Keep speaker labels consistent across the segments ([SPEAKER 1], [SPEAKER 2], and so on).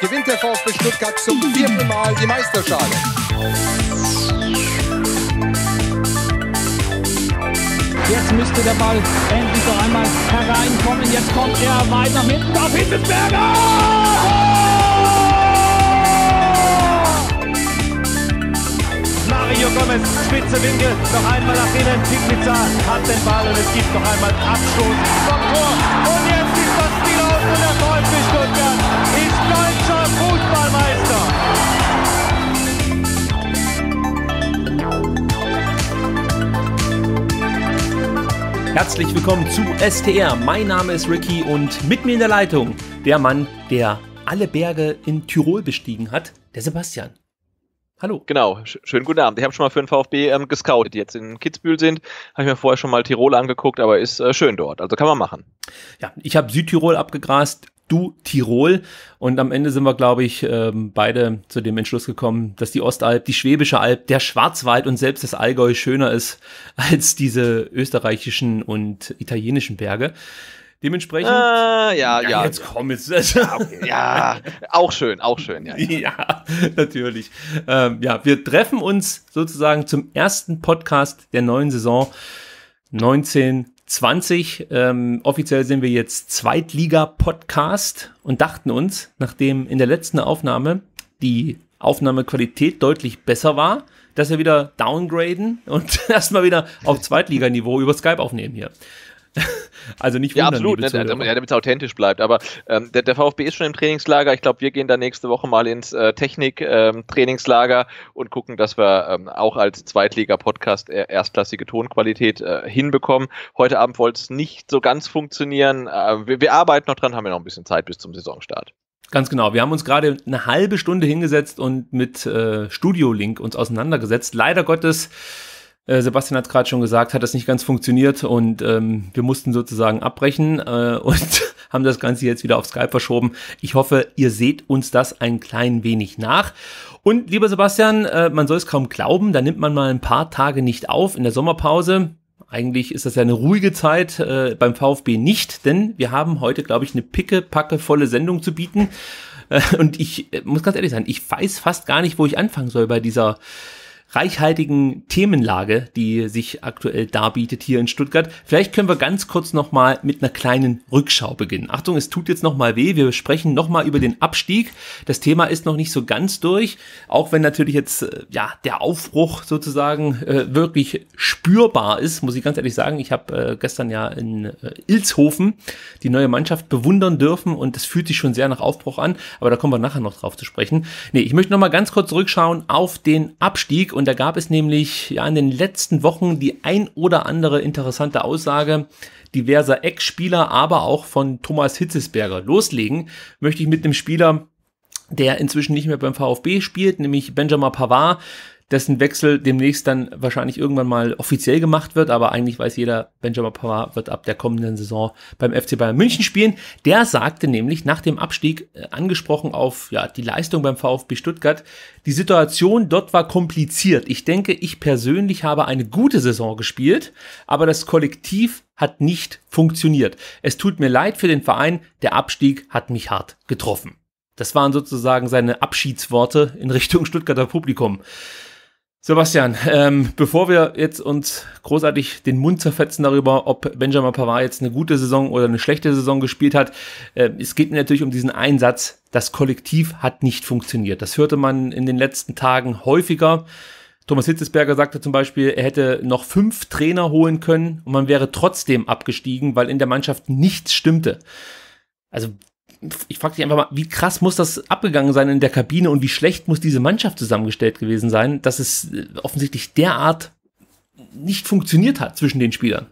[SPEAKER 1] gewinnt der VfB Stuttgart zum vierten Mal die Meisterschale. Jetzt müsste der Ball endlich noch einmal hereinkommen.
[SPEAKER 2] Jetzt kommt er weiter mit hinten. Da Hittelsberger! Mario Gomez, spitze Winkel, noch einmal nach innen. Pizza hat den Ball und es gibt noch einmal Abstoß vom Tor. Und jetzt ist das Spiel aus und der VfB Stuttgart. Herzlich willkommen zu STR. Mein Name ist Ricky und mit mir in der Leitung der Mann, der alle Berge in Tirol bestiegen hat, der Sebastian.
[SPEAKER 1] Hallo. Genau, schönen guten Abend. Ich habe schon mal für den VfB ähm, gescoutet, die jetzt in Kitzbühel sind. Habe ich mir vorher schon mal Tirol angeguckt, aber ist äh, schön dort. Also kann man machen.
[SPEAKER 2] Ja, ich habe Südtirol abgegrast. Du Tirol. Und am Ende sind wir, glaube ich, ähm, beide zu dem Entschluss gekommen, dass die Ostalb, die Schwäbische Alb, der Schwarzwald und selbst das Allgäu schöner ist als diese österreichischen und italienischen Berge. Dementsprechend. Äh, ja, ja, ja, Jetzt ja. komm, jetzt. Ja, okay. ja, auch schön, auch schön, ja. Ja, ja natürlich. Ähm, ja, wir treffen uns sozusagen zum ersten Podcast der neuen Saison 19. 20. Ähm, offiziell sind wir jetzt Zweitliga-Podcast und dachten uns, nachdem in der letzten Aufnahme die Aufnahmequalität deutlich besser war, dass wir wieder downgraden und erstmal wieder auf Zweitliganiveau über Skype aufnehmen hier. also nicht wundern, ne, Ja, absolut, ne,
[SPEAKER 1] damit es authentisch bleibt. Aber ähm, der, der, VfB ist schon im Trainingslager. Ich glaube, wir gehen dann nächste Woche mal ins äh, Technik-Trainingslager ähm, und gucken, dass wir ähm, auch als Zweitliga-Podcast äh, erstklassige Tonqualität äh, hinbekommen. Heute Abend wollte es nicht so ganz funktionieren. Äh, wir, wir arbeiten noch dran, haben ja noch ein bisschen Zeit bis zum Saisonstart.
[SPEAKER 2] Ganz genau. Wir haben uns gerade eine halbe Stunde hingesetzt und mit äh, Studio Link uns auseinandergesetzt. Leider Gottes äh, Sebastian hat es gerade schon gesagt, hat das nicht ganz funktioniert und ähm, wir mussten sozusagen abbrechen äh, und haben das Ganze jetzt wieder auf Skype verschoben. Ich hoffe, ihr seht uns das ein klein wenig nach. Und lieber Sebastian, äh, man soll es kaum glauben, da nimmt man mal ein paar Tage nicht auf in der Sommerpause. Eigentlich ist das ja eine ruhige Zeit äh, beim VfB nicht, denn wir haben heute, glaube ich, eine picke-packe volle Sendung zu bieten. Äh, und ich äh, muss ganz ehrlich sein, ich weiß fast gar nicht, wo ich anfangen soll bei dieser reichhaltigen Themenlage, die sich aktuell darbietet hier in Stuttgart. Vielleicht können wir ganz kurz nochmal mit einer kleinen Rückschau beginnen. Achtung, es tut jetzt nochmal weh. Wir sprechen nochmal über den Abstieg. Das Thema ist noch nicht so ganz durch, auch wenn natürlich jetzt äh, ja der Aufbruch sozusagen äh, wirklich spürbar ist, muss ich ganz ehrlich sagen. Ich habe äh, gestern ja in äh, Ilshofen die neue Mannschaft bewundern dürfen und das fühlt sich schon sehr nach Aufbruch an, aber da kommen wir nachher noch drauf zu sprechen. Nee, ich möchte nochmal ganz kurz zurückschauen auf den Abstieg und da gab es nämlich ja, in den letzten Wochen die ein oder andere interessante Aussage diverser Ex-Spieler, aber auch von Thomas Hitzesberger. Loslegen möchte ich mit einem Spieler, der inzwischen nicht mehr beim VfB spielt, nämlich Benjamin Pavard, dessen Wechsel demnächst dann wahrscheinlich irgendwann mal offiziell gemacht wird. Aber eigentlich weiß jeder, Benjamin Pavard wird ab der kommenden Saison beim FC Bayern München spielen. Der sagte nämlich nach dem Abstieg, äh, angesprochen auf ja, die Leistung beim VfB Stuttgart, die Situation dort war kompliziert. Ich denke, ich persönlich habe eine gute Saison gespielt, aber das Kollektiv hat nicht funktioniert. Es tut mir leid für den Verein, der Abstieg hat mich hart getroffen. Das waren sozusagen seine Abschiedsworte in Richtung Stuttgarter Publikum. Sebastian, ähm, bevor wir jetzt uns großartig den Mund zerfetzen darüber, ob Benjamin Pavard jetzt eine gute Saison oder eine schlechte Saison gespielt hat, äh, es geht mir natürlich um diesen Einsatz, das Kollektiv hat nicht funktioniert. Das hörte man in den letzten Tagen häufiger. Thomas Hitzesberger sagte zum Beispiel, er hätte noch fünf Trainer holen können und man wäre trotzdem abgestiegen, weil in der Mannschaft nichts stimmte. Also ich frage dich einfach mal, wie krass muss das abgegangen sein in der Kabine und wie schlecht muss diese Mannschaft zusammengestellt gewesen sein, dass es äh, offensichtlich derart nicht funktioniert hat zwischen den Spielern?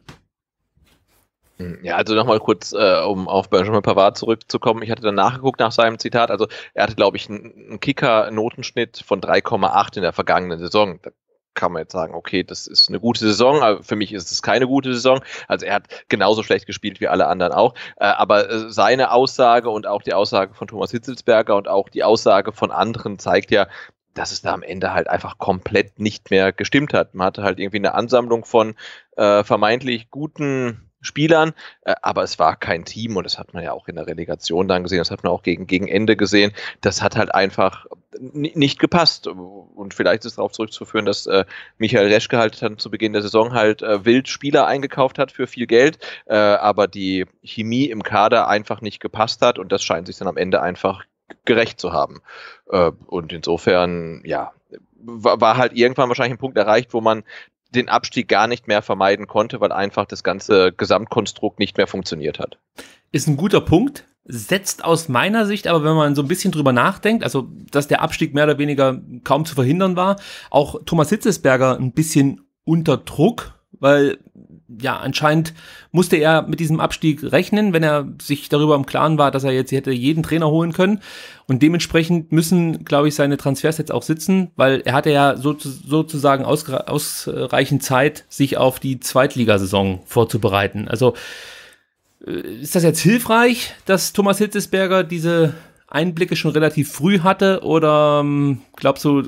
[SPEAKER 1] Hm, ja, also nochmal kurz, äh, um auf Benjamin Pavard zurückzukommen. Ich hatte dann nachgeguckt nach seinem Zitat. Also er hatte, glaube ich, einen Kicker-Notenschnitt von 3,8 in der vergangenen Saison. Da kann man jetzt sagen, okay, das ist eine gute Saison, aber für mich ist es keine gute Saison. Also er hat genauso schlecht gespielt wie alle anderen auch. Äh, aber äh, seine Aussage und auch die Aussage von Thomas Hitzelsberger und auch die Aussage von anderen zeigt ja, dass es da am Ende halt einfach komplett nicht mehr gestimmt hat. Man hatte halt irgendwie eine Ansammlung von äh, vermeintlich guten Spielern, äh, aber es war kein Team und das hat man ja auch in der Relegation dann gesehen, das hat man auch gegen, gegen Ende gesehen. Das hat halt einfach nicht gepasst und vielleicht ist darauf zurückzuführen, dass äh, Michael Reschke halt dann zu Beginn der Saison halt äh, wild Spieler eingekauft hat für viel Geld, äh, aber die Chemie im Kader einfach nicht gepasst hat und das scheint sich dann am Ende einfach gerecht zu haben. Äh, und insofern, ja, war, halt irgendwann wahrscheinlich ein Punkt erreicht, wo man den Abstieg gar nicht mehr vermeiden konnte, weil einfach das ganze Gesamtkonstrukt nicht mehr funktioniert hat.
[SPEAKER 2] Ist ein guter Punkt. Setzt aus meiner Sicht aber, wenn man so ein bisschen drüber nachdenkt, also dass der Abstieg mehr oder weniger kaum zu verhindern war, auch Thomas Hitzesberger ein bisschen unter Druck, weil ja, anscheinend musste er mit diesem Abstieg rechnen, wenn er sich darüber im Klaren war, dass er jetzt hätte jeden Trainer holen können. Und dementsprechend müssen, glaube ich, seine Transfers jetzt auch sitzen, weil er hatte ja so, sozusagen ausreichend Zeit, sich auf die Zweitligasaison vorzubereiten. Also äh, ist das jetzt hilfreich, dass Thomas Hitzesberger diese Einblicke schon relativ früh hatte? Oder ähm, glaubst du,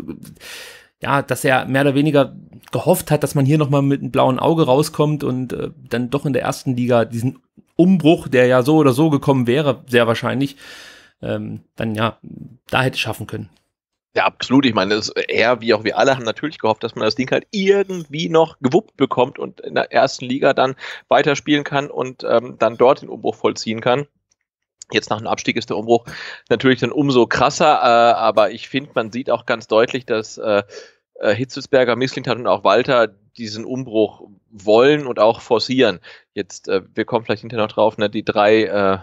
[SPEAKER 2] ja, dass er mehr oder weniger gehofft hat, dass man hier nochmal mit einem blauen Auge rauskommt und äh, dann doch in der ersten Liga diesen Umbruch, der ja so oder so gekommen wäre, sehr wahrscheinlich, ähm, dann ja, da hätte schaffen können.
[SPEAKER 1] Ja, absolut. Ich meine, er wie auch wir alle haben natürlich gehofft, dass man das Ding halt irgendwie noch gewuppt bekommt und in der ersten Liga dann weiterspielen kann und ähm, dann dort den Umbruch vollziehen kann. Jetzt nach dem Abstieg ist der Umbruch natürlich dann umso krasser, äh, aber ich finde, man sieht auch ganz deutlich, dass äh, äh Hitzelsberger, Misslintat und auch Walter diesen Umbruch wollen und auch forcieren. Jetzt, äh, wir kommen vielleicht hinterher noch drauf, ne, die drei, äh,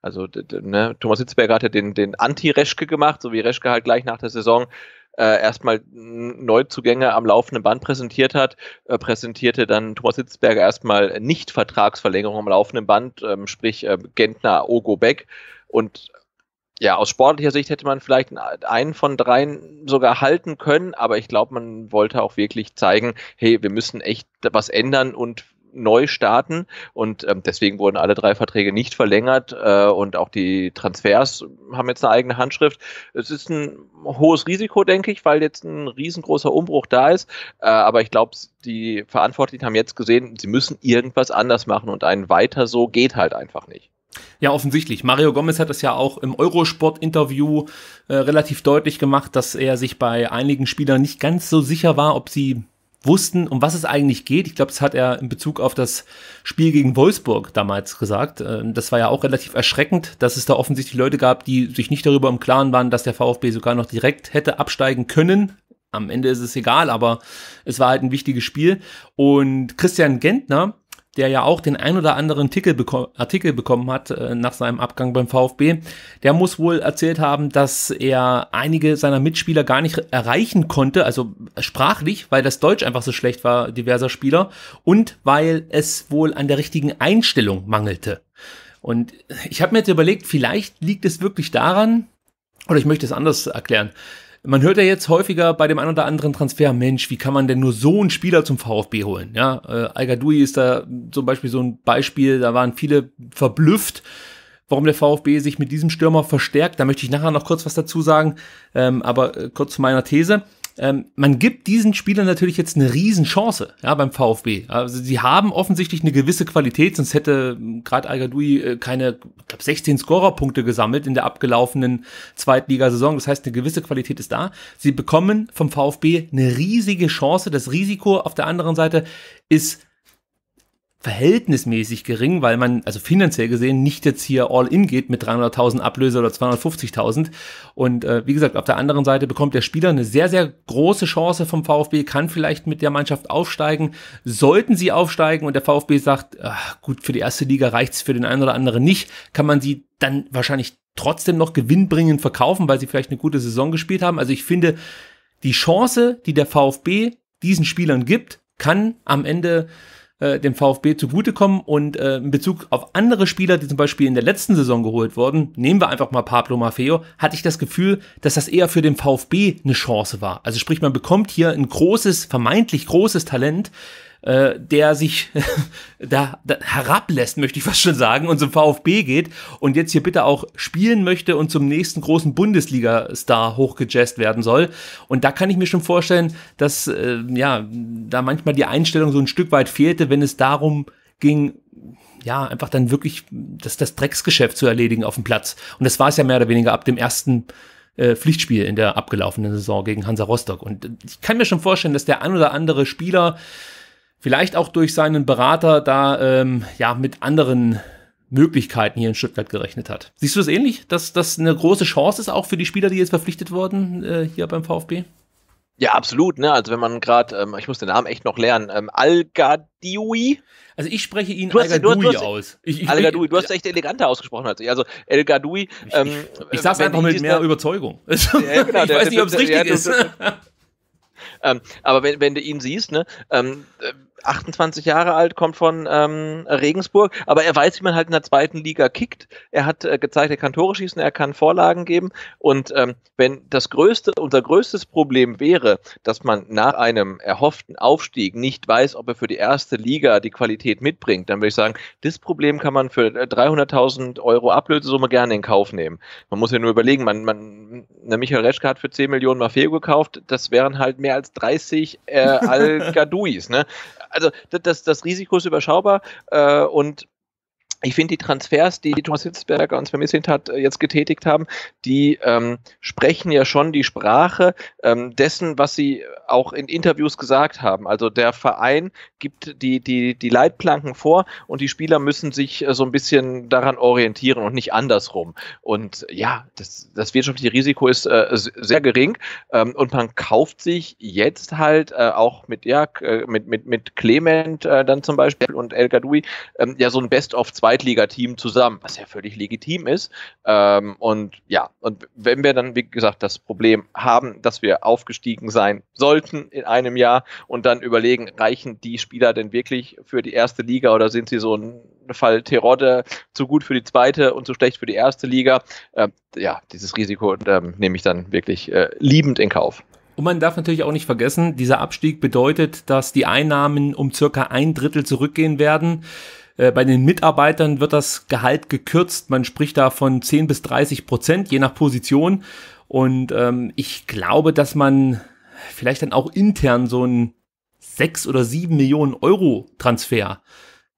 [SPEAKER 1] also ne, Thomas Hitzelsberger hat ja den, den Anti-Reschke gemacht, so wie Reschke halt gleich nach der Saison äh, erstmal Neuzugänge am laufenden Band präsentiert hat, äh, präsentierte dann Thomas Hitzberger erstmal Nicht-Vertragsverlängerung am laufenden Band, ähm, sprich äh, Gentner, Ogo, Beck. Und ja, aus sportlicher Sicht hätte man vielleicht einen von dreien sogar halten können, aber ich glaube, man wollte auch wirklich zeigen, hey, wir müssen echt was ändern und neu starten. Und ähm, deswegen wurden alle drei Verträge nicht verlängert äh, und auch die Transfers haben jetzt eine eigene Handschrift. Es ist ein hohes Risiko, denke ich, weil jetzt ein riesengroßer Umbruch da ist. Äh, aber ich glaube, die Verantwortlichen haben jetzt gesehen, sie müssen irgendwas anders machen und ein weiter so geht halt einfach nicht.
[SPEAKER 2] Ja, offensichtlich. Mario Gomez hat es ja auch im Eurosport-Interview äh, relativ deutlich gemacht, dass er sich bei einigen Spielern nicht ganz so sicher war, ob sie wussten, um was es eigentlich geht. Ich glaube, das hat er in Bezug auf das Spiel gegen Wolfsburg damals gesagt. Ähm, das war ja auch relativ erschreckend, dass es da offensichtlich Leute gab, die sich nicht darüber im Klaren waren, dass der VfB sogar noch direkt hätte absteigen können. Am Ende ist es egal, aber es war halt ein wichtiges Spiel. Und Christian Gentner, der ja auch den ein oder anderen beko Artikel bekommen hat äh, nach seinem Abgang beim VfB, der muss wohl erzählt haben, dass er einige seiner Mitspieler gar nicht erreichen konnte, also sprachlich, weil das Deutsch einfach so schlecht war diverser Spieler und weil es wohl an der richtigen Einstellung mangelte. Und ich habe mir jetzt überlegt, vielleicht liegt es wirklich daran, oder ich möchte es anders erklären man hört ja jetzt häufiger bei dem einen oder anderen Transfer, Mensch, wie kann man denn nur so einen Spieler zum VfB holen? Ja, äh, Al-Gadoui ist da zum Beispiel so ein Beispiel, da waren viele verblüfft, warum der VfB sich mit diesem Stürmer verstärkt. Da möchte ich nachher noch kurz was dazu sagen, ähm, aber äh, kurz zu meiner These ähm, man gibt diesen Spielern natürlich jetzt eine Riesenchance ja, beim VfB. Also sie haben offensichtlich eine gewisse Qualität, sonst hätte hm, gerade Algadui äh, keine, ich glaube, 16 Scorerpunkte gesammelt in der abgelaufenen Zweitligasaison. Das heißt, eine gewisse Qualität ist da. Sie bekommen vom VfB eine riesige Chance. Das Risiko auf der anderen Seite ist verhältnismäßig gering, weil man also finanziell gesehen nicht jetzt hier all in geht mit 300.000 Ablöse oder 250.000. Und äh, wie gesagt, auf der anderen Seite bekommt der Spieler eine sehr, sehr große Chance vom VfB, kann vielleicht mit der Mannschaft aufsteigen. Sollten sie aufsteigen und der VfB sagt, ach, gut, für die erste Liga reicht's für den einen oder anderen nicht, kann man sie dann wahrscheinlich trotzdem noch gewinnbringend verkaufen, weil sie vielleicht eine gute Saison gespielt haben. Also ich finde, die Chance, die der VfB diesen Spielern gibt, kann am Ende äh, dem VfB zugutekommen und äh, in Bezug auf andere Spieler, die zum Beispiel in der letzten Saison geholt wurden, nehmen wir einfach mal Pablo Maffeo, hatte ich das Gefühl, dass das eher für den VfB eine Chance war. Also sprich, man bekommt hier ein großes, vermeintlich großes Talent, äh, der sich da, da herablässt, möchte ich fast schon sagen, und zum VfB geht und jetzt hier bitte auch spielen möchte und zum nächsten großen Bundesliga-Star hochgejazzt werden soll. Und da kann ich mir schon vorstellen, dass äh, ja da manchmal die Einstellung so ein Stück weit fehlte, wenn es darum ging, ja, einfach dann wirklich das, das Drecksgeschäft zu erledigen auf dem Platz. Und das war es ja mehr oder weniger ab dem ersten äh, Pflichtspiel in der abgelaufenen Saison gegen Hansa Rostock. Und ich kann mir schon vorstellen, dass der ein oder andere Spieler vielleicht auch durch seinen Berater da ähm, ja mit anderen Möglichkeiten hier in Stuttgart gerechnet hat. Siehst du das ähnlich, dass das eine große Chance ist, auch für die Spieler, die jetzt verpflichtet wurden äh, hier beim VfB?
[SPEAKER 1] Ja, absolut. Ne? Also wenn man gerade, ähm, ich muss den Namen echt noch lernen, ähm, Al-Gadioui. Also ich spreche ihn Al-Gadioui aus. Ich, du hast echt eleganter ausgesprochen als ich. Also El-Gadioui. Ähm, ich, ich, ich sag's einfach mit mehr Überzeugung. Ja, genau, ich weiß der, nicht, ob es richtig der, der, ist. Ähm, aber wenn, wenn du ihn siehst, ne, ähm, äh, 28 Jahre alt, kommt von ähm, Regensburg, aber er weiß, wie man halt in der zweiten Liga kickt. Er hat äh, gezeigt, er kann Tore schießen, er kann Vorlagen geben. Und ähm, wenn das größte, unser größtes Problem wäre, dass man nach einem erhofften Aufstieg nicht weiß, ob er für die erste Liga die Qualität mitbringt, dann würde ich sagen, das Problem kann man für 300.000 äh, Euro Ablösesumme gerne in Kauf nehmen. Man muss ja nur überlegen, man, man ne, Michael Reschke hat für 10 Millionen Maffeo gekauft, das wären halt mehr als 30 äh, al gaduis Ne? also das, das Risiko ist überschaubar äh, und ich finde die Transfers, die Thomas Hitzberger und Sven Missintat äh, jetzt getätigt haben, die ähm, sprechen ja schon die Sprache ähm, dessen, was sie auch in Interviews gesagt haben. Also der Verein gibt die, die, die Leitplanken vor und die Spieler müssen sich äh, so ein bisschen daran orientieren und nicht andersrum. Und ja, das, das wirtschaftliche Risiko ist äh, sehr gering ähm, und man kauft sich jetzt halt äh, auch mit, ja, äh, mit, mit, mit Clement äh, dann zum Beispiel und El Gadoui ähm, ja so ein Best-of 2 Zweitligateam zusammen, was ja völlig legitim ist. Ähm, und ja, und wenn wir dann, wie gesagt, das Problem haben, dass wir aufgestiegen sein sollten in einem Jahr und dann überlegen, reichen die Spieler denn wirklich für die erste Liga oder sind sie so ein Fall Terodde zu gut für die zweite und zu schlecht für die erste Liga? Äh, ja, dieses Risiko ähm, nehme ich dann wirklich äh, liebend
[SPEAKER 2] in Kauf. Und man darf natürlich auch nicht vergessen, dieser Abstieg bedeutet, dass die Einnahmen um circa ein Drittel zurückgehen werden. Äh, bei den Mitarbeitern wird das Gehalt gekürzt. Man spricht da von 10 bis 30 Prozent, je nach Position. Und ähm, ich glaube, dass man vielleicht dann auch intern so einen 6 oder 7 Millionen Euro Transfer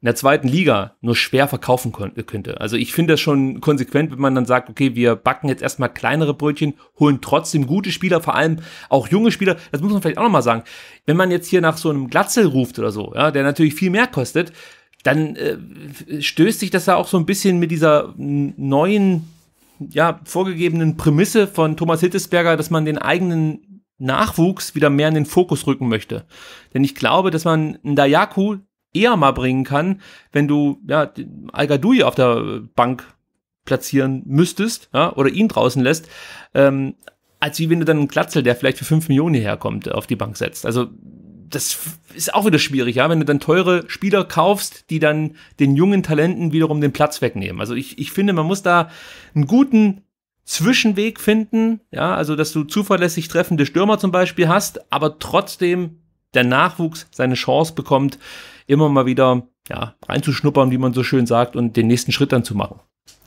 [SPEAKER 2] in der zweiten Liga nur schwer verkaufen äh, könnte. Also ich finde das schon konsequent, wenn man dann sagt, okay, wir backen jetzt erstmal kleinere Brötchen, holen trotzdem gute Spieler, vor allem auch junge Spieler. Das muss man vielleicht auch nochmal sagen. Wenn man jetzt hier nach so einem Glatzel ruft oder so, ja, der natürlich viel mehr kostet, dann äh, stößt sich das ja auch so ein bisschen mit dieser neuen, ja, vorgegebenen Prämisse von Thomas Hittesberger, dass man den eigenen Nachwuchs wieder mehr in den Fokus rücken möchte. Denn ich glaube, dass man einen Dayaku eher mal bringen kann, wenn du ja, Al-Gadoui auf der Bank platzieren müsstest ja, oder ihn draußen lässt, ähm, als wie wenn du dann einen Klatzel, der vielleicht für 5 Millionen herkommt, auf die Bank setzt. Also das ist auch wieder schwierig, ja, wenn du dann teure Spieler kaufst, die dann den jungen Talenten wiederum den Platz wegnehmen. Also ich, ich finde, man muss da einen guten Zwischenweg finden, ja, also dass du zuverlässig treffende Stürmer zum Beispiel hast, aber trotzdem der Nachwuchs seine Chance bekommt, immer mal wieder ja, reinzuschnuppern, wie man so schön sagt, und den nächsten Schritt dann zu machen.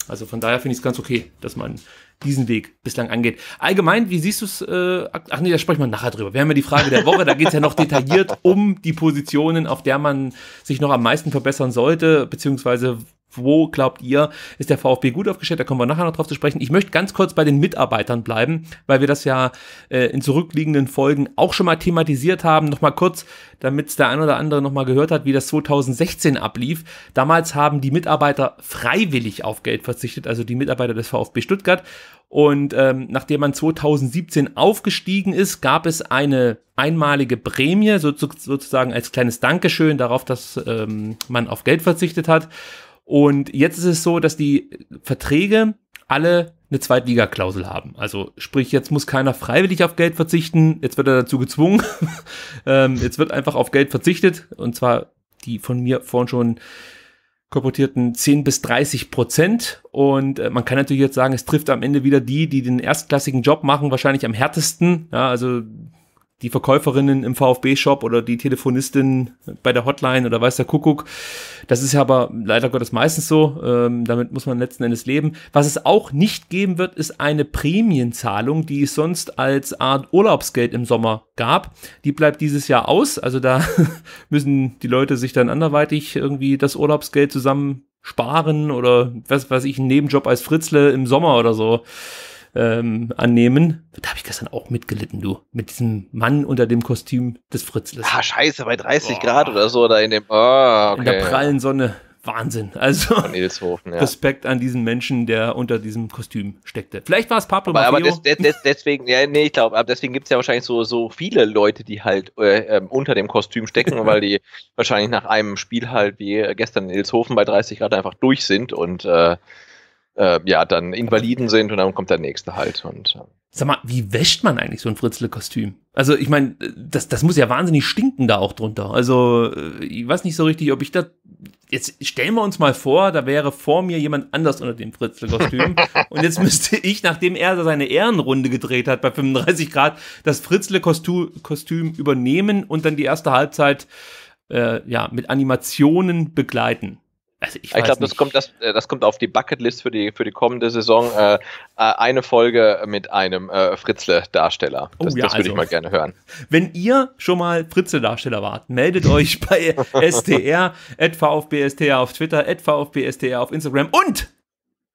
[SPEAKER 2] Also von daher finde ich es ganz okay, dass man diesen Weg bislang angeht. Allgemein, wie siehst du es? Äh, ach nee, da sprechen wir nachher drüber. Wir haben ja die Frage der Woche, da geht es ja noch detailliert um die Positionen, auf der man sich noch am meisten verbessern sollte, beziehungsweise wo glaubt ihr, ist der VfB gut aufgestellt? Da kommen wir nachher noch drauf zu sprechen. Ich möchte ganz kurz bei den Mitarbeitern bleiben, weil wir das ja äh, in zurückliegenden Folgen auch schon mal thematisiert haben. Nochmal kurz, damit es der ein oder andere nochmal gehört hat, wie das 2016 ablief. Damals haben die Mitarbeiter freiwillig auf Geld verzichtet, also die Mitarbeiter des VfB Stuttgart. Und ähm, nachdem man 2017 aufgestiegen ist, gab es eine einmalige Prämie, so, sozusagen als kleines Dankeschön darauf, dass ähm, man auf Geld verzichtet hat. Und jetzt ist es so, dass die Verträge alle eine Zweitliga-Klausel haben. Also sprich, jetzt muss keiner freiwillig auf Geld verzichten, jetzt wird er dazu gezwungen, ähm, jetzt wird einfach auf Geld verzichtet und zwar die von mir vorhin schon korportierten 10 bis 30 Prozent und äh, man kann natürlich jetzt sagen, es trifft am Ende wieder die, die den erstklassigen Job machen, wahrscheinlich am härtesten, ja, also die Verkäuferinnen im VfB-Shop oder die Telefonistin bei der Hotline oder weiß der Kuckuck. Das ist ja aber leider Gottes meistens so. Ähm, damit muss man letzten Endes leben. Was es auch nicht geben wird, ist eine Prämienzahlung, die es sonst als Art Urlaubsgeld im Sommer gab. Die bleibt dieses Jahr aus. Also da müssen die Leute sich dann anderweitig irgendwie das Urlaubsgeld zusammen sparen oder was weiß ich, einen Nebenjob als Fritzle im Sommer oder so ähm, annehmen. Da habe ich gestern auch mitgelitten, du. Mit diesem Mann unter dem Kostüm des Fritzles. Ah,
[SPEAKER 1] scheiße, bei 30 oh. Grad oder so da in dem. Oh, ah, okay. In der prallen Sonne. Wahnsinn. Also ja.
[SPEAKER 2] Respekt an diesen Menschen, der unter diesem Kostüm steckte. Vielleicht war es Pablo Aber, aber des,
[SPEAKER 1] des, deswegen, ja, nee, ich glaube, deswegen gibt es ja wahrscheinlich so, so viele Leute, die halt äh, äh, unter dem Kostüm stecken, weil die wahrscheinlich nach einem Spiel halt wie gestern in Ilshofen bei 30 Grad einfach durch sind und äh, äh, ja, dann Invaliden sind und dann kommt der nächste halt. Und, äh.
[SPEAKER 2] Sag mal, wie wäscht man eigentlich so ein Fritzle-Kostüm? Also ich meine, das, das muss ja wahnsinnig stinken da auch drunter. Also äh, ich weiß nicht so richtig, ob ich da. Jetzt stellen wir uns mal vor, da wäre vor mir jemand anders unter dem Fritzle-Kostüm. und jetzt müsste ich, nachdem er seine Ehrenrunde gedreht hat bei 35 Grad, das Fritzle-Kostüm übernehmen und dann die erste Halbzeit äh, ja, mit Animationen begleiten. Also ich, ich glaube, das kommt,
[SPEAKER 1] das, äh, das kommt auf die Bucketlist für die, für die kommende Saison. Äh, äh eine Folge mit einem äh, Fritzle-Darsteller. Oh das, oh ja, das würde also, ich mal gerne
[SPEAKER 2] hören. Wenn ihr schon mal Fritzle-Darsteller wart, meldet euch bei STR, at VfBSTR auf Twitter, at VfBSTR auf Instagram und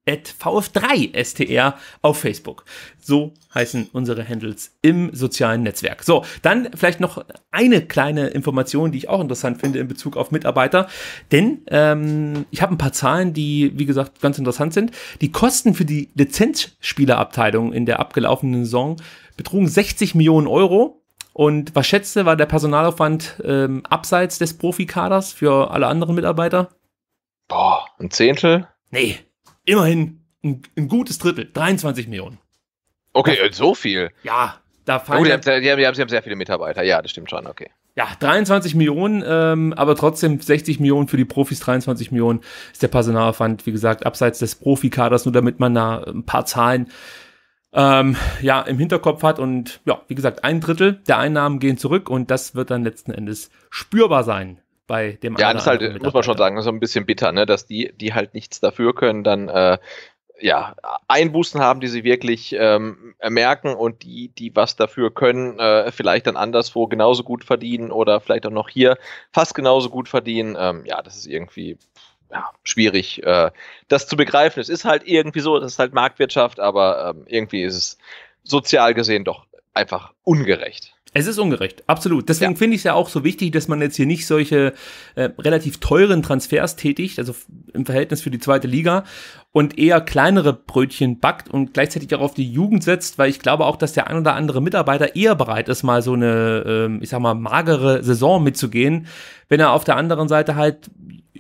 [SPEAKER 2] vf3str auf Facebook. So heißen unsere Handles im sozialen Netzwerk. So, dann vielleicht noch eine kleine Information, die ich auch interessant finde in Bezug auf Mitarbeiter. Denn ähm, ich habe ein paar Zahlen, die, wie gesagt, ganz interessant sind. Die Kosten für die Lizenzspielerabteilung in der abgelaufenen Saison betrugen 60 Millionen Euro. Und was schätze, war der Personalaufwand ähm, abseits des Profikaders für alle anderen Mitarbeiter? Boah, ein Zehntel? Nee, immerhin ein, ein gutes Drittel, 23 Millionen.
[SPEAKER 1] Okay, da, äh, so viel. Ja, da fallen. Oh, die, haben, die, haben, die haben sehr viele Mitarbeiter, ja, das stimmt schon, okay. Ja,
[SPEAKER 2] 23 Millionen, ähm, aber trotzdem 60 Millionen für die Profis, 23 Millionen ist der Personalaufwand, wie gesagt, abseits des Profikaders, nur damit man da ähm, ein paar Zahlen ähm, ja, im Hinterkopf hat. Und ja, wie gesagt, ein Drittel der Einnahmen gehen zurück und das wird dann letzten Endes spürbar sein bei dem Ja, das ist halt, muss man
[SPEAKER 1] schon sagen, so ein bisschen bitter, ne? dass die, die halt nichts dafür können, dann äh, ja, Einbußen haben, die sie wirklich ähm, merken und die, die was dafür können, äh, vielleicht dann anderswo genauso gut verdienen oder vielleicht auch noch hier fast genauso gut verdienen. Ähm, ja, das ist irgendwie ja, schwierig, äh, das zu begreifen. Es ist halt irgendwie so, das ist halt Marktwirtschaft, aber ähm, irgendwie ist es sozial gesehen doch einfach
[SPEAKER 2] ungerecht. Es ist ungerecht, absolut. Deswegen ja. finde ich es ja auch so wichtig, dass man jetzt hier nicht solche äh, relativ teuren Transfers tätigt, also im Verhältnis für die zweite Liga und eher kleinere Brötchen backt und gleichzeitig auch auf die Jugend setzt, weil ich glaube auch, dass der ein oder andere Mitarbeiter eher bereit ist, mal so eine, ähm, ich sag mal, magere Saison mitzugehen, wenn er auf der anderen Seite halt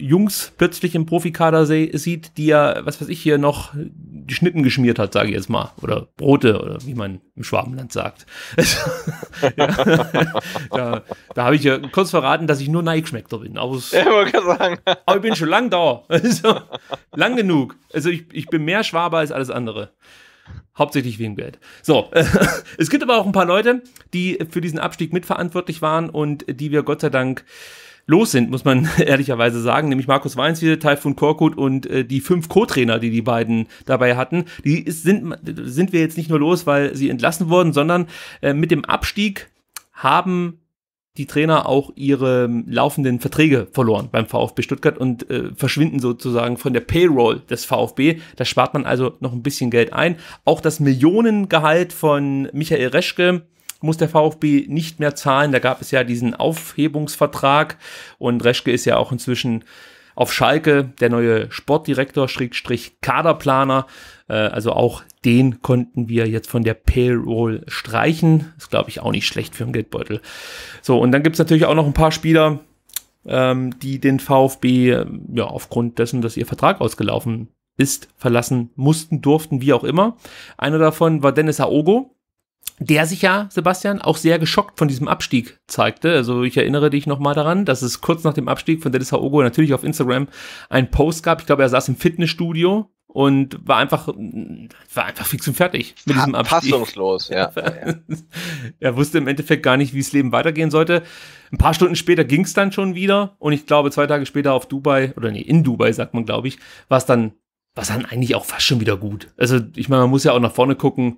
[SPEAKER 2] Jungs plötzlich im Profikader sieht, die ja, was weiß ich, hier noch die Schnitten geschmiert hat, sage ich jetzt mal. Oder Brote, oder wie man im Schwabenland sagt. ja, da, habe ich ja kurz verraten, dass ich nur Neigschmeckter bin. Aus, ja, sagen. aber ich bin schon lang da. Also, lang genug. Also ich, ich bin mehr Schwaber als alles andere. Hauptsächlich wegen Geld. So, es gibt aber auch ein paar Leute, die für diesen Abstieg mitverantwortlich waren und die wir Gott sei Dank los sind, muss man ehrlicherweise sagen, nämlich Markus Weinswede, Taifun Korkut und äh, die fünf Co-Trainer, die die beiden dabei hatten, die ist, sind, sind wir jetzt nicht nur los, weil sie entlassen wurden, sondern äh, mit dem Abstieg haben die Trainer auch ihre ähm, laufenden Verträge verloren beim VfB Stuttgart und äh, verschwinden sozusagen von der Payroll des VfB. Da spart man also noch ein bisschen Geld ein. Auch das Millionengehalt von Michael Reschke, muss der VfB nicht mehr zahlen. Da gab es ja diesen Aufhebungsvertrag und Reschke ist ja auch inzwischen auf Schalke der neue Sportdirektor, Schrägstrich Kaderplaner. Äh, also auch den konnten wir jetzt von der Payroll streichen. Ist, glaube ich, auch nicht schlecht für einen Geldbeutel. So, und dann gibt es natürlich auch noch ein paar Spieler, ähm, die den VfB äh, ja, aufgrund dessen, dass ihr Vertrag ausgelaufen ist, verlassen mussten, durften, wie auch immer. Einer davon war Dennis Aogo, der sich ja, Sebastian, auch sehr geschockt von diesem Abstieg zeigte. Also ich erinnere dich nochmal daran, dass es kurz nach dem Abstieg von Dennis Haogo natürlich auf Instagram einen Post gab. Ich glaube, er saß im Fitnessstudio und war einfach, war einfach fix und fertig mit diesem Abstieg. Fassungslos, ja. er wusste im Endeffekt gar nicht, wie das Leben weitergehen sollte. Ein paar Stunden später ging es dann schon wieder und ich glaube, zwei Tage später auf Dubai, oder nee, in Dubai sagt man, glaube ich, war es dann, war es dann eigentlich auch fast schon wieder gut. Also ich meine, man muss ja auch nach vorne gucken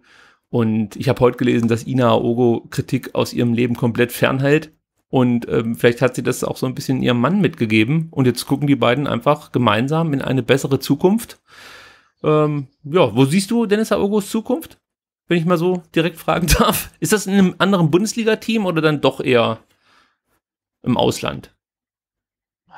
[SPEAKER 2] und ich habe heute gelesen, dass Ina Ogo Kritik aus ihrem Leben komplett fernhält. Und ähm, vielleicht hat sie das auch so ein bisschen ihrem Mann mitgegeben. Und jetzt gucken die beiden einfach gemeinsam in eine bessere Zukunft. Ähm, ja, wo siehst du Dennis Aogos Zukunft? Wenn ich mal so direkt fragen darf. Ist das in einem anderen Bundesliga-Team oder dann doch eher im Ausland?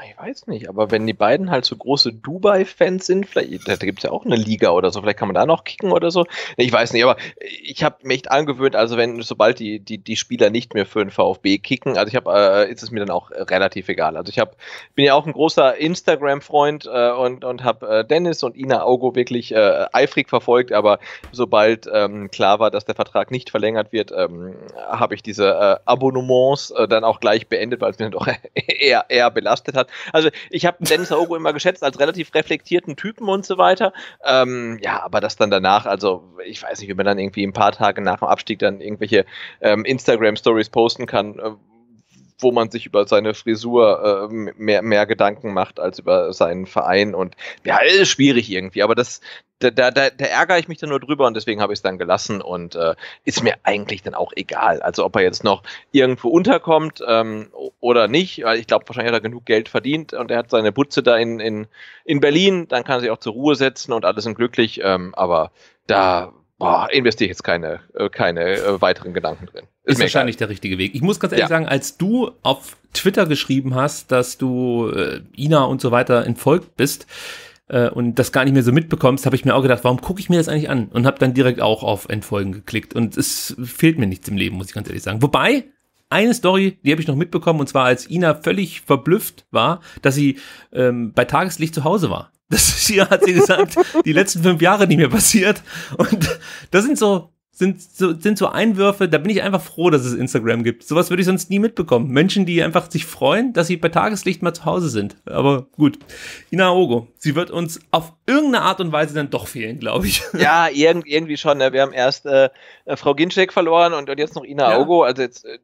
[SPEAKER 1] Ah, ich weiß nicht, aber wenn die beiden halt so große Dubai-Fans sind, vielleicht, da gibt es ja auch eine Liga oder so, vielleicht kann man da noch kicken oder so. Ich weiß nicht, aber ich habe mich echt angewöhnt, also wenn, sobald die, die, die Spieler nicht mehr für den VfB kicken, also ich habe, äh, ist es mir dann auch äh, relativ egal. Also ich hab, bin ja auch ein großer Instagram-Freund äh, und, und habe äh, Dennis und Ina Augo wirklich äh, eifrig verfolgt, aber sobald ähm, klar war, dass der Vertrag nicht verlängert wird, ähm, habe ich diese äh, Abonnements dann auch gleich beendet, weil es mir dann doch eher, eher belastet hat. Also ich habe Dennis Ogo immer geschätzt als relativ reflektierten Typen und so weiter. Ähm, ja, aber das dann danach, also ich weiß nicht, wie man dann irgendwie ein paar Tage nach dem Abstieg dann irgendwelche ähm, Instagram-Stories posten kann, äh, wo man sich über seine Frisur äh, mehr, mehr Gedanken macht als über seinen Verein. Und ja, ist schwierig irgendwie, aber das, da, da, da, da ärgere ich mich dann nur drüber und deswegen habe ich es dann gelassen und äh, ist mir eigentlich dann auch egal. Also ob er jetzt noch irgendwo unterkommt ähm, oder nicht, weil ich glaube, wahrscheinlich hat er genug Geld verdient und er hat seine Butze da in, in, in Berlin, dann kann er sich auch zur Ruhe setzen und alle sind glücklich, ähm, aber da boah, investiere ich jetzt keine, äh, keine äh, weiteren Gedanken drin.
[SPEAKER 2] Ist, ist wahrscheinlich geil. der richtige Weg. Ich muss ganz ehrlich ja. sagen, als du auf Twitter geschrieben hast, dass du äh, Ina und so weiter entfolgt bist äh, und das gar nicht mehr so mitbekommst, habe ich mir auch gedacht, warum gucke ich mir das eigentlich an? Und habe dann direkt auch auf Entfolgen geklickt. Und es fehlt mir nichts im Leben, muss ich ganz ehrlich sagen. Wobei, eine Story, die habe ich noch mitbekommen, und zwar als Ina völlig verblüfft war, dass sie ähm, bei Tageslicht zu Hause war. Das ist hier, hat sie gesagt, die letzten fünf Jahre nicht mehr passiert. Und das sind so, sind so, sind so Einwürfe, da bin ich einfach froh, dass es Instagram gibt. Sowas würde ich sonst nie mitbekommen. Menschen, die einfach sich freuen, dass sie bei Tageslicht mal zu Hause sind. Aber gut. Ina Ogo, sie wird uns auf irgendeine Art und Weise dann doch fehlen, glaube ich.
[SPEAKER 1] Ja, irgendwie schon. Ne? Wir haben erst äh, Frau Ginczek verloren und, und jetzt noch Ina ja. Ogo. Also jetzt, äh,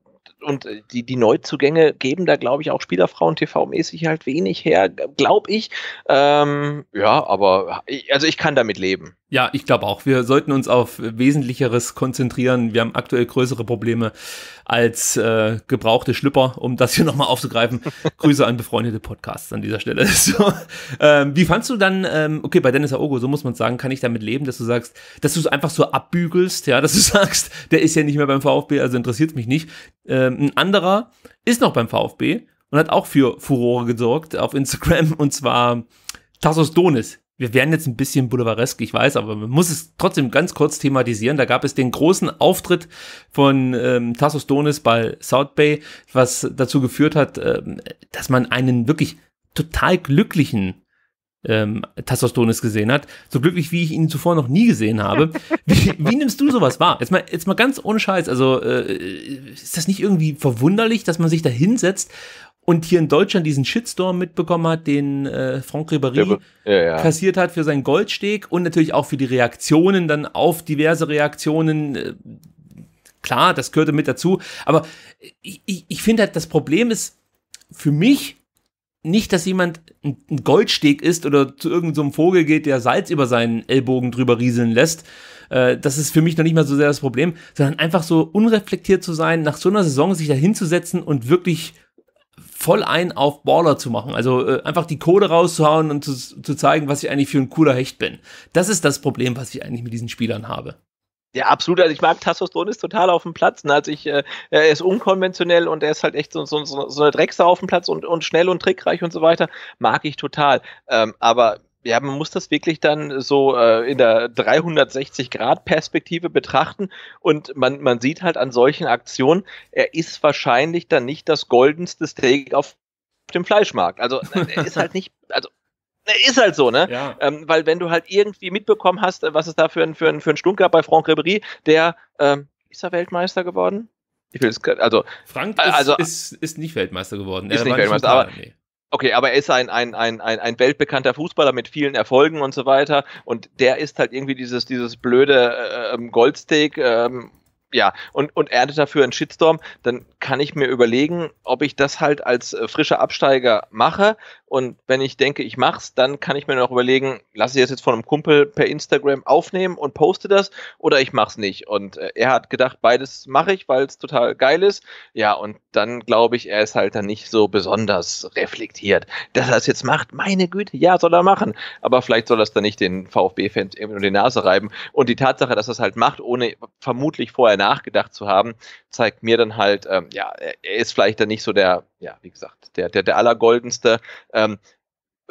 [SPEAKER 1] und äh, die, die Neuzugänge geben da, glaube ich, auch Spielerfrauen-TV-mäßig halt wenig her, glaube ich. Ähm, ja, aber äh, also ich kann damit leben.
[SPEAKER 2] Ja, ich glaube auch. Wir sollten uns auf Wesentlicheres konzentrieren. Wir haben aktuell größere Probleme als äh, gebrauchte Schlüpper, um das hier nochmal aufzugreifen. Grüße an befreundete Podcasts an dieser Stelle. So, ähm, wie fandst du dann, ähm, okay, bei Dennis Aogo, so muss man sagen, kann ich damit leben, dass du sagst, dass du es einfach so abbügelst, ja, dass du sagst, der ist ja nicht mehr beim VfB, also interessiert mich nicht. Ähm, ein anderer ist noch beim VfB und hat auch für Furore gesorgt auf Instagram und zwar Tassos Donis wir werden jetzt ein bisschen boulevardesk, ich weiß, aber man muss es trotzdem ganz kurz thematisieren. Da gab es den großen Auftritt von ähm, Tassos Donis bei South Bay, was dazu geführt hat, ähm, dass man einen wirklich total glücklichen ähm, Tassos Donis gesehen hat. So glücklich, wie ich ihn zuvor noch nie gesehen habe. Wie, wie nimmst du sowas wahr? Jetzt mal, jetzt mal ganz ohne Scheiß. Also äh, ist das nicht irgendwie verwunderlich, dass man sich da hinsetzt und hier in Deutschland diesen Shitstorm mitbekommen hat, den äh, Franck Ribéry
[SPEAKER 1] ja, ja. kassiert
[SPEAKER 2] hat für seinen Goldsteg und natürlich auch für die Reaktionen dann auf diverse Reaktionen. Äh, klar, das gehörte mit dazu, aber ich, ich, ich finde halt, das Problem ist für mich nicht, dass jemand ein Goldsteg ist oder zu irgendeinem so Vogel geht, der Salz über seinen Ellbogen drüber rieseln lässt. Äh, das ist für mich noch nicht mal so sehr das Problem, sondern einfach so unreflektiert zu sein, nach so einer Saison sich da hinzusetzen und wirklich voll ein auf Baller zu machen. Also äh, einfach die Code rauszuhauen und zu, zu zeigen, was ich eigentlich für ein cooler Hecht bin. Das ist das Problem, was ich eigentlich mit diesen Spielern habe.
[SPEAKER 1] Ja, absolut. Also ich mag Testosteron ist total auf dem Platz. Ne? Also ich, äh, er ist unkonventionell und er ist halt echt so, so, so eine Drecksau auf dem Platz und, und schnell und trickreich und so weiter. Mag ich total. Ähm, aber ja, man muss das wirklich dann so äh, in der 360-Grad-Perspektive betrachten und man, man sieht halt an solchen Aktionen, er ist wahrscheinlich dann nicht das goldenste Steak auf dem Fleischmarkt. Also er ist halt nicht, also ist halt so, ne? Ja. Ähm, weil wenn du halt irgendwie mitbekommen hast, was es da für ein, für ein, für ein Stunk gab bei Franck Ribéry, der ähm, ist er Weltmeister geworden?
[SPEAKER 2] Ich will es, also. Frank ist, also, ist, ist nicht Weltmeister geworden. Ist er nicht Weltmeister, aber. Nee.
[SPEAKER 1] Okay, aber er ist ein, ein, ein, ein, weltbekannter Fußballer mit vielen Erfolgen und so weiter. Und der ist halt irgendwie dieses, dieses blöde äh, ähm, Goldsteak. Ähm, ja, und, und erntet dafür einen Shitstorm, dann kann ich mir überlegen, ob ich das halt als äh, frischer Absteiger mache und wenn ich denke, ich mach's, dann kann ich mir noch überlegen, lasse ich das jetzt von einem Kumpel per Instagram aufnehmen und poste das oder ich mach's nicht. Und äh, er hat gedacht, beides mache ich, weil es total geil ist. Ja, und dann glaube ich, er ist halt dann nicht so besonders reflektiert. Dass er es jetzt macht, meine Güte, ja, soll er machen. Aber vielleicht soll das dann nicht den VfB-Fans irgendwie die Nase reiben. Und die Tatsache, dass er es halt macht, ohne vermutlich vorher nachgedacht zu haben, zeigt mir dann halt, ähm, ja, er ist vielleicht dann nicht so der, ja, wie gesagt, der, der, der Allergoldenste. Ähm,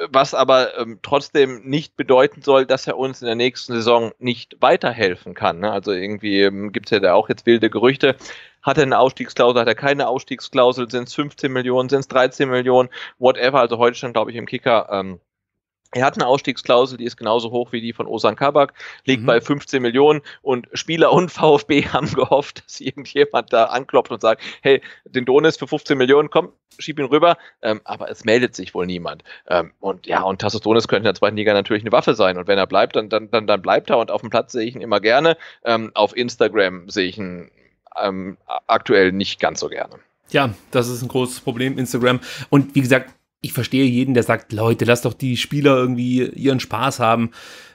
[SPEAKER 1] was aber ähm, trotzdem nicht bedeuten soll, dass er uns in der nächsten Saison nicht weiterhelfen kann. Ne? Also irgendwie ähm, gibt es ja da auch jetzt wilde Gerüchte. Hat er eine Ausstiegsklausel, hat er keine Ausstiegsklausel, sind es 15 Millionen, sind es 13 Millionen, whatever. Also heute schon, glaube ich, im Kicker. Ähm, er hat eine Ausstiegsklausel, die ist genauso hoch wie die von Osan Kabak, liegt mhm. bei 15 Millionen und Spieler und VfB haben gehofft, dass irgendjemand da anklopft und sagt, hey, den Donis für 15 Millionen, komm, schieb ihn rüber, ähm, aber es meldet sich wohl niemand. Ähm, und ja, und Tassos Donis könnte in der zweiten Liga natürlich eine Waffe sein und wenn er bleibt, dann, dann, dann, dann bleibt er und auf dem Platz sehe ich ihn immer gerne, ähm, auf Instagram sehe ich ihn ähm, aktuell nicht ganz so gerne.
[SPEAKER 2] Ja, das ist ein großes Problem, Instagram. Und wie gesagt, ich verstehe jeden, der sagt, Leute, lasst doch die Spieler irgendwie ihren Spaß haben.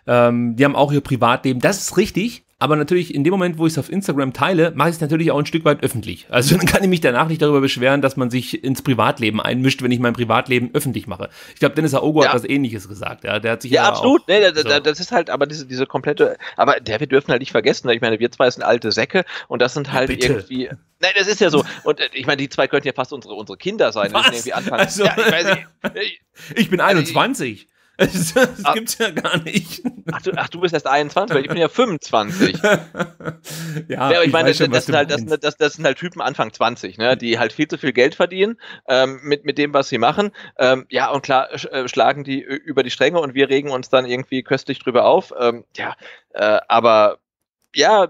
[SPEAKER 2] Ähm, die haben auch ihr Privatleben. Das ist richtig. Aber natürlich, in dem Moment, wo ich es auf Instagram teile, mache ich es natürlich auch ein Stück weit öffentlich. Also dann kann ich mich danach nicht darüber beschweren, dass man sich ins Privatleben einmischt, wenn ich mein Privatleben öffentlich mache. Ich glaube, Dennis Aogo ja. hat was ähnliches gesagt. Ja, der hat sich ja, absolut. Auch, nee, da, so. das ist halt aber diese, diese
[SPEAKER 1] komplette, aber der, wir dürfen halt nicht vergessen, ne? ich meine, wir zwei sind alte Säcke und das sind halt Bitte. irgendwie. Nein, das ist ja so. Und äh, ich meine, die zwei könnten ja fast unsere, unsere Kinder sein, wenn irgendwie Also, ja, ich,
[SPEAKER 2] weiß, ich, ich, bin
[SPEAKER 1] 21. Also, das, das ah, gibt's ja gar nicht. Ach du, ach, du bist erst 21, weil ich bin ja 25. ja, ja, aber ich, ich meine, das, schon, halt, das, sind halt, das, das, sind halt, Typen Anfang 20, ne, die halt viel zu viel Geld verdienen ähm, mit, mit dem, was sie machen. Ähm, ja, und klar sch, äh, schlagen die über die Stränge und wir regen uns dann irgendwie köstlich drüber auf. Ähm, ja, äh, aber ja,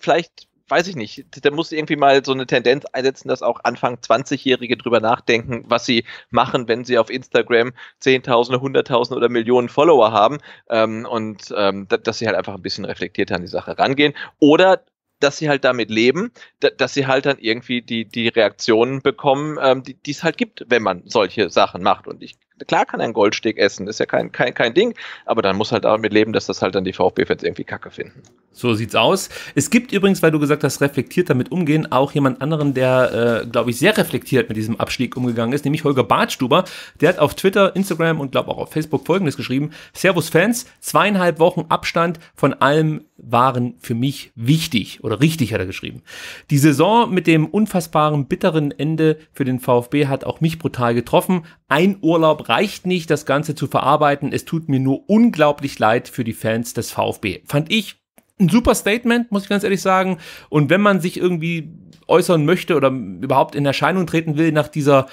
[SPEAKER 1] vielleicht weiß ich nicht, da muss irgendwie mal so eine Tendenz einsetzen, dass auch Anfang 20-Jährige drüber nachdenken, was sie machen, wenn sie auf Instagram Zehntausende, Hunderttausende oder Millionen Follower haben ähm, und ähm, dass sie halt einfach ein bisschen reflektierter an die Sache rangehen. Oder dass sie halt damit leben, dass sie halt dann irgendwie die, die Reaktionen bekommen, ähm, die es halt gibt, wenn man solche Sachen macht. Und ich klar kann ein Goldsteg essen, ist ja kein, kein, kein Ding, aber dann muss halt damit leben, dass das halt dann die VfB-Fans
[SPEAKER 2] irgendwie kacke finden. So sieht's aus. Es gibt übrigens, weil du gesagt hast, reflektiert damit umgehen, auch jemand anderen, der, äh, glaube ich, sehr reflektiert mit diesem Abstieg umgegangen ist, nämlich Holger Bartstuber. Der hat auf Twitter, Instagram und glaube auch auf Facebook folgendes geschrieben. Servus Fans, zweieinhalb Wochen Abstand von allem waren für mich wichtig oder richtig, hat er geschrieben. Die Saison mit dem unfassbaren, bitteren Ende für den VfB hat auch mich brutal getroffen. Ein Urlaub reicht nicht, das Ganze zu verarbeiten. Es tut mir nur unglaublich leid für die Fans des VfB. Fand ich ein super Statement, muss ich ganz ehrlich sagen. Und wenn man sich irgendwie äußern möchte oder überhaupt in Erscheinung treten will nach dieser,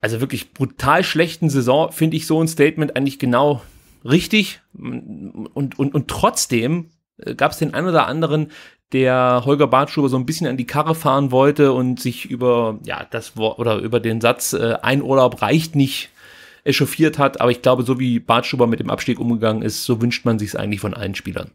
[SPEAKER 2] also wirklich brutal schlechten Saison, finde ich so ein Statement eigentlich genau richtig. Und, und, und trotzdem äh, gab es den einen oder anderen, der Holger Bartschuber so ein bisschen an die Karre fahren wollte und sich über ja das Wort oder über den Satz äh, ein Urlaub reicht nicht echauffiert hat. Aber ich glaube, so wie Bart Schuber mit dem Abstieg umgegangen ist, so wünscht man sich es eigentlich von allen Spielern.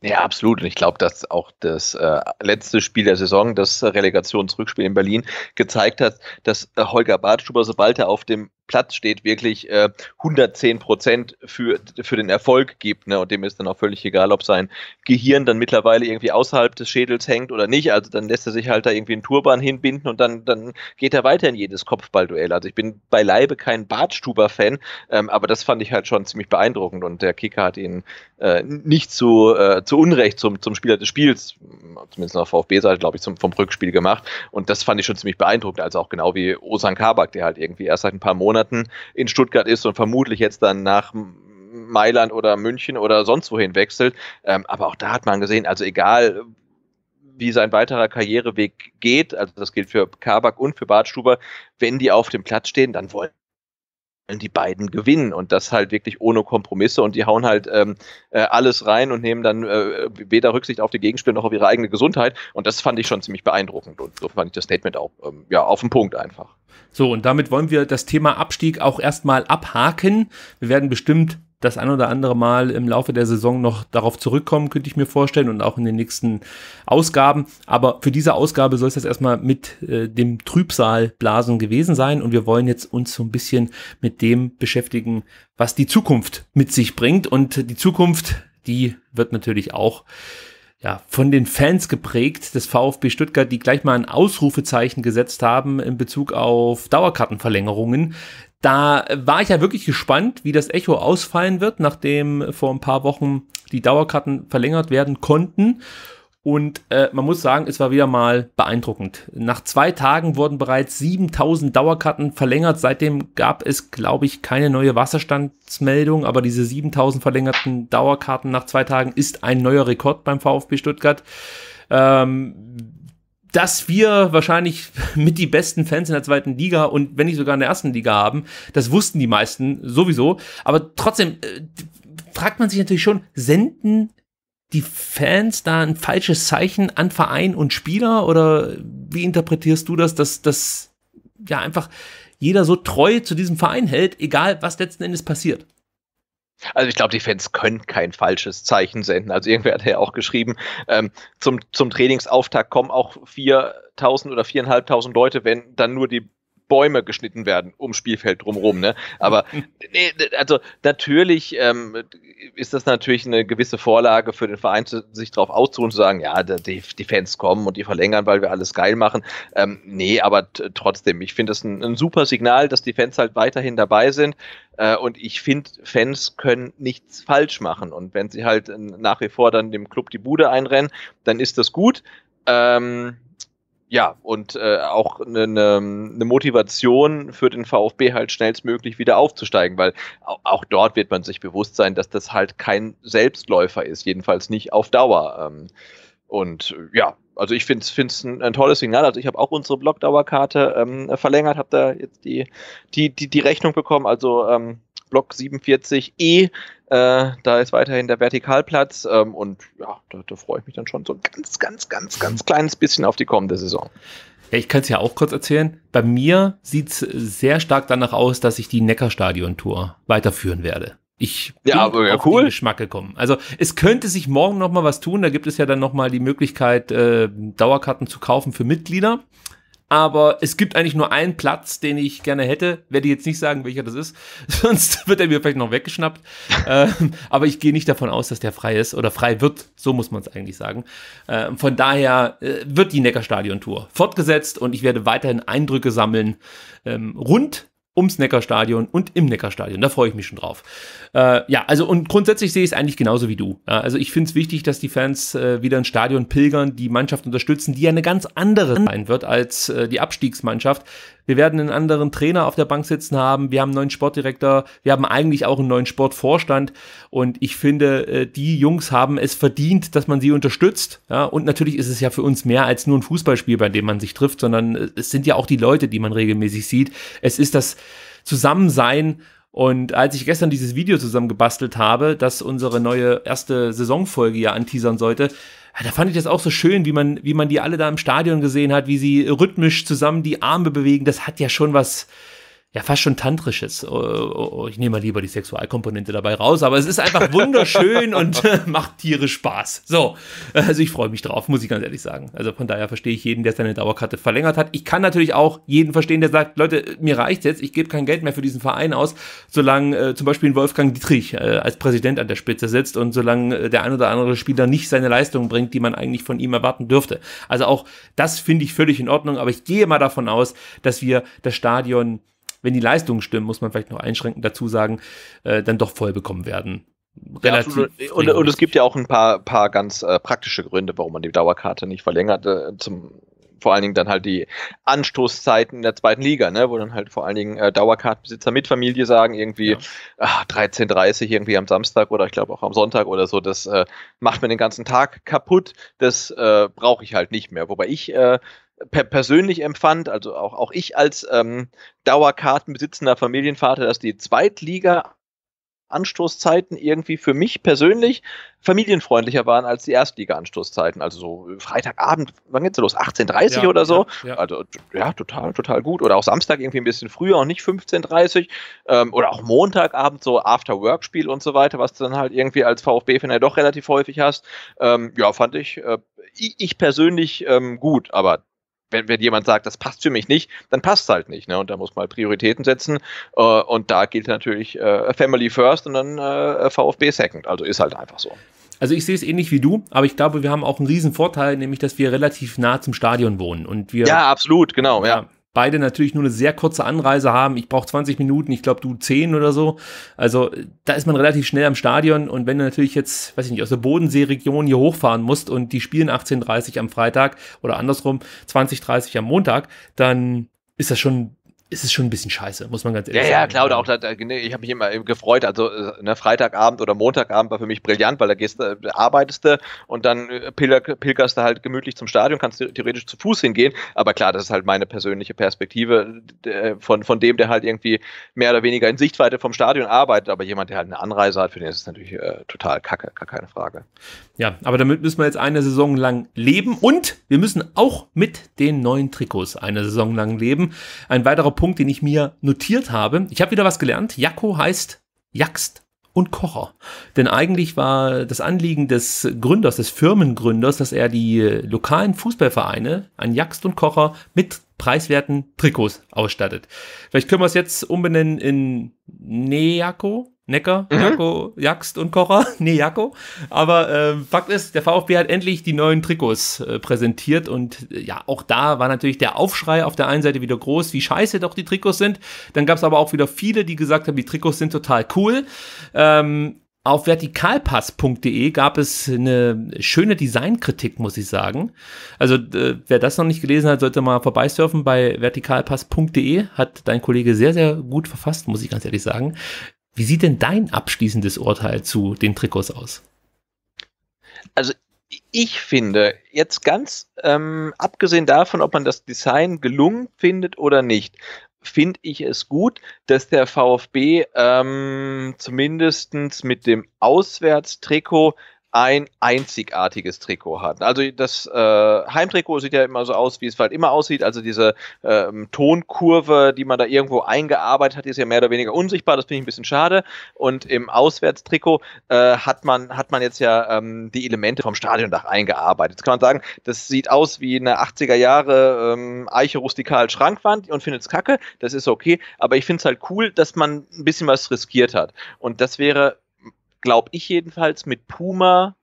[SPEAKER 1] Ja, absolut. Und ich glaube, dass auch das äh, letzte Spiel der Saison, das Relegationsrückspiel in Berlin, gezeigt hat, dass äh, Holger Bartschuber, sobald er auf dem Platz steht, wirklich äh, 110 Prozent für, für den Erfolg gibt. Ne? Und dem ist dann auch völlig egal, ob sein Gehirn dann mittlerweile irgendwie außerhalb des Schädels hängt oder nicht. Also dann lässt er sich halt da irgendwie einen Turban hinbinden und dann, dann geht er weiter in jedes Kopfballduell. Also ich bin beileibe kein Bartstuber-Fan, ähm, aber das fand ich halt schon ziemlich beeindruckend. Und der Kicker hat ihn äh, nicht zu, äh, zu Unrecht zum, zum Spieler des Spiels, zumindest auf VfB-Seite, glaube ich, zum, vom Rückspiel gemacht. Und das fand ich schon ziemlich beeindruckend. Also auch genau wie Osan Kabak, der halt irgendwie erst seit ein paar Monaten Monaten in Stuttgart ist und vermutlich jetzt dann nach Mailand oder München oder sonst wohin wechselt. Ähm, aber auch da hat man gesehen, also egal wie sein weiterer Karriereweg geht, also das gilt für Kabak und für Bartstuber, wenn die auf dem Platz stehen, dann wollen die beiden gewinnen und das halt wirklich ohne Kompromisse und die hauen halt ähm, äh, alles rein und nehmen dann äh, weder Rücksicht auf die Gegenspieler noch auf ihre eigene Gesundheit und das fand ich schon ziemlich beeindruckend und so fand ich das Statement auch ähm, ja auf den Punkt einfach.
[SPEAKER 2] So und damit wollen wir das Thema Abstieg auch erstmal abhaken. Wir werden bestimmt das ein oder andere Mal im Laufe der Saison noch darauf zurückkommen, könnte ich mir vorstellen und auch in den nächsten Ausgaben. Aber für diese Ausgabe soll es jetzt erstmal mit äh, dem Trübsalblasen gewesen sein und wir wollen jetzt uns so ein bisschen mit dem beschäftigen, was die Zukunft mit sich bringt und die Zukunft, die wird natürlich auch ja, von den Fans geprägt des VfB Stuttgart, die gleich mal ein Ausrufezeichen gesetzt haben in Bezug auf Dauerkartenverlängerungen. Da war ich ja wirklich gespannt, wie das Echo ausfallen wird, nachdem vor ein paar Wochen die Dauerkarten verlängert werden konnten. Und äh, man muss sagen, es war wieder mal beeindruckend. Nach zwei Tagen wurden bereits 7000 Dauerkarten verlängert. Seitdem gab es, glaube ich, keine neue Wasserstandsmeldung. Aber diese 7000 verlängerten Dauerkarten nach zwei Tagen ist ein neuer Rekord beim VfB Stuttgart. Ähm, dass wir wahrscheinlich mit die besten Fans in der zweiten Liga und wenn nicht sogar in der ersten Liga haben, das wussten die meisten sowieso. Aber trotzdem äh, fragt man sich natürlich schon, senden die Fans da ein falsches Zeichen an Verein und Spieler oder wie interpretierst du das, dass das ja einfach jeder so treu zu diesem Verein hält, egal was letzten Endes passiert?
[SPEAKER 1] Also ich glaube, die Fans können kein falsches Zeichen senden. Also irgendwer hat ja auch geschrieben, ähm, zum, zum Trainingsauftakt kommen auch 4.000 oder 4.500 Leute, wenn dann nur die Bäume geschnitten werden ums Spielfeld drumherum. Ne? Aber nee, also natürlich ähm, ist das natürlich eine gewisse Vorlage für den Verein, sich darauf auszuruhen, zu sagen, ja, die, die, Fans kommen und die verlängern, weil wir alles geil machen. Ähm, nee, aber trotzdem, ich finde das ein, ein, super Signal, dass die Fans halt weiterhin dabei sind. Äh, und ich finde, Fans können nichts falsch machen. Und wenn sie halt nach wie vor dann dem Club die Bude einrennen, dann ist das gut. Ähm, ja, und äh, auch eine ne, ne Motivation für den VfB halt schnellstmöglich wieder aufzusteigen, weil auch dort wird man sich bewusst sein, dass das halt kein Selbstläufer ist, jedenfalls nicht auf Dauer. Ähm, und äh, ja, also ich finde es ein, ein, tolles Signal. Also ich habe auch unsere Blockdauerkarte ähm, verlängert, habe da jetzt die, die, die, die Rechnung bekommen. Also ähm, Block 47E. Äh, da ist weiterhin der
[SPEAKER 2] Vertikalplatz ähm, und ja, da, da freue ich mich dann schon so ein ganz, ganz, ganz, ganz kleines bisschen auf die kommende Saison. Ja, ich kann es ja auch kurz erzählen. Bei mir sieht es sehr stark danach aus, dass ich die Neckarstadion-Tour weiterführen werde. Ich bin ja, aber ja, auf cool. den Geschmack gekommen. Also es könnte sich morgen noch mal was tun. Da gibt es ja dann noch mal die Möglichkeit, äh, Dauerkarten zu kaufen für Mitglieder aber es gibt eigentlich nur einen Platz, den ich gerne hätte. Werde ich jetzt nicht sagen, welcher das ist, sonst wird er mir vielleicht noch weggeschnappt. ähm, aber ich gehe nicht davon aus, dass der frei ist oder frei wird, so muss man es eigentlich sagen. Ähm, von daher äh, wird die Neckarstadion-Tour fortgesetzt und ich werde weiterhin Eindrücke sammeln ähm, rund ums Neckarstadion und im Neckarstadion. Da freue ich mich schon drauf. Äh, ja, also und grundsätzlich sehe ich es eigentlich genauso wie du. Ja, also ich finde es wichtig, dass die Fans äh, wieder ins Stadion pilgern, die Mannschaft unterstützen, die ja eine ganz andere sein wird als äh, die Abstiegsmannschaft wir werden einen anderen Trainer auf der Bank sitzen haben, wir haben einen neuen Sportdirektor, wir haben eigentlich auch einen neuen Sportvorstand und ich finde, äh, die Jungs haben es verdient, dass man sie unterstützt. Ja, und natürlich ist es ja für uns mehr als nur ein Fußballspiel, bei dem man sich trifft, sondern äh, es sind ja auch die Leute, die man regelmäßig sieht. Es ist das Zusammensein und als ich gestern dieses Video zusammengebastelt habe, das unsere neue erste Saisonfolge ja anteasern sollte, da fand ich das auch so schön, wie man, wie man die alle da im Stadion gesehen hat, wie sie rhythmisch zusammen die Arme bewegen. Das hat ja schon was, ja fast schon tantrisches. Oh, oh, oh, ich nehme mal lieber die Sexualkomponente dabei raus, aber es ist einfach wunderschön und äh, macht Tiere Spaß. So, also ich freue mich drauf, muss ich ganz ehrlich sagen. Also von daher verstehe ich jeden, der seine Dauerkarte verlängert hat. Ich kann natürlich auch jeden verstehen, der sagt, Leute, mir reicht jetzt, ich gebe kein Geld mehr für diesen Verein aus, solange äh, zum Beispiel Wolfgang Dietrich äh, als Präsident an der Spitze sitzt und solange äh, der ein oder andere Spieler nicht seine Leistung bringt, die man eigentlich von ihm erwarten dürfte. Also auch das finde ich völlig in Ordnung, aber ich gehe mal davon aus, dass wir das Stadion wenn die Leistungen stimmen, muss man vielleicht noch einschränkend dazu sagen, äh, dann doch voll bekommen werden. Relativ ja, und, und, es
[SPEAKER 1] gibt ja auch ein paar, paar ganz äh, praktische Gründe, warum man die Dauerkarte nicht verlängert. Äh, zum, vor allen Dingen dann halt die Anstoßzeiten in der zweiten Liga, ne, wo dann halt vor allen Dingen äh, Dauerkartbesitzer mit Familie sagen, irgendwie ja. 13.30 ah, irgendwie am Samstag oder ich glaube auch am Sonntag oder so, das äh, macht mir den ganzen Tag kaputt, das äh, brauche ich halt nicht mehr. Wobei ich äh, per persönlich empfand, also auch, auch ich als ähm, Dauerkartenbesitzender Familienvater, dass die Zweitliga Anstoßzeiten irgendwie für mich persönlich familienfreundlicher waren als die Erstliga-Anstoßzeiten. Also so Freitagabend, wann geht's los? 18.30 ja, oder so. Ja, ja. Also ja, total, total gut. Oder auch Samstag irgendwie ein bisschen früher und nicht 15.30 ähm, oder auch Montagabend so After-Work-Spiel und so weiter, was du dann halt irgendwie als VfB-Fan ja doch relativ häufig hast. Ähm, ja, fand ich, äh, ich persönlich ähm, gut, aber wenn, wenn jemand sagt, das passt für mich nicht, dann passt es halt nicht. Ne? Und da muss man halt Prioritäten setzen. Äh, und da gilt natürlich äh, Family First und dann äh, VfB Second. Also ist halt einfach so.
[SPEAKER 2] Also ich sehe es ähnlich wie du, aber ich glaube, wir haben auch einen riesen Vorteil, nämlich dass wir relativ nah zum Stadion wohnen und wir. Ja, absolut, genau, ja. ja beide natürlich nur eine sehr kurze Anreise haben. Ich brauche 20 Minuten, ich glaube du 10 oder so. Also da ist man relativ schnell am Stadion und wenn du natürlich jetzt, weiß ich nicht, aus der Bodenseeregion hier hochfahren musst und die spielen 18.30 am Freitag oder andersrum 20.30 am Montag, dann ist das schon ist es schon ein bisschen scheiße, muss man ganz ehrlich ja, sagen. Ja,
[SPEAKER 1] klar, oder auch, da, ne, ich habe mich immer äh, gefreut, also äh, ne, Freitagabend oder Montagabend war für mich brillant, weil da gehst, äh, arbeitest du und dann äh, pil pilgerst du halt gemütlich zum Stadion, kannst du theoretisch zu Fuß hingehen, aber klar, das ist halt meine persönliche Perspektive von, von dem, der halt irgendwie mehr oder weniger in Sichtweite vom Stadion arbeitet, aber jemand, der halt eine Anreise hat, für den ist es natürlich äh, total kacke, gar
[SPEAKER 2] keine Frage. Ja, aber damit müssen wir jetzt eine Saison lang leben und wir müssen auch mit den neuen Trikots eine Saison lang leben. Ein weiterer Punkt Punkt, den ich mir notiert habe. Ich habe wieder was gelernt. Jakko heißt Jaxt und Kocher. Denn eigentlich war das Anliegen des Gründers, des Firmengründers, dass er die lokalen Fußballvereine an Jaxt und Kocher mit preiswerten Trikots ausstattet. Vielleicht können wir es jetzt umbenennen in Nejako. Necker, mhm. Jagst und Kocher. nee, Jako. Aber äh, Fakt ist, der VfB hat endlich die neuen Trikots äh, präsentiert und äh, ja, auch da war natürlich der Aufschrei auf der einen Seite wieder groß, wie scheiße doch die Trikots sind. Dann gab es aber auch wieder viele, die gesagt haben, die Trikots sind total cool. Ähm, auf vertikalpass.de gab es eine schöne Designkritik, muss ich sagen. Also äh, wer das noch nicht gelesen hat, sollte mal vorbeisurfen bei vertikalpass.de. Hat dein Kollege sehr, sehr gut verfasst, muss ich ganz ehrlich sagen. Wie sieht denn dein abschließendes Urteil zu den Trikots aus?
[SPEAKER 1] Also ich finde, jetzt ganz ähm, abgesehen davon, ob man das Design gelungen findet oder nicht, finde ich es gut, dass der VfB ähm, zumindest mit dem Auswärtstrikot ein einzigartiges Trikot hat. Also das äh, Heimtrikot sieht ja immer so aus, wie es halt immer aussieht. Also diese ähm, Tonkurve, die man da irgendwo eingearbeitet hat, ist ja mehr oder weniger unsichtbar. Das finde ich ein bisschen schade. Und im Auswärtstrikot äh, hat man hat man jetzt ja ähm, die Elemente vom Stadiondach eingearbeitet. Jetzt kann man sagen, das sieht aus wie eine 80er Jahre ähm, Eiche rustikal Schrankwand und findet es kacke. Das ist okay. Aber ich finde es halt cool, dass man ein bisschen was riskiert hat. Und das wäre glaube ich jedenfalls, mit Puma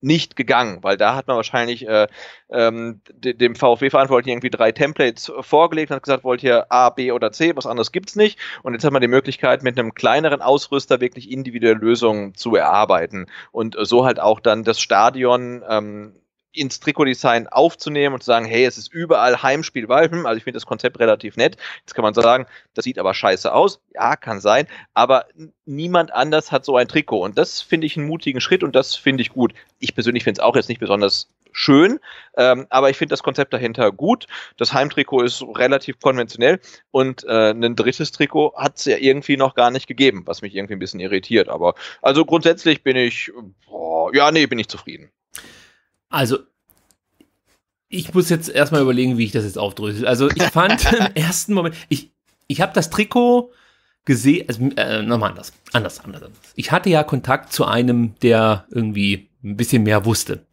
[SPEAKER 1] nicht gegangen, weil da hat man wahrscheinlich äh, ähm, dem vfw verantwortlichen irgendwie drei Templates vorgelegt und hat gesagt, wollt ihr A, B oder C, was anderes gibt es nicht. Und jetzt hat man die Möglichkeit, mit einem kleineren Ausrüster wirklich individuelle Lösungen zu erarbeiten und so halt auch dann das Stadion ähm, ins Trikotdesign aufzunehmen und zu sagen, hey, es ist überall Heimspiel Walpen. Also ich finde das Konzept relativ nett. Jetzt kann man sagen, das sieht aber scheiße aus. Ja, kann sein. Aber niemand anders hat so ein Trikot. Und das finde ich einen mutigen Schritt und das finde ich gut. Ich persönlich finde es auch jetzt nicht besonders schön, ähm, aber ich finde das Konzept dahinter gut. Das Heimtrikot ist relativ konventionell und äh, ein drittes Trikot hat es ja irgendwie noch gar nicht gegeben, was mich irgendwie ein bisschen irritiert. Aber also grundsätzlich bin ich, boah,
[SPEAKER 2] ja, nee, bin ich zufrieden. Also, ich muss jetzt erstmal überlegen, wie ich das jetzt aufdrösel. Also, ich fand im ersten Moment, ich, ich habe das Trikot gesehen, also, äh, nochmal anders, anders, anders, anders. Ich hatte ja Kontakt zu einem, der irgendwie ein bisschen mehr wusste.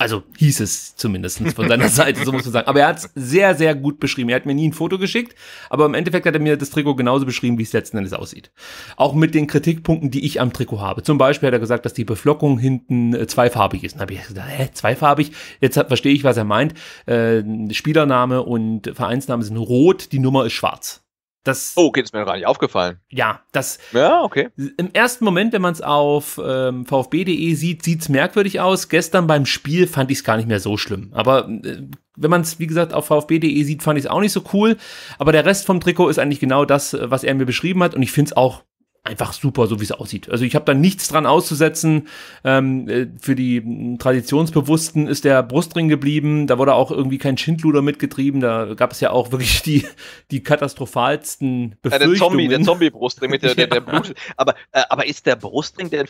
[SPEAKER 2] Also hieß es zumindest von seiner Seite, so muss man sagen. Aber er hat es sehr, sehr gut beschrieben. Er hat mir nie ein Foto geschickt, aber im Endeffekt hat er mir das Trikot genauso beschrieben, wie es letzten Endes aussieht. Auch mit den Kritikpunkten, die ich am Trikot habe. Zum Beispiel hat er gesagt, dass die Beflockung hinten äh, zweifarbig ist. Dann habe ich gesagt, hä, zweifarbig? Jetzt hat, verstehe ich, was er meint. Äh, Spielername und Vereinsname sind rot, die Nummer ist schwarz. Das, oh, okay, das ist mir noch gar nicht aufgefallen. Ja, das. Ja, okay. Im ersten Moment, wenn man es auf ähm, VfB.de sieht, sieht es merkwürdig aus. Gestern beim Spiel fand ich es gar nicht mehr so schlimm. Aber äh, wenn man es, wie gesagt, auf VfB.de sieht, fand ich es auch nicht so cool. Aber der Rest vom Trikot ist eigentlich genau das, äh, was er mir beschrieben hat. Und ich finde es auch einfach super, so wie es aussieht. Also ich habe da nichts dran auszusetzen. Ähm, äh, für die Traditionsbewussten ist der Brustring geblieben. Da wurde auch irgendwie kein Schindluder mitgetrieben. Da gab es ja auch wirklich die, die katastrophalsten Befürchtungen. Äh, ja, der Zombie, der Zombie-Brustring mit der, der, der Blut.
[SPEAKER 1] Aber, äh, aber ist der Brustring, der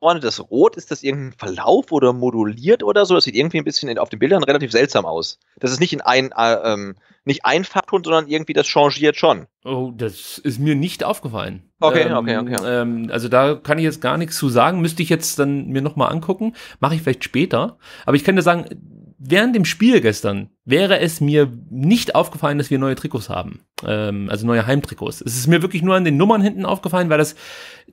[SPEAKER 1] vorne das Rot, ist das irgendein Verlauf oder moduliert oder so? Das sieht irgendwie ein bisschen in, auf den Bildern relativ seltsam aus.
[SPEAKER 2] Das ist nicht in ein, äh, ähm, nicht einfach tun, sondern irgendwie das changiert schon. Oh, das ist mir nicht aufgefallen. Okay, ähm, okay, okay. Ähm, also da kann ich jetzt gar nichts zu sagen. Müsste ich jetzt dann mir nochmal angucken. Mache ich vielleicht später. Aber ich kann dir sagen, während dem Spiel gestern wäre es mir nicht aufgefallen, dass wir neue Trikots haben. Ähm, also neue Heimtrikots. Es ist mir wirklich nur an den Nummern hinten aufgefallen, weil das,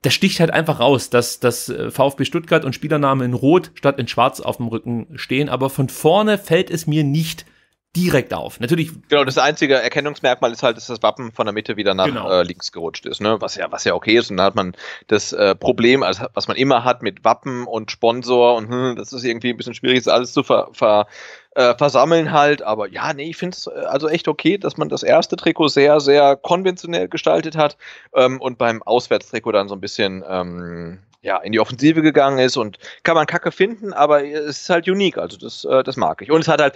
[SPEAKER 2] das sticht halt einfach raus, dass das äh, VfB Stuttgart und Spielername in Rot statt in Schwarz auf dem Rücken stehen. Aber von vorne fällt es mir nicht auf direkt auf. Natürlich.
[SPEAKER 1] Genau, das einzige Erkennungsmerkmal ist halt, dass das Wappen von der Mitte wieder nach genau. äh, links gerutscht ist, ne? Was ja, was ja okay ist. Und dann hat man das äh, Problem, also, was man immer hat mit Wappen und Sponsor und hm, das ist irgendwie ein bisschen schwierig, das alles zu ver, ver äh, versammeln halt, aber ja, nee, ich finde es äh, also echt okay, dass man das erste Trikot sehr, sehr konventionell gestaltet hat ähm, und beim Auswärtstrikot dann so ein bisschen ähm, ja, in die Offensive gegangen ist und kann man Kacke finden, aber äh, es ist halt unique, also das, äh, das mag ich. Und es hat halt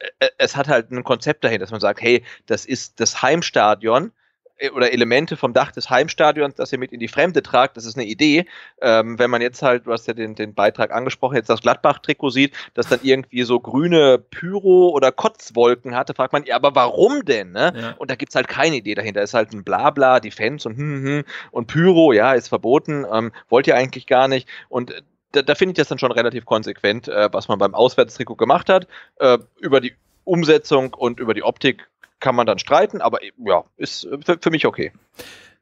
[SPEAKER 1] äh, äh, es hat halt ein Konzept dahin, dass man sagt, hey, das ist das Heimstadion äh, oder Elemente vom Dach des Heimstadions, das ihr mit in die Fremde tragt, das ist eine Idee. Ähm, wenn man jetzt halt, du hast ja den, den Beitrag angesprochen, jetzt das Gladbach-Trikot sieht, das dann irgendwie so grüne Pyro- oder Kotzwolken hatte, fragt man, ja, aber warum denn? Ne? Ja. Und da gibt es halt keine Idee dahinter. Ist halt ein Blabla, die Fans und hm, hm, hm, und Pyro, ja, ist verboten, ähm, wollt ihr eigentlich gar nicht. Und da, da finde ich das dann schon relativ konsequent, äh, was man beim Auswärtstrikot gemacht hat. Äh, über die Umsetzung und über die Optik kann man dann streiten, aber äh, ja, ist äh, für, für mich okay.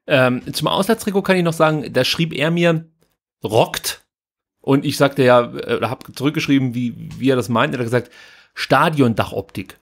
[SPEAKER 2] Ähm, zum Auswärtstrikot kann ich noch sagen, da schrieb er mir, rockt. Und ich sagte ja, äh, oder habe zurückgeschrieben, wie, wie er das meint. Er hat gesagt, Stadiondachoptik.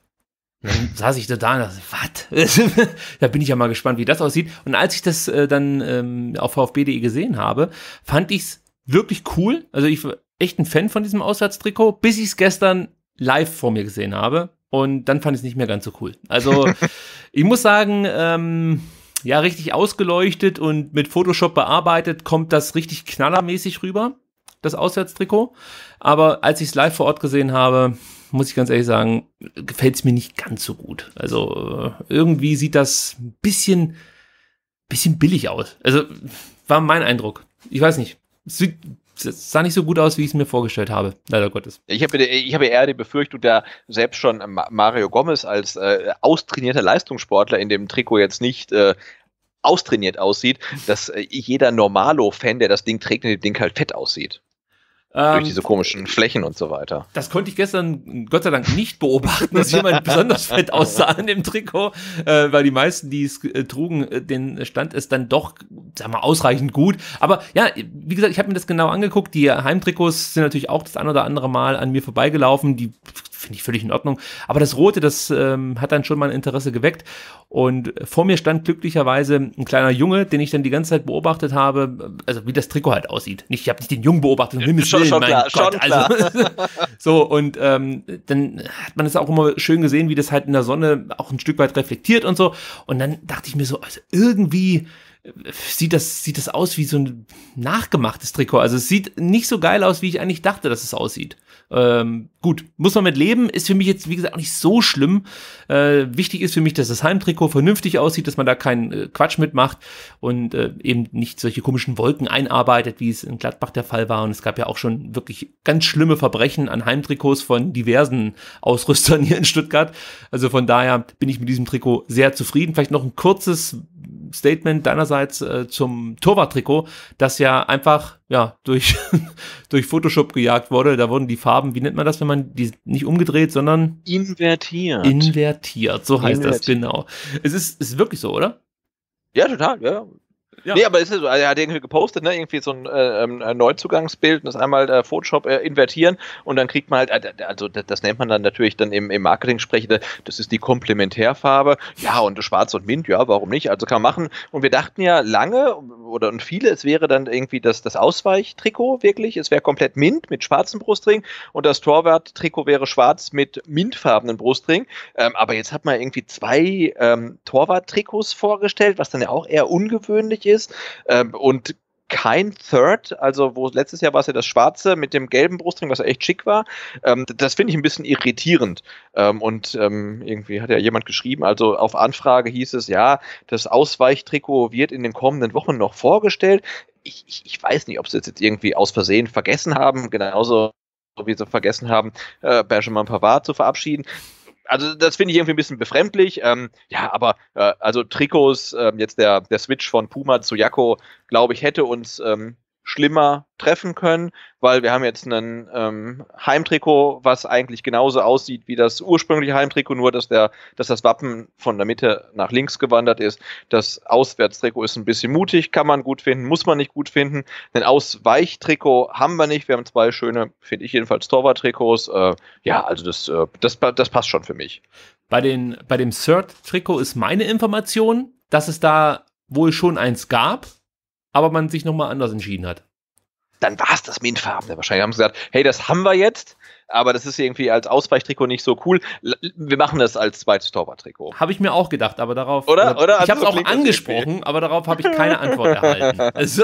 [SPEAKER 2] Dann saß ich da da und dachte, was? da bin ich ja mal gespannt, wie das aussieht. Und als ich das äh, dann ähm, auf VfB.de gesehen habe, fand ich es wirklich cool. Also ich war echt ein Fan von diesem Auswärtstrikot, bis ich es gestern live vor mir gesehen habe. Und dann fand ich es nicht mehr ganz so cool. Also ich muss sagen, ähm, ja, richtig ausgeleuchtet und mit Photoshop bearbeitet, kommt das richtig knallermäßig rüber, das Auswärtstrikot. Aber als ich es live vor Ort gesehen habe, muss ich ganz ehrlich sagen, gefällt es mir nicht ganz so gut. Also äh, irgendwie sieht das ein bisschen, bisschen billig aus. Also war mein Eindruck. Ich weiß nicht sieht, sah nicht so gut aus, wie ich es mir vorgestellt habe, leider Gottes. Ich habe,
[SPEAKER 1] ich habe eher die Befürchtung, da selbst schon Mario Gomez als äh, austrainierter Leistungssportler in dem Trikot jetzt nicht äh, austrainiert aussieht, dass äh, jeder Normalo-Fan, der das Ding trägt, in dem Ding halt fett aussieht. Durch ähm, diese komischen Flächen und so weiter.
[SPEAKER 2] Das konnte ich gestern Gott sei Dank nicht beobachten, dass jemand besonders fett aussah an dem Trikot, äh, weil die meisten, die es äh, trugen, äh, den stand ist dann doch, sag mal, ausreichend gut. Aber ja, wie gesagt, ich habe mir das genau angeguckt. Die Heimtrikots sind natürlich auch das ein oder andere Mal an mir vorbeigelaufen. Die finde ich völlig in Ordnung. Aber das Rote, das ähm, hat dann schon mein Interesse geweckt. Und vor mir stand glücklicherweise ein kleiner Junge, den ich dann die ganze Zeit beobachtet habe, also wie das Trikot halt aussieht. Nicht, ich habe nicht den Jungen beobachtet, um Himmels Willen, schon, klar, Gott, schon Also, so, und ähm, dann hat man es auch immer schön gesehen, wie das halt in der Sonne auch ein Stück weit reflektiert und so. Und dann dachte ich mir so, also irgendwie äh, sieht das, sieht das aus wie so ein nachgemachtes Trikot. Also es sieht nicht so geil aus, wie ich eigentlich dachte, dass es aussieht. Ähm, gut, muss man mit leben, ist für mich jetzt, wie gesagt, auch nicht so schlimm. Äh, wichtig ist für mich, dass das Heimtrikot vernünftig aussieht, dass man da keinen äh, Quatsch mitmacht und äh, eben nicht solche komischen Wolken einarbeitet, wie es in Gladbach der Fall war. Und es gab ja auch schon wirklich ganz schlimme Verbrechen an Heimtrikots von diversen Ausrüstern hier in Stuttgart. Also von daher bin ich mit diesem Trikot sehr zufrieden. Vielleicht noch ein kurzes Statement deinerseits äh, zum Torwarttrikot, das ja einfach ja durch durch Photoshop gejagt wurde. Da wurden die Farben, wie nennt man das, wenn man die nicht umgedreht, sondern invertiert. Invertiert, so heißt invertiert. das genau. Es ist ist wirklich so, oder? Ja,
[SPEAKER 1] total, ja. Ja. Nee, aber ist es so, also er hat irgendwie gepostet, ne? irgendwie so ein, äh, ähm, ein Neuzugangsbild und das einmal äh, Photoshop äh, invertieren und dann kriegt man halt, äh, also das, das, nennt man dann natürlich dann im, im marketing äh, das ist die Komplementärfarbe, ja und schwarz und mint, ja warum nicht, also kann man machen und wir dachten ja lange oder und viele, es wäre dann irgendwie das, das Ausweichtrikot wirklich, es wäre komplett mint mit schwarzem Brustring und das Torwarttrikot wäre schwarz mit mintfarbenen Brustring, ähm, aber jetzt hat man irgendwie zwei ähm, Torwarttrikots vorgestellt, was dann ja auch eher ungewöhnlich ist ist. Ähm, und kein Third, also wo letztes Jahr war es ja das Schwarze mit dem gelben Brustring, was echt schick war. Ähm, das finde ich ein bisschen irritierend. Ähm, und ähm, irgendwie hat ja jemand geschrieben, also auf Anfrage hieß es, ja, das Ausweichtrikot wird in den kommenden Wochen noch vorgestellt. Ich, ich, ich weiß nicht, ob sie es jetzt irgendwie aus Versehen vergessen haben, genauso wie sie vergessen haben, äh, Benjamin Pavard zu verabschieden also das finde ich irgendwie ein bisschen befremdlich. Ähm, ja, aber äh, also Trikots, äh, jetzt der, der Switch von Puma zu Jacko, glaube ich, hätte uns ähm, schlimmer treffen können, weil wir haben jetzt einen ähm, Heimtrikot, was eigentlich genauso aussieht wie das ursprüngliche Heimtrikot, nur dass der, dass das Wappen von der Mitte nach links gewandert ist. Das Auswärtstrikot ist ein bisschen mutig, kann man gut finden, muss man nicht gut finden. Ein Ausweichtrikot haben wir nicht.
[SPEAKER 2] Wir haben zwei schöne, finde ich jedenfalls, Torwarttrikots. Äh, ja, also das, äh, das, das passt schon für mich. Bei, den, bei dem Third-Trikot ist meine Information, dass es da wohl schon eins gab aber man sich nochmal anders entschieden hat. Dann war es das Minfarbene. Wahrscheinlich haben sie gesagt, hey, das haben wir jetzt aber das ist irgendwie als Ausweichtrikot nicht so cool. Wir machen das als zweites Torwarttrikot. Habe ich mir auch gedacht, aber darauf. Oder? oder, ich also habe es auch angesprochen, aber darauf habe ich keine Antwort erhalten. Also,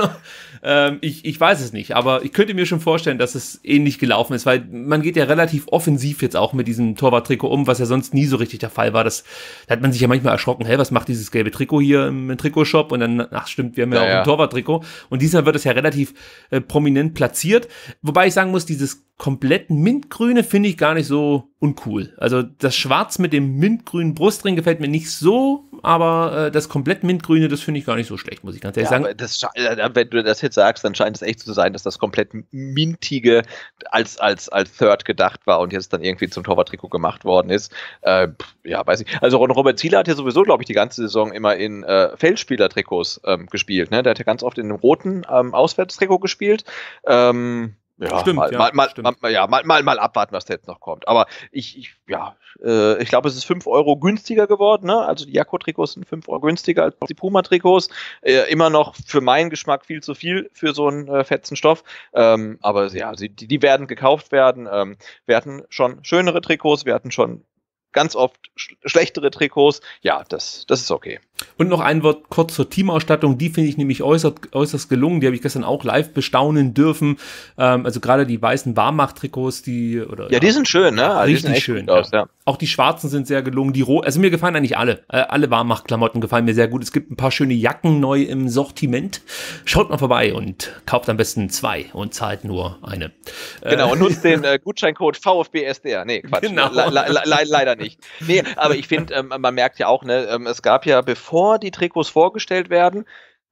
[SPEAKER 2] ähm, ich, ich weiß es nicht, aber ich könnte mir schon vorstellen, dass es ähnlich gelaufen ist, weil man geht ja relativ offensiv jetzt auch mit diesem Torwarttrikot um, was ja sonst nie so richtig der Fall war. Das, da hat man sich ja manchmal erschrocken, hey, was macht dieses gelbe Trikot hier im Trikotshop? Und dann, ach stimmt, wir haben ja, ja auch ein ja. Torwarttrikot. Und diesmal wird es ja relativ äh, prominent platziert. Wobei ich sagen muss, dieses komplett mintgrüne finde ich gar nicht so uncool. Also das Schwarz mit dem mintgrünen Brustring gefällt mir nicht so, aber äh, das komplett mintgrüne, das finde ich gar nicht so schlecht, muss ich ganz ehrlich ja, sagen.
[SPEAKER 1] Das, äh, wenn du das jetzt sagst, dann scheint es echt zu sein, dass das komplett mintige als, als, als Third gedacht war und jetzt dann irgendwie zum Torwarttrikot gemacht worden ist. Äh, ja, weiß ich. Also Robert Zieler hat ja sowieso, glaube ich, die ganze Saison immer in äh, Feldspielertrikots ähm, gespielt. Ne? Der hat ja ganz oft in einem roten ähm, Auswärtstrikot gespielt. Ähm, ja, Stimmt, mal, ja, mal, mal, stimmt. mal, ja, mal, mal, mal abwarten, was da jetzt noch kommt. Aber ich, ich ja, äh, ich glaube, es ist 5 Euro günstiger geworden. Ne? Also die Jakko-Trikots sind 5 Euro günstiger als die Puma-Trikots. Äh, immer noch für meinen Geschmack viel zu viel für so einen äh, fetzen Stoff. Ähm, aber ja, sie, die, die werden gekauft werden. Ähm, wir hatten schon schönere Trikots, wir hatten schon ganz oft sch schlechtere Trikots. Ja, das, das ist okay.
[SPEAKER 2] Und noch ein Wort kurz zur Teamausstattung. Die finde ich nämlich äußerst, äußerst gelungen. Die habe ich gestern auch live bestaunen dürfen. Ähm, also gerade die weißen Warmacht-Trikots, die oder ja, ja, die sind schön, ne? Also richtig schön. Aus, ja. Auch die schwarzen sind sehr gelungen. Die rot, also mir gefallen eigentlich alle. Äh, alle Warmacht-Klamotten gefallen mir sehr gut. Es gibt ein paar schöne Jacken neu im Sortiment. Schaut mal vorbei und kauft am besten zwei und zahlt nur eine. Äh, genau, äh, und nutzt
[SPEAKER 1] den äh, Gutscheincode VfBSDR. Nee, Quatsch. Genau. Le le le leider nicht. Nee, aber ich finde, ähm, man merkt ja auch, ne, ähm, es gab ja bevor bevor die Trikots vorgestellt werden,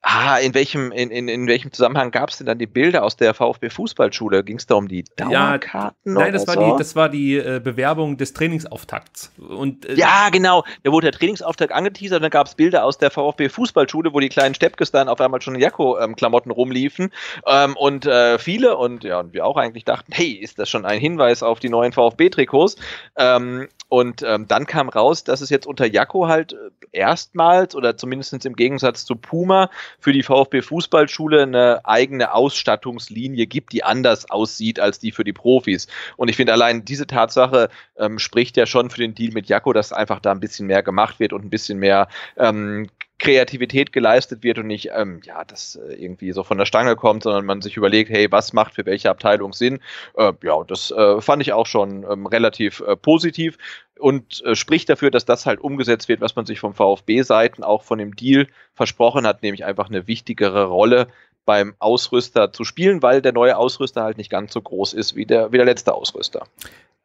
[SPEAKER 1] Ah, in welchem, in, in, in welchem Zusammenhang gab es denn dann die Bilder aus der VfB-Fußballschule? Ging es da um die Dauerkarten? Ja, nein, das war so? die, das
[SPEAKER 2] war die äh, Bewerbung des Trainingsauftakts.
[SPEAKER 1] Und, äh, ja, genau. Da wurde der Trainingsauftakt angeteasert und dann gab es Bilder aus der VfB-Fußballschule, wo die kleinen Steppkes dann auf einmal schon in Jacko-Klamotten ähm, rumliefen. Ähm, und äh, viele und ja, und wir auch eigentlich dachten, hey, ist das schon ein Hinweis auf die neuen VfB-Trikots? Ähm, und ähm, dann kam raus, dass es jetzt unter Jakko halt äh, erstmals oder zumindest im Gegensatz zu Puma für die VfB Fußballschule eine eigene Ausstattungslinie gibt, die anders aussieht als die für die Profis. Und ich finde allein diese Tatsache ähm, spricht ja schon für den Deal mit Jakko, dass einfach da ein bisschen mehr gemacht wird und ein bisschen mehr ähm, Kreativität geleistet wird und nicht, ähm, ja, das äh, irgendwie so von der Stange kommt, sondern man sich überlegt, hey, was macht für welche Abteilung Sinn? Äh, ja, und das äh, fand ich auch schon ähm, relativ äh, positiv und äh, spricht dafür, dass das halt umgesetzt wird, was man sich vom VfB-Seiten auch von dem Deal versprochen hat, nämlich einfach eine wichtigere Rolle beim Ausrüster zu spielen, weil der neue Ausrüster halt nicht ganz
[SPEAKER 2] so groß ist wie der, wie der letzte Ausrüster.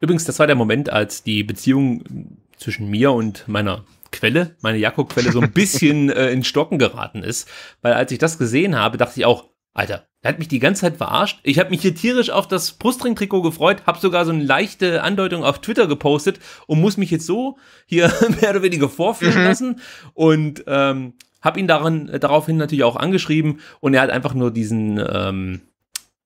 [SPEAKER 2] Übrigens, das war der Moment, als die Beziehung zwischen mir und meiner Quelle, meine Jakob-Quelle, so ein bisschen äh, in Stocken geraten ist. Weil als ich das gesehen habe, dachte ich auch, Alter, der hat mich die ganze Zeit verarscht. Ich habe mich hier tierisch auf das Brustring-Trikot gefreut, habe sogar so eine leichte Andeutung auf Twitter gepostet und muss mich jetzt so hier mehr oder weniger vorführen mhm. lassen. Und ähm, habe ihn daran, äh, daraufhin natürlich auch angeschrieben und er hat einfach nur diesen, ähm,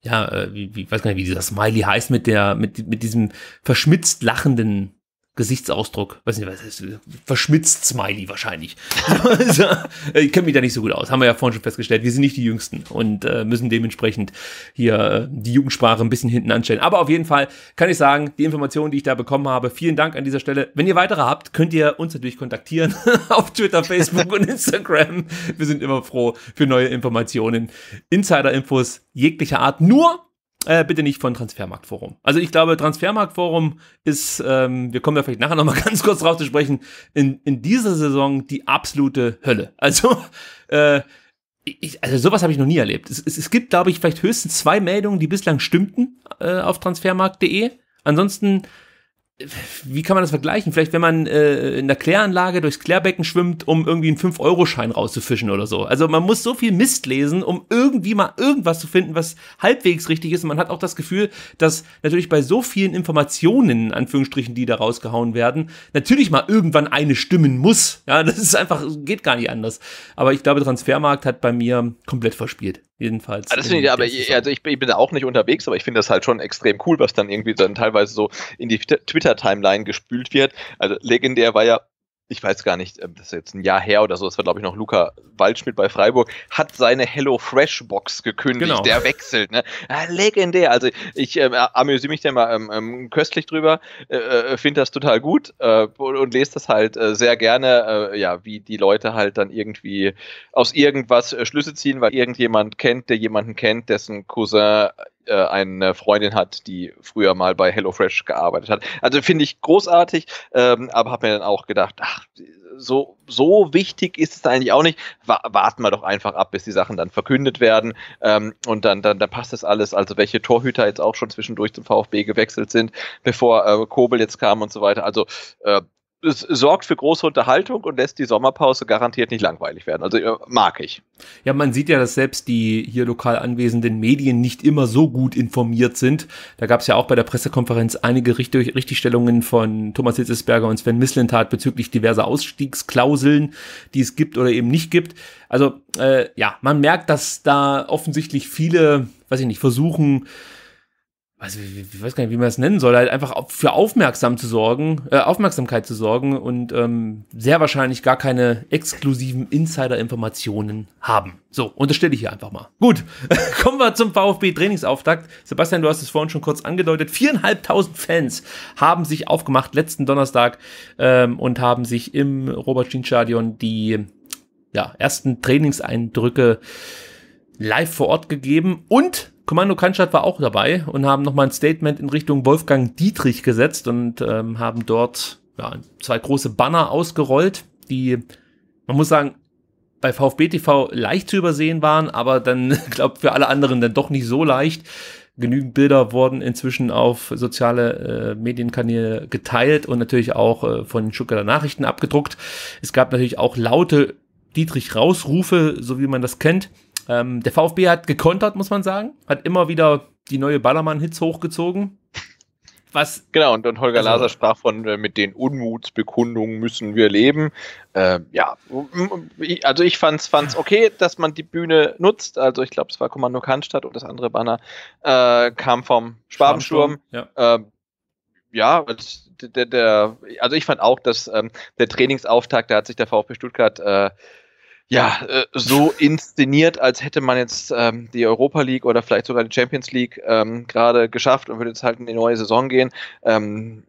[SPEAKER 2] ja, äh, wie, wie, weiß gar nicht, wie dieser Smiley heißt, mit der, mit, mit diesem verschmitzt lachenden Gesichtsausdruck, weiß nicht, was ist, verschmitzt Smiley wahrscheinlich. also, ich kenne mich da nicht so gut aus, haben wir ja vorhin schon festgestellt. Wir sind nicht die Jüngsten und äh, müssen dementsprechend hier äh, die Jugendsprache ein bisschen hinten anstellen. Aber auf jeden Fall kann ich sagen, die Informationen, die ich da bekommen habe, vielen Dank an dieser Stelle. Wenn ihr weitere habt, könnt ihr uns natürlich kontaktieren auf Twitter, Facebook und Instagram. Wir sind immer froh für neue Informationen, Insider-Infos jeglicher Art. Nur äh, bitte nicht von Transfermarktforum. Also ich glaube, Transfermarktforum ist, ähm, wir kommen ja vielleicht nachher nochmal ganz kurz drauf zu sprechen, in, in dieser Saison die absolute Hölle. Also, äh, ich, also sowas habe ich noch nie erlebt. Es, es, es gibt, glaube ich, vielleicht höchstens zwei Meldungen, die bislang stimmten äh, auf transfermarkt.de. Ansonsten wie kann man das vergleichen? Vielleicht, wenn man äh, in der Kläranlage durchs Klärbecken schwimmt, um irgendwie einen 5-Euro-Schein rauszufischen oder so. Also man muss so viel Mist lesen, um irgendwie mal irgendwas zu finden, was halbwegs richtig ist. Und man hat auch das Gefühl, dass natürlich bei so vielen Informationen, in Anführungsstrichen, die da rausgehauen werden, natürlich mal irgendwann eine stimmen muss. Ja, das ist einfach, geht gar nicht anders. Aber ich glaube, Transfermarkt hat bei mir komplett verspielt. Jedenfalls. Ah, also, ich, aber, also
[SPEAKER 1] ich, ich, bin da auch nicht unterwegs, aber ich finde das halt schon extrem cool, was dann irgendwie dann teilweise so in die Twitter-Timeline gespült wird. Also legendär war ja ich weiß gar nicht, ähm, das ist jetzt ein Jahr her oder so, das war glaube ich noch Luca Waldschmidt bei Freiburg, hat seine Hello Fresh Box gekündigt, genau. der wechselt. Ne? Ah, legendär. Also ich äh, amüsiere mich da mal ähm, ähm, köstlich drüber, äh, äh finde das total gut äh, und, und, lese das halt äh, sehr gerne, äh, ja, wie die Leute halt dann irgendwie aus irgendwas Schlüsse ziehen, weil irgendjemand kennt, der jemanden kennt, dessen Cousin äh, eine Freundin hat, die früher mal bei HelloFresh gearbeitet hat. Also finde ich großartig, ähm, aber habe mir dann auch gedacht, ach, so, so wichtig ist es eigentlich auch nicht. warten wir doch einfach ab, bis die Sachen dann verkündet werden. Ähm, und dann, dann, dann passt das alles. Also welche Torhüter jetzt auch schon zwischendurch zum VfB gewechselt sind, bevor äh, Kobel jetzt kam und so weiter. Also äh, es sorgt für große Unterhaltung und lässt die Sommerpause garantiert nicht langweilig werden. Also äh, mag ich.
[SPEAKER 2] Ja, man sieht ja, dass selbst die hier lokal anwesenden Medien nicht immer so gut informiert sind. Da gab es ja auch bei der Pressekonferenz einige Richt Richtigstellungen von Thomas Hitzesberger und Sven Mislintat bezüglich diverser Ausstiegsklauseln, die es gibt oder eben nicht gibt. Also äh, ja, man merkt, dass da offensichtlich viele, weiß ich nicht, versuchen, also ich weiß gar nicht, wie man es nennen soll, halt einfach für aufmerksam zu sorgen, äh, Aufmerksamkeit zu sorgen und ähm, sehr wahrscheinlich gar keine exklusiven Insider-Informationen haben. So, unterstelle ich hier einfach mal. Gut, kommen wir zum VfB-Trainingsauftakt. Sebastian, du hast es vorhin schon kurz angedeutet. Viereinhalbtausend Fans haben sich aufgemacht letzten Donnerstag ähm, und haben sich im Robert-Schien-Stadion die ja, ersten Trainingseindrücke live vor Ort gegeben und Kommando Cannstatt war auch dabei und haben nochmal ein Statement in Richtung Wolfgang Dietrich gesetzt und ähm, haben dort ja, zwei große Banner ausgerollt, die, man muss sagen, bei VfB TV leicht zu übersehen waren, aber dann, glaube für alle anderen dann doch nicht so leicht. Genügend Bilder wurden inzwischen auf soziale äh, Medienkanäle geteilt und natürlich auch äh, von Stuttgarter Nachrichten abgedruckt. Es gab natürlich auch laute Dietrich-Rausrufe, so wie man das kennt. Ähm, der VfB hat gekontert, muss man sagen. Hat immer wieder die neue Ballermann-Hits hochgezogen.
[SPEAKER 1] Was? Genau, und, und Holger also, Laser sprach von, äh, mit den Unmutsbekundungen müssen wir leben. Äh, ja, also ich fand es okay, dass man die Bühne nutzt. Also ich glaube, es war Kommando Cannstatt und das andere Banner äh, kam vom Schwabensturm. Schwabensturm ja. Äh, ja, der, der, also ich fand auch, dass ähm, der Trainingsauftakt, da hat sich der VfB Stuttgart äh, ja, äh, so inszeniert, als hätte man jetzt ähm, die Europa League oder vielleicht sogar die Champions League ähm, gerade geschafft und würde jetzt halt in die neue Saison gehen. Ähm,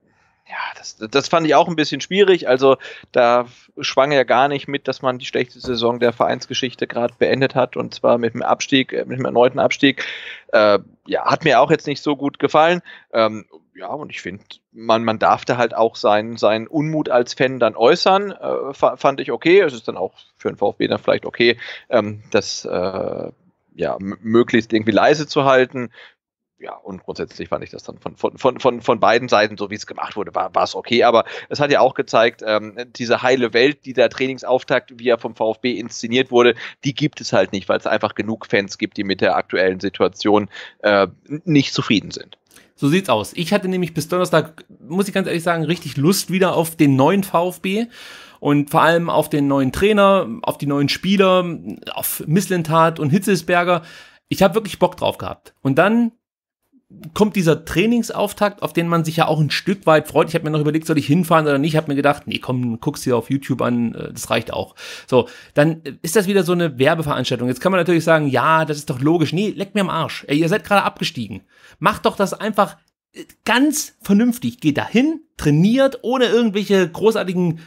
[SPEAKER 1] ja, das, das fand ich auch ein bisschen schwierig. Also da schwang ja gar nicht mit, dass man die schlechte Saison der Vereinsgeschichte gerade beendet hat und zwar mit dem Abstieg, äh, mit dem erneuten Abstieg. Äh, ja, hat mir auch jetzt nicht so gut gefallen. Ähm, ja, und ich finde, man, man darf da halt auch seinen, seinen Unmut als Fan dann äußern, äh, fand ich okay. Es ist dann auch für den VfB dann vielleicht okay, ähm, das äh, ja, möglichst irgendwie leise zu halten ja, und grundsätzlich fand ich das dann von, von, von, von, von beiden Seiten, so wie es gemacht wurde, war, war es okay. Aber es hat ja auch gezeigt, ähm, diese heile Welt, die der Trainingsauftakt, wie er vom VfB inszeniert wurde, die gibt es halt nicht, weil es einfach genug Fans gibt, die mit der aktuellen Situation äh, nicht zufrieden
[SPEAKER 2] sind. So sieht's aus. Ich hatte nämlich bis Donnerstag, muss ich ganz ehrlich sagen, richtig Lust wieder auf den neuen VfB und vor allem auf den neuen Trainer, auf die neuen Spieler, auf Misslentat und Hitzelsberger. Ich habe wirklich Bock drauf gehabt. Und dann kommt dieser Trainingsauftakt, auf den man sich ja auch ein Stück weit freut. Ich habe mir noch überlegt, soll ich hinfahren oder nicht? Habe mir gedacht, nee, komm, guck's dir auf YouTube an, äh, das reicht auch. So, dann äh, ist das wieder so eine Werbeveranstaltung. Jetzt kann man natürlich sagen, ja, das ist doch logisch. Nee, leck mir am Arsch. Ey, ihr seid gerade abgestiegen. Macht doch das einfach äh, ganz vernünftig. Geht dahin, trainiert, ohne irgendwelche großartigen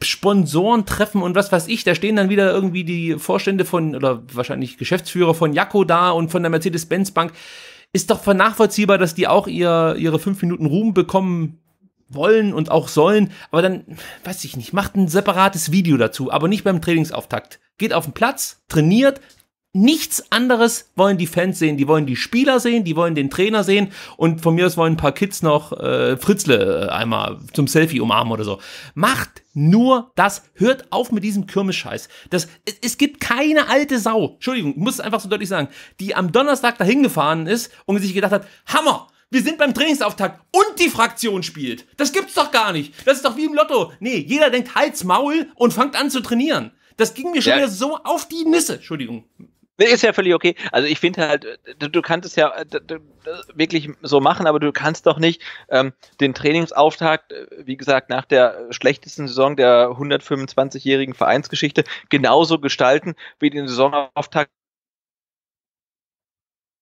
[SPEAKER 2] Sponsoren treffen und was weiß ich, da stehen dann wieder irgendwie die Vorstände von oder wahrscheinlich Geschäftsführer von Jaco da und von der Mercedes-Benz-Bank ist doch vernachvollziehbar, dass die auch ihr, ihre fünf Minuten Ruhm bekommen wollen und auch sollen, aber dann, weiß ich nicht, macht ein separates Video dazu, aber nicht beim Trainingsauftakt. Geht auf den Platz, trainiert, Nichts anderes wollen die Fans sehen. Die wollen die Spieler sehen, die wollen den Trainer sehen und von mir aus wollen ein paar Kids noch äh, Fritzle äh, einmal zum Selfie umarmen oder so. Macht nur das. Hört auf mit diesem Kirmescheiß. Das, es, es gibt keine alte Sau, Entschuldigung, ich muss es einfach so deutlich sagen, die am Donnerstag dahin gefahren ist und sich gedacht hat, Hammer, wir sind beim Trainingsauftakt und die Fraktion spielt. Das gibt's doch gar nicht. Das ist doch wie im Lotto. Nee, jeder denkt Hals Maul und fangt an zu trainieren. Das ging mir schon ja. wieder so auf die Nüsse. Entschuldigung. Nee, ist ja völlig okay. Also ich finde halt, du, du, kannst es ja äh,
[SPEAKER 1] wirklich so machen, aber du kannst doch nicht ähm, den Trainingsauftakt, äh, wie gesagt, nach der schlechtesten Saison der 125-jährigen Vereinsgeschichte genauso gestalten wie den Saisonauftakt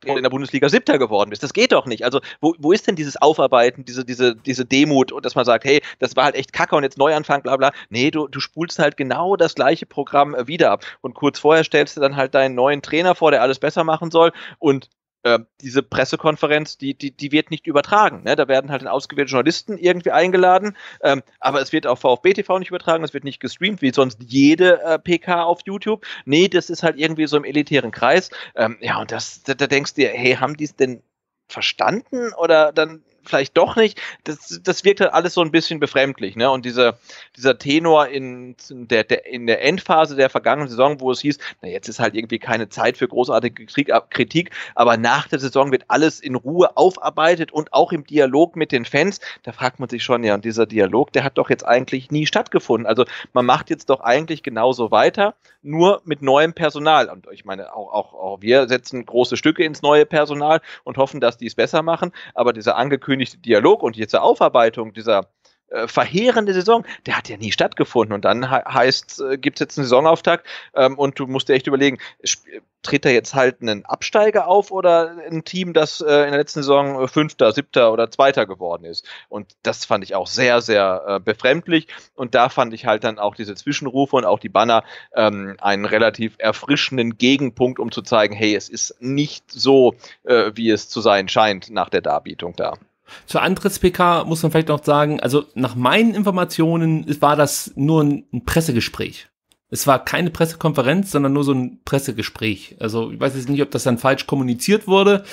[SPEAKER 1] in der Bundesliga Siebter geworden bist. Das geht doch nicht. Also wo, wo ist denn dieses Aufarbeiten, diese, diese, diese Demut und dass man sagt, hey, das war halt echt Kacke und jetzt Neuanfang, bla bla. Nee, du, du spulst halt genau das gleiche Programm äh, wieder ab. Und kurz vorher stellst du dann halt deinen neuen Trainer vor, der alles besser machen soll und äh, diese Pressekonferenz, die, die, die wird nicht übertragen. Ne? Da werden halt ausgewählte Journalisten irgendwie eingeladen, ähm, aber es wird auf VfB TV nicht übertragen, es wird nicht gestreamt, wie sonst jede äh, PK auf YouTube. Nee, das ist halt irgendwie so im elitären Kreis. Ähm, ja, und das, da, da denkst du dir, hey, haben die es denn verstanden? Oder dann vielleicht doch nicht. Das, das wirkt halt alles so ein bisschen befremdlich. Ne? Und dieser, dieser Tenor in der, der, in der Endphase der vergangenen Saison, wo es hieß, na, jetzt ist halt irgendwie keine Zeit für großartige äh, Kritik, aber nach der Saison wird alles in Ruhe aufarbeitet und auch im Dialog mit den Fans. Da fragt man sich schon, ja, und dieser Dialog, der hat doch jetzt eigentlich nie stattgefunden. Also man macht jetzt doch eigentlich genauso weiter, nur mit neuem Personal. Und ich meine, auch, auch, auch wir setzen große Stücke ins neue Personal und hoffen, dass die es besser machen. Aber dieser angekündigte angekündigte Dialog und jetzt diese Aufarbeitung dieser äh, verheerende Saison, der hat ja nie stattgefunden. Und dann he heißt, äh, gibt es jetzt einen Saisonauftakt ähm, und du musst dir echt überlegen, tritt da jetzt halt einen Absteiger auf oder ein Team, das äh, in der letzten Saison äh, Fünfter, Siebter oder Zweiter geworden ist. Und das fand ich auch sehr, sehr äh, befremdlich. Und da fand ich halt dann auch diese Zwischenrufe und auch die Banner ähm, einen relativ erfrischenden Gegenpunkt, um zu zeigen, hey, es ist nicht so, äh, wie es zu sein scheint nach der Darbietung da.
[SPEAKER 2] Zur Antritts-PK muss man vielleicht noch sagen, also nach meinen Informationen war das nur ein Pressegespräch. Es war keine Pressekonferenz, sondern nur so ein Pressegespräch. Also ich weiß jetzt nicht, ob das dann falsch kommuniziert wurde.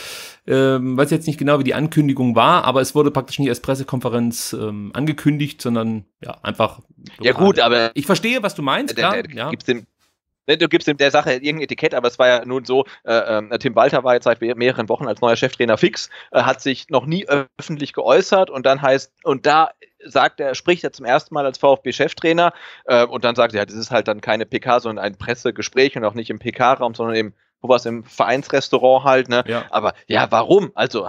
[SPEAKER 2] Ähm, weiß jetzt nicht genau, wie die Ankündigung war, aber es wurde praktisch nicht als Pressekonferenz ähm, angekündigt, sondern ja, einfach.
[SPEAKER 1] Lokal. Ja gut, aber. Ich verstehe, was du meinst, äh, klar. Äh, ja. Gibt's dem, Ne, du gibst dem der Sache irgendein Etikett, aber es war ja nun so, äh, ähm, Tim Walter war jetzt seit mehreren Wochen als neuer Cheftrainer fix, äh, hat sich noch nie öffentlich geäußert und dann heißt, und da sagt er, spricht er zum ersten Mal als VfB-Cheftrainer äh, und dann sagt er, ja, das ist halt dann keine PK, sondern ein Pressegespräch und auch nicht im PK-Raum, sondern eben wo was im Vereinsrestaurant halt, ne? Ja. Aber ja, warum? Also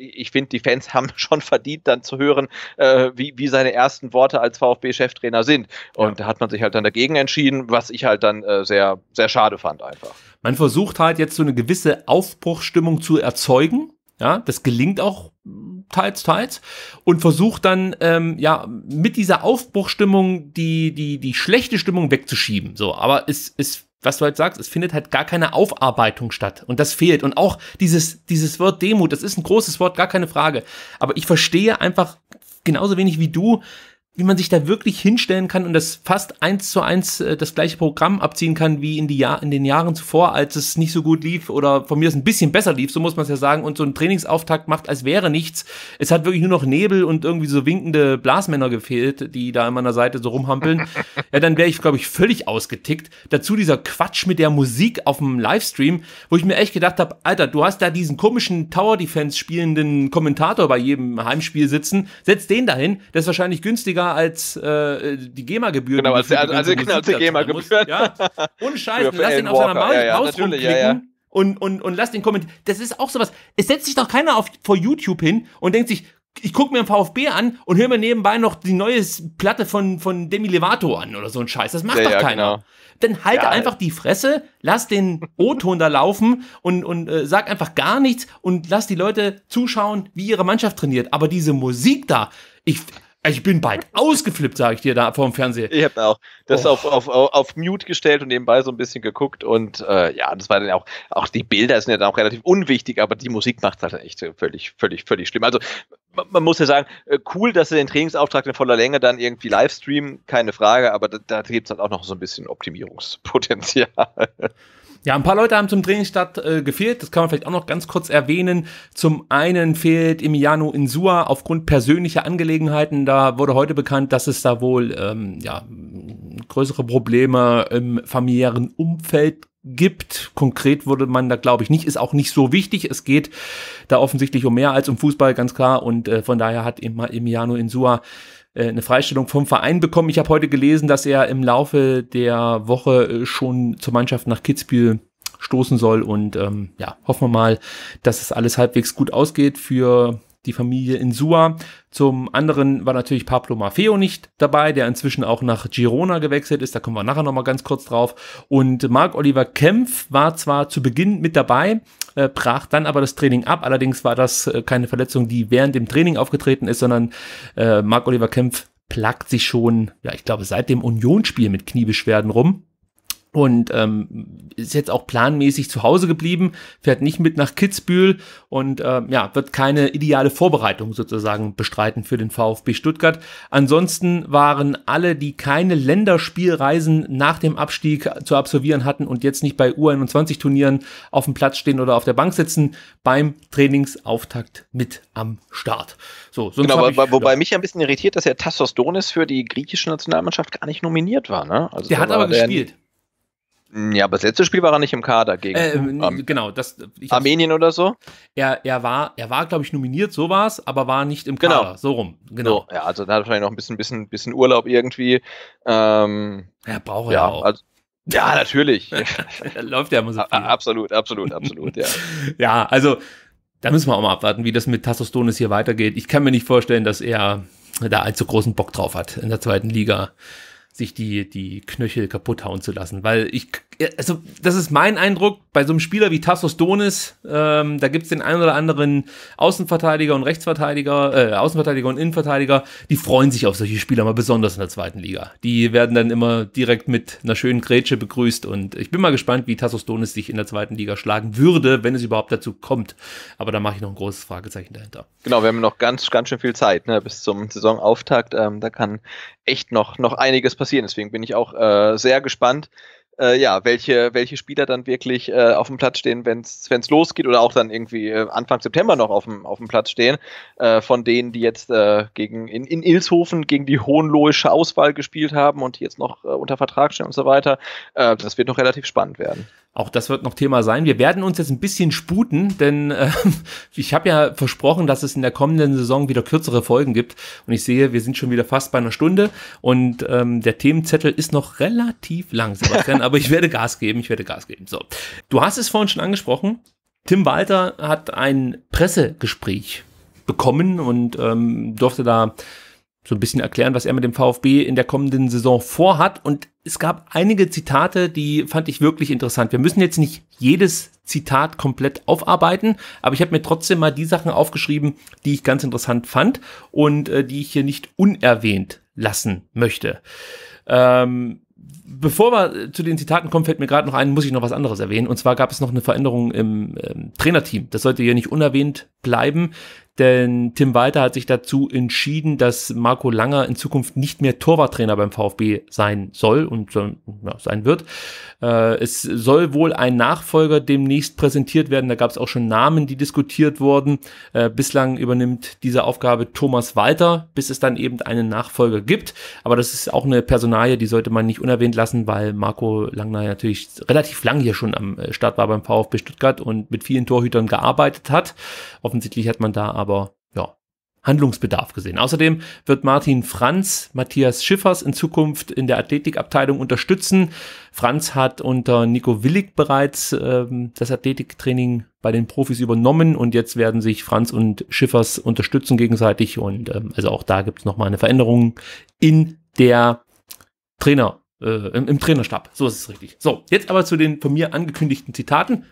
[SPEAKER 1] ich finde, die Fans haben schon verdient, dann zu hören, äh, wie, wie seine ersten Worte als VfB-Cheftrainer sind. Und ja. da hat man sich halt dann dagegen entschieden, was ich halt dann äh, sehr, sehr schade fand
[SPEAKER 2] einfach. Man versucht halt jetzt so eine gewisse Aufbruchstimmung zu erzeugen. Ja, das gelingt auch teils, teils und versucht dann ähm, ja mit dieser Aufbruchstimmung die die die schlechte Stimmung wegzuschieben. So, aber es es was du halt sagst, es findet halt gar keine Aufarbeitung statt. Und das fehlt. Und auch dieses, dieses Wort Demut, das ist ein großes Wort, gar keine Frage. Aber ich verstehe einfach genauso wenig wie du, wie man sich da wirklich hinstellen kann und das fast eins zu eins äh, das gleiche Programm abziehen kann wie in, die ja in den Jahren zuvor, als es nicht so gut lief oder von mir ist ein bisschen besser lief, so muss man es ja sagen, und so ein Trainingsauftakt macht, als wäre nichts. Es hat wirklich nur noch Nebel und irgendwie so winkende Blasmänner gefehlt, die da an meiner Seite so rumhampeln. ja, dann wäre ich, glaube ich, völlig ausgetickt. Dazu dieser Quatsch mit der Musik auf dem Livestream, wo ich mir echt gedacht habe, Alter, du hast da diesen komischen Tower Defense spielenden Kommentator bei jedem Heimspiel sitzen, setz den dahin, der ist wahrscheinlich günstiger günstiger als äh, die GEMA-Gebühren. Genau, als, als, als, genau, als die GEMA-Gebühren. Ja. Ohne Scheiß, lass ihn auf seiner Maus, ja, ja, Maus rumklicken. Ja, und, und, und lass den kommentieren. Das ist auch sowas. Es setzt sich doch keiner auf, vor YouTube hin und denkt sich, ich gucke mir den VfB an und höre mir nebenbei noch die neue Platte von, von Demi Levato an oder so ein Scheiß. Das macht ja, doch ja, keiner. Genau. Dann halt ja, einfach die Fresse, lass den O-Ton da laufen und, und äh, sag einfach gar nichts und lass die Leute zuschauen, wie ihre Mannschaft trainiert. Aber diese Musik da, ich also ich bin bald ausgeflippt, sage ich dir da vor dem Fernseher. Ich habe auch das oh. auf,
[SPEAKER 1] auf, auf Mute gestellt und nebenbei so ein bisschen geguckt und äh, ja, das war dann auch, auch die Bilder sind ja dann auch relativ unwichtig, aber die Musik macht es halt echt völlig, völlig, völlig schlimm. Also man, man muss ja sagen, äh, cool, dass sie den Trainingsauftrag in voller Länge dann irgendwie live streamen, keine Frage, aber da, da gibt es halt auch noch so ein bisschen Optimierungspotenzial.
[SPEAKER 2] Ja, ein paar Leute haben zum Trainingsstart äh, gefehlt. Das kann man vielleicht auch noch ganz kurz erwähnen. Zum einen fehlt Emiliano Insua aufgrund persönlicher Angelegenheiten. Da wurde heute bekannt, dass es da wohl ähm, ja, größere Probleme im familiären Umfeld gibt. Konkret wurde man da, glaube ich, nicht, ist auch nicht so wichtig. Es geht da offensichtlich um mehr als um Fußball, ganz klar. Und äh, von daher hat Emiliano Insua äh, eine Freistellung vom Verein bekommen. Ich habe heute gelesen, dass er im Laufe der Woche äh, schon zur Mannschaft nach Kitzbühel stoßen soll. Und ähm, ja, hoffen wir mal, dass es alles halbwegs gut ausgeht für die Familie in Sua. Zum anderen war natürlich Pablo Maffeo nicht dabei, der inzwischen auch nach Girona gewechselt ist. Da kommen wir nachher nochmal ganz kurz drauf. Und Marc-Oliver Kempf war zwar zu Beginn mit dabei, äh, brach dann aber das Training ab. Allerdings war das äh, keine Verletzung, die während dem Training aufgetreten ist, sondern äh, Marc-Oliver Kempf plagt sich schon, ja, ich glaube, seit dem Unionsspiel mit Kniebeschwerden rum und ähm, ist jetzt auch planmäßig zu Hause geblieben, fährt nicht mit nach Kitzbühel und äh, ja, wird keine ideale Vorbereitung sozusagen bestreiten für den VfB Stuttgart. Ansonsten waren alle, die keine Länderspielreisen nach dem Abstieg zu absolvieren hatten und jetzt nicht bei U21-Turnieren auf dem Platz stehen oder auf der Bank sitzen, beim Trainingsauftakt mit am Start. So, sonst genau, aber,
[SPEAKER 1] wobei mich ja ein bisschen irritiert, dass ja Tassos Donis für die griechische Nationalmannschaft gar nicht nominiert war. Ne? Also der hat aber gespielt. Ja, aber das letzte Spiel war er nicht im Kader gegen äh, ähm, ähm genau, das, Armenien
[SPEAKER 2] oder so. Er, er war, er war glaube ich nominiert, so war es, aber war nicht im genau. Kader, so rum.
[SPEAKER 1] Genau. So, ja, also da hat er wahrscheinlich noch ein bisschen, bisschen, bisschen Urlaub irgendwie. Ähm, ja, braucht er ja, auch. Also, ja, natürlich. Läuft
[SPEAKER 2] ja immer so viel. Absolut, absolut, absolut, ja. ja, also da müssen wir auch mal abwarten, wie das mit Tassos Donis hier weitergeht. Ich kann mir nicht vorstellen, dass er da allzu großen Bock drauf hat in der zweiten Liga sich die, die Knöchel kaputt hauen zu lassen. Weil ich, also das ist mein Eindruck, bei so einem Spieler wie Tassos Donis, ähm, da es den einen oder anderen Außenverteidiger und Rechtsverteidiger, äh, Außenverteidiger und Innenverteidiger, die freuen sich auf solche Spieler, mal besonders in der zweiten Liga. Die werden dann immer direkt mit einer schönen Grätsche begrüßt und ich bin mal gespannt, wie Tassos Donis sich in der zweiten Liga schlagen würde, wenn es überhaupt dazu kommt. Aber da mache ich noch ein großes Fragezeichen dahinter.
[SPEAKER 1] Genau, wir haben noch ganz, ganz schön viel Zeit, ne, bis zum Saisonauftakt. Ähm, da kann echt noch, noch einiges passieren. Deswegen bin ich auch äh, sehr gespannt, äh, ja, welche, welche Spieler dann wirklich äh, auf dem Platz stehen, wenn es losgeht oder auch dann irgendwie äh, Anfang September noch auf dem, auf dem Platz stehen, äh, von denen, die jetzt äh, gegen, in, in Ilshofen gegen die hohenlohische Auswahl
[SPEAKER 2] gespielt haben und die jetzt noch unter Vertrag stehen und so weiter. das wird noch relativ spannend werden. Auch das wird noch Thema sein. Wir werden uns jetzt ein bisschen sputen, denn äh, ich habe ja versprochen, dass es in der kommenden Saison wieder kürzere Folgen gibt. Und ich sehe, wir sind schon wieder fast bei einer Stunde und ähm, der Themenzettel ist noch relativ lang, Sebastian. aber ich werde Gas geben, ich werde Gas geben. So. Du hast es vorhin schon angesprochen. Tim Walter hat ein Pressegespräch bekommen und ähm, durfte da so ein bisschen erklären, was er mit dem VfB in der kommenden Saison vorhat. Und es gab einige Zitate, die fand ich wirklich interessant. Wir müssen jetzt nicht jedes Zitat komplett aufarbeiten, aber ich habe mir trotzdem mal die Sachen aufgeschrieben, die ich ganz interessant fand und äh, die ich hier nicht unerwähnt lassen möchte. Ähm, bevor wir zu den Zitaten kommen, fällt mir gerade noch ein, muss ich noch was anderes erwähnen. Und zwar gab es noch eine Veränderung im ähm, Trainerteam. Das sollte hier nicht unerwähnt bleiben, denn Tim Walter hat sich dazu entschieden, dass Marco Langer in Zukunft nicht mehr Torwarttrainer beim VfB sein soll und äh, ja, sein wird. Äh, es soll wohl ein Nachfolger demnächst präsentiert werden. Da gab es auch schon Namen, die diskutiert wurden. Äh, bislang übernimmt diese Aufgabe Thomas Walter, bis es dann eben einen Nachfolger gibt. Aber das ist auch eine Personalie, die sollte man nicht unerwähnt lassen, weil Marco Langner natürlich relativ lang hier schon am äh, Start war beim VfB Stuttgart und mit vielen Torhütern gearbeitet hat. Offensichtlich hat man da aber ja, Handlungsbedarf gesehen. Außerdem wird Martin Franz Matthias Schiffers in Zukunft in der Athletikabteilung unterstützen. Franz hat unter Nico Willig bereits ähm, das Athletiktraining bei den Profis übernommen und jetzt werden sich Franz und Schiffers unterstützen gegenseitig und ähm, also auch da gibt es nochmal eine Veränderung in der Trainer äh, im, im Trainerstab. So ist es richtig. So, jetzt aber zu den von mir angekündigten Zitaten.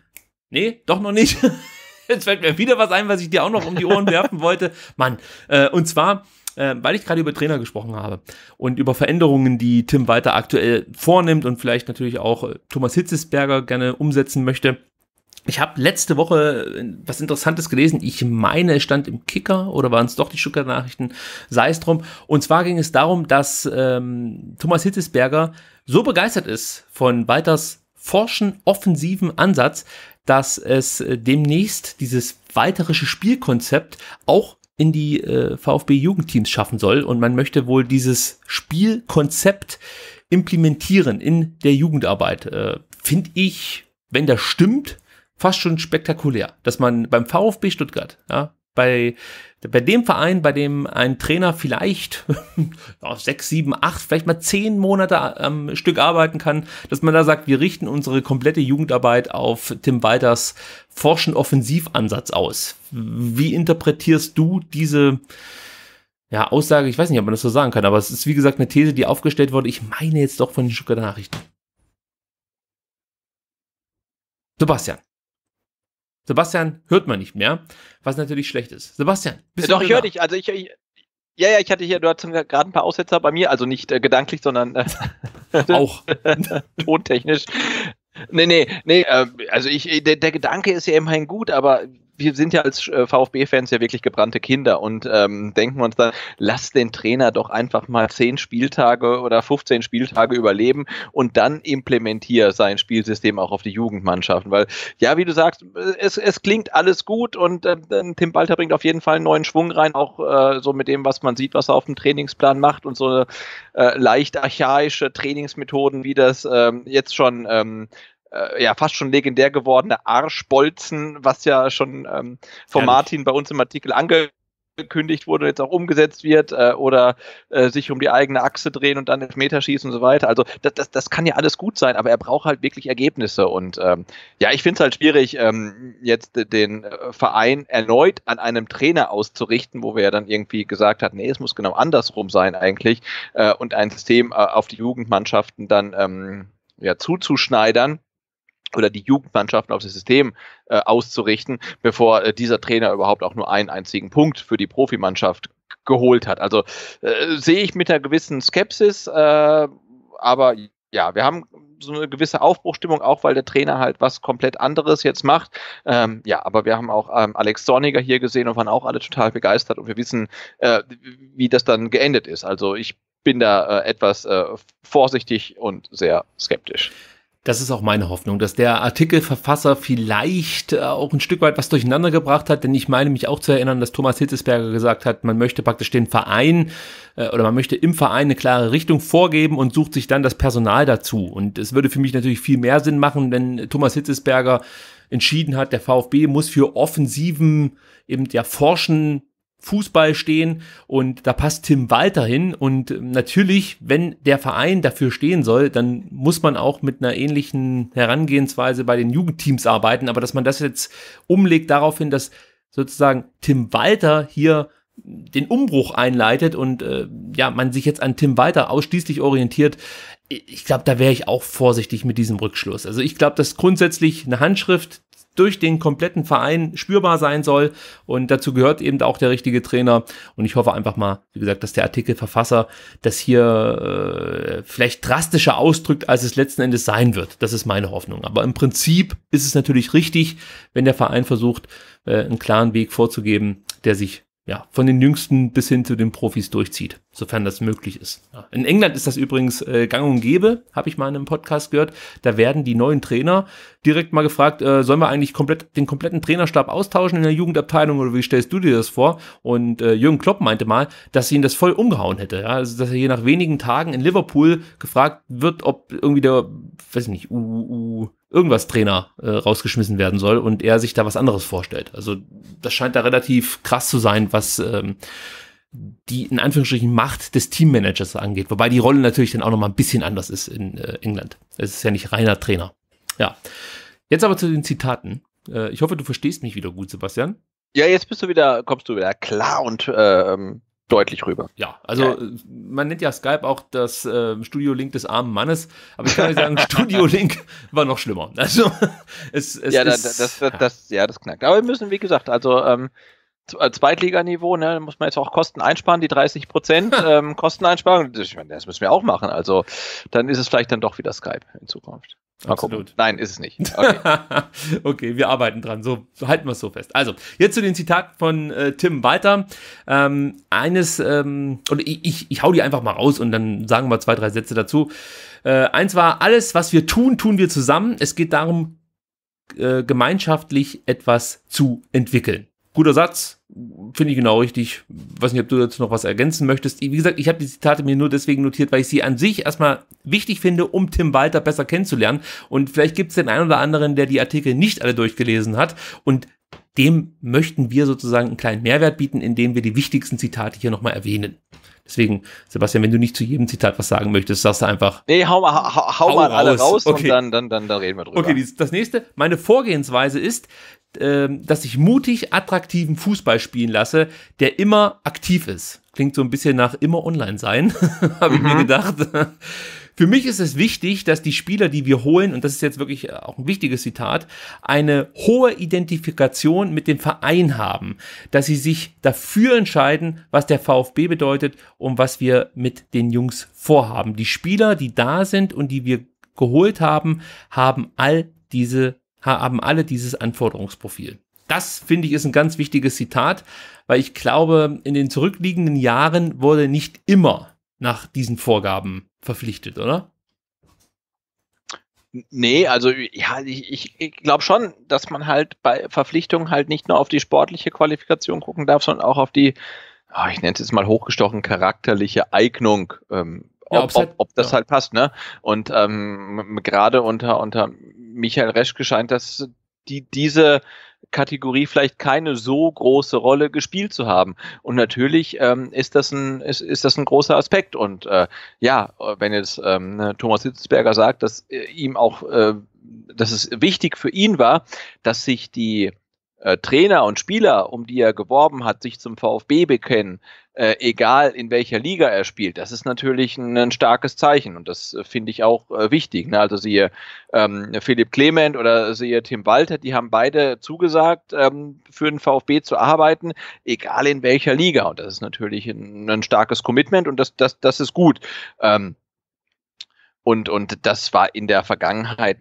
[SPEAKER 2] Nee, doch noch nicht. jetzt fällt mir wieder was ein, was ich dir auch noch um die Ohren werfen wollte. Mann, äh, und zwar, äh, weil ich gerade über Trainer gesprochen habe und über Veränderungen, die Tim Walter aktuell vornimmt und vielleicht natürlich auch äh, Thomas Hitzesberger gerne umsetzen möchte. Ich habe letzte Woche äh, was Interessantes gelesen. Ich meine, es stand im Kicker oder waren es doch die Stuttgart Nachrichten, sei es drum. Und zwar ging es darum, dass ähm, Thomas Hitzesberger so begeistert ist von Walters forschen offensiven Ansatz, dass es äh, demnächst dieses walterische Spielkonzept auch in die äh, VfB-Jugendteams schaffen soll. Und man möchte wohl dieses Spielkonzept implementieren in der Jugendarbeit. Äh, Finde ich, wenn das stimmt, fast schon spektakulär, dass man beim VfB Stuttgart, ja, bei, bei dem Verein, bei dem ein Trainer vielleicht ja, sechs, sieben, acht, vielleicht mal zehn Monate am ähm, Stück arbeiten kann, dass man da sagt, wir richten unsere komplette Jugendarbeit auf Tim Walters forschen Offensivansatz aus. Wie interpretierst du diese ja, Aussage? Ich weiß nicht, ob man das so sagen kann, aber es ist wie gesagt eine These, die aufgestellt wurde. Ich meine jetzt doch von den Stuttgarter Nachrichten. Sebastian. Sebastian hört man nicht mehr, was natürlich schlecht ist. Sebastian, bist ja, du Doch, ich höre dich.
[SPEAKER 1] Also ich, ich, ja, ja, ich hatte hier, du hattest gerade ein paar Aussetzer bei mir, also nicht äh, gedanklich, sondern äh, auch tontechnisch. Nee, nee, nee, äh, also ich, äh, der, der Gedanke ist ja immerhin gut, aber wir sind ja als äh, VfB-Fans ja wirklich gebrannte Kinder und ähm, denken uns dann, lass den Trainer doch einfach mal zehn Spieltage oder 15 Spieltage überleben und dann implementier sein Spielsystem auch auf die Jugendmannschaften. Weil, ja, wie du sagst, es, es klingt alles gut und äh, Tim Balter bringt auf jeden Fall einen neuen Schwung rein, auch äh, so mit dem, was man sieht, was er auf dem Trainingsplan macht und so äh, leicht archaische Trainingsmethoden, wie das ähm, jetzt schon ähm, äh, ja fast schon legendär gewordene Arschbolzen, was ja schon ähm, von Ehrlich? Martin bei uns im Artikel angekündigt wurde und jetzt auch umgesetzt wird äh, oder äh, sich um die eigene Achse drehen und dann Meter schießen und so weiter. Also das, das, das kann ja alles gut sein, aber er braucht halt wirklich Ergebnisse und ähm, ja, ich finde es halt schwierig, ähm, jetzt den äh, Verein erneut an einem Trainer auszurichten, wo wir ja dann irgendwie gesagt hatten, nee, es muss genau andersrum sein eigentlich äh, und ein System äh, auf die Jugendmannschaften dann ähm, ja, zuzuschneidern oder die Jugendmannschaften auf das System äh, auszurichten, bevor äh, dieser Trainer überhaupt auch nur einen einzigen Punkt für die Profimannschaft geholt hat. Also äh, sehe ich mit einer gewissen Skepsis, äh, aber ja, wir haben so eine gewisse Aufbruchstimmung, auch weil der Trainer halt was komplett anderes jetzt macht. Ähm, ja, aber wir haben auch ähm, Alex Zorniger hier gesehen und waren auch alle total begeistert und wir wissen, äh, wie das dann geendet ist. Also ich bin da äh, etwas vorsichtig und sehr skeptisch.
[SPEAKER 2] Das ist auch meine Hoffnung, dass der Artikelverfasser vielleicht äh, auch ein Stück weit was durcheinander gebracht hat, denn ich meine mich auch zu erinnern, dass Thomas Hitzesberger gesagt hat, man möchte praktisch den Verein äh, oder man möchte im Verein eine klare Richtung vorgeben und sucht sich dann das Personal dazu. Und es würde für mich natürlich viel mehr Sinn machen, wenn Thomas Hitzesberger entschieden hat, der VfB muss für offensiven eben ja forschen Fußball stehen und da passt Tim Walter hin und natürlich, wenn der Verein dafür stehen soll, dann muss man auch mit einer ähnlichen Herangehensweise bei den Jugendteams arbeiten, aber dass man das jetzt umlegt darauf hin, dass sozusagen Tim Walter hier den Umbruch einleitet und äh, ja, man sich jetzt an Tim Walter ausschließlich orientiert, ich glaube, da wäre ich auch vorsichtig mit diesem Rückschluss. Also ich glaube, dass grundsätzlich eine Handschrift durch den kompletten Verein spürbar sein soll. Und dazu gehört eben auch der richtige Trainer. Und ich hoffe einfach mal, wie gesagt, dass der Artikelverfasser das hier äh, vielleicht drastischer ausdrückt, als es letzten Endes sein wird. Das ist meine Hoffnung. Aber im Prinzip ist es natürlich richtig, wenn der Verein versucht, äh, einen klaren Weg vorzugeben, der sich ja, von den Jüngsten bis hin zu den Profis durchzieht sofern das möglich ist. In England ist das übrigens äh, gang und gäbe, habe ich mal in einem Podcast gehört. Da werden die neuen Trainer direkt mal gefragt, äh, sollen wir eigentlich komplett, den kompletten Trainerstab austauschen in der Jugendabteilung oder wie stellst du dir das vor? Und äh, Jürgen Klopp meinte mal, dass ihn das voll umgehauen hätte. Ja? Also, dass er hier nach wenigen Tagen in Liverpool gefragt wird, ob irgendwie der, weiß ich nicht, uh, uh, irgendwas Trainer äh, rausgeschmissen werden soll und er sich da was anderes vorstellt. Also das scheint da relativ krass zu sein, was ähm, die in Anführungsstrichen Macht des Teammanagers angeht. Wobei die Rolle natürlich dann auch nochmal ein bisschen anders ist in äh, England. Es ist ja nicht reiner Trainer. Ja. Jetzt aber zu den Zitaten. Äh, ich hoffe, du verstehst mich wieder gut, Sebastian.
[SPEAKER 1] Ja, jetzt bist du wieder, kommst du wieder klar und ähm, deutlich rüber. Ja, also ja.
[SPEAKER 2] Äh, man nennt ja Skype auch das äh, Studio-Link des armen Mannes, aber ich kann euch sagen, Studio-Link war noch schlimmer. Also es, es ja, ist, da, das, das, ja. Das, ja, das knackt. Aber wir müssen, wie gesagt, also ähm, äh,
[SPEAKER 1] Zweitliganiveau, ne, muss man jetzt auch Kosten einsparen, die 30 Prozent ähm, Kosten einsparen. Ich meine, das müssen wir auch machen. Also dann ist es vielleicht
[SPEAKER 2] dann doch wieder Skype in Zukunft. Mal Absolut. Gucken. Nein, ist es nicht. Okay. okay. wir arbeiten dran. So halten wir es so fest. Also, jetzt zu den Zitaten von äh, Tim Walter. Ähm, eines, ähm, und ich, ich, ich hau die einfach mal raus und dann sagen wir zwei, drei Sätze dazu. Äh, eins war, alles, was wir tun, tun wir zusammen. Es geht darum, äh, gemeinschaftlich etwas zu entwickeln guter Satz, finde ich genau richtig. Weiß nicht, ob du dazu noch was ergänzen möchtest. Wie gesagt, ich habe die Zitate mir nur deswegen notiert, weil ich sie an sich erstmal wichtig finde, um Tim Walter besser kennenzulernen. Und vielleicht gibt es den einen oder anderen, der die Artikel nicht alle durchgelesen hat. Und dem möchten wir sozusagen einen kleinen Mehrwert bieten, indem wir die wichtigsten Zitate hier nochmal erwähnen. Deswegen, Sebastian, wenn du nicht zu jedem Zitat was sagen möchtest, sagst du einfach. Nee, hau mal, hau, hau, hau mal raus. alle raus okay. und dann, dann, dann da reden wir drüber. Okay, das nächste. Meine Vorgehensweise ist, ähm, dass ich mutig attraktiven Fußball spielen lasse, der immer aktiv ist. Klingt so ein bisschen nach immer online sein, habe ich mhm. mir gedacht. Für mich ist es wichtig, dass die Spieler, die wir holen, und das ist jetzt wirklich auch ein wichtiges Zitat, eine hohe Identifikation mit dem Verein haben, dass sie sich dafür entscheiden, was der VfB bedeutet und was wir mit den Jungs vorhaben. Die Spieler, die da sind und die wir geholt haben, haben all diese haben alle dieses Anforderungsprofil. Das finde ich ist ein ganz wichtiges Zitat, weil ich glaube, in den zurückliegenden Jahren wurde nicht immer nach diesen Vorgaben verpflichtet, oder?
[SPEAKER 1] Nee, also ja, ich, ich glaube schon, dass man halt bei Verpflichtungen halt nicht nur auf die sportliche Qualifikation gucken darf, sondern auch auf die, oh, ich nenne es jetzt mal hochgestochen, charakterliche Eignung ähm, ob, ja, ob, halt, ob das ja. halt passt. Ne? Und ähm, gerade unter, unter Michael Reschke scheint dass die, diese Kategorie vielleicht keine so große Rolle gespielt zu haben. Und natürlich ähm, ist, das ein, ist, ist das ein großer Aspekt. Und äh, ja, wenn jetzt ähm, ne, Thomas Hitzberger sagt, dass äh, ihm auch, äh, dass es wichtig für ihn war, dass sich die äh, Trainer und Spieler, um die er geworben hat, sich zum VfB bekennen, äh, egal in welcher Liga er spielt, das ist natürlich ein, ein starkes Zeichen und das äh, finde ich auch äh, wichtig. Ne? Also siehe ähm, Philipp Clement oder siehe Tim Walter, die haben beide zugesagt, ähm, für den VfB zu arbeiten, egal in welcher Liga. Und das ist natürlich ein, ein starkes Commitment und das, das, das ist gut. Ähm, und, und das war in der Vergangenheit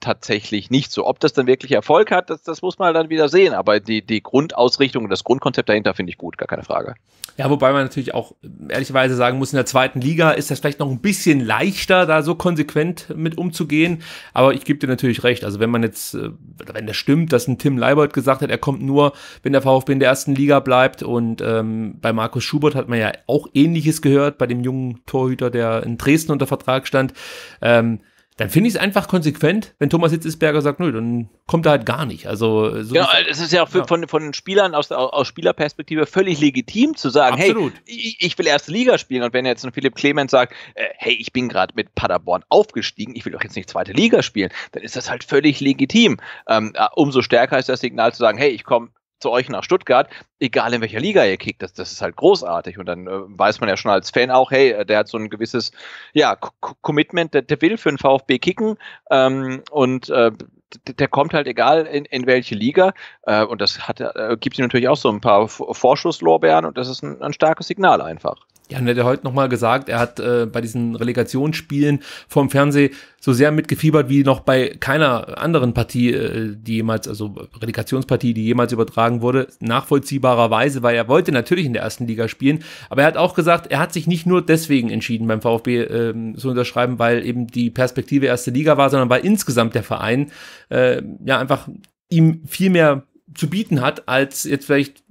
[SPEAKER 1] tatsächlich nicht so. Ob das dann wirklich Erfolg hat, das, das muss man dann wieder sehen. Aber die, die Grundausrichtung und das Grundkonzept dahinter finde ich gut, gar keine Frage.
[SPEAKER 2] Ja, wobei man natürlich auch ehrlicherweise sagen muss, in der zweiten Liga ist das vielleicht noch ein bisschen leichter, da so konsequent mit umzugehen. Aber ich gebe dir natürlich recht. Also wenn man jetzt, äh, wenn das stimmt, dass ein Tim Leibold gesagt hat, er kommt nur, wenn der VfB in der ersten Liga bleibt. Und ähm, bei Markus Schubert hat man ja auch Ähnliches gehört, bei dem jungen Torhüter, der in Dresden unter Vertrag stand. Ähm, dann finde ich es einfach konsequent, wenn Thomas Hitzesberger sagt, nö, dann kommt er halt gar nicht. Also so genau, es ist ja auch für, ja.
[SPEAKER 1] Von, von Spielern aus, aus Spielerperspektive völlig legitim zu sagen, Absolut. hey, ich, ich, will erste Liga spielen. Und wenn jetzt ein Philipp Clemens sagt, äh, hey, ich bin gerade mit Paderborn aufgestiegen, ich will doch jetzt nicht zweite Liga spielen, dann ist das halt völlig legitim. Ähm, äh, umso stärker ist das Signal zu sagen, hey, ich komme zu euch nach Stuttgart, egal in welcher Liga ihr kickt, das, das ist halt großartig. Und dann äh, weiß man ja schon als Fan auch, hey, der hat so ein gewisses ja, Commitment, der, der, will für den VfB kicken ähm, und äh, der kommt halt egal in, in welche Liga. Äh, und das hat, äh, gibt ihm natürlich auch so ein paar Vorschusslorbeeren und das ist ein, ein starkes Signal einfach.
[SPEAKER 2] Ja, und er hat ja heute nochmal gesagt, er hat äh, bei diesen Relegationsspielen vom Fernseh so sehr mitgefiebert wie noch bei keiner anderen Partie, äh, die jemals, also Relegationspartie, die jemals übertragen wurde, nachvollziehbarerweise, weil er wollte natürlich in der ersten Liga spielen. Aber er hat auch gesagt, er hat sich nicht nur deswegen entschieden, beim VfB äh, zu unterschreiben, weil eben die Perspektive erste Liga war, sondern weil insgesamt der Verein äh, ja einfach ihm viel mehr zu bieten hat, als jetzt vielleicht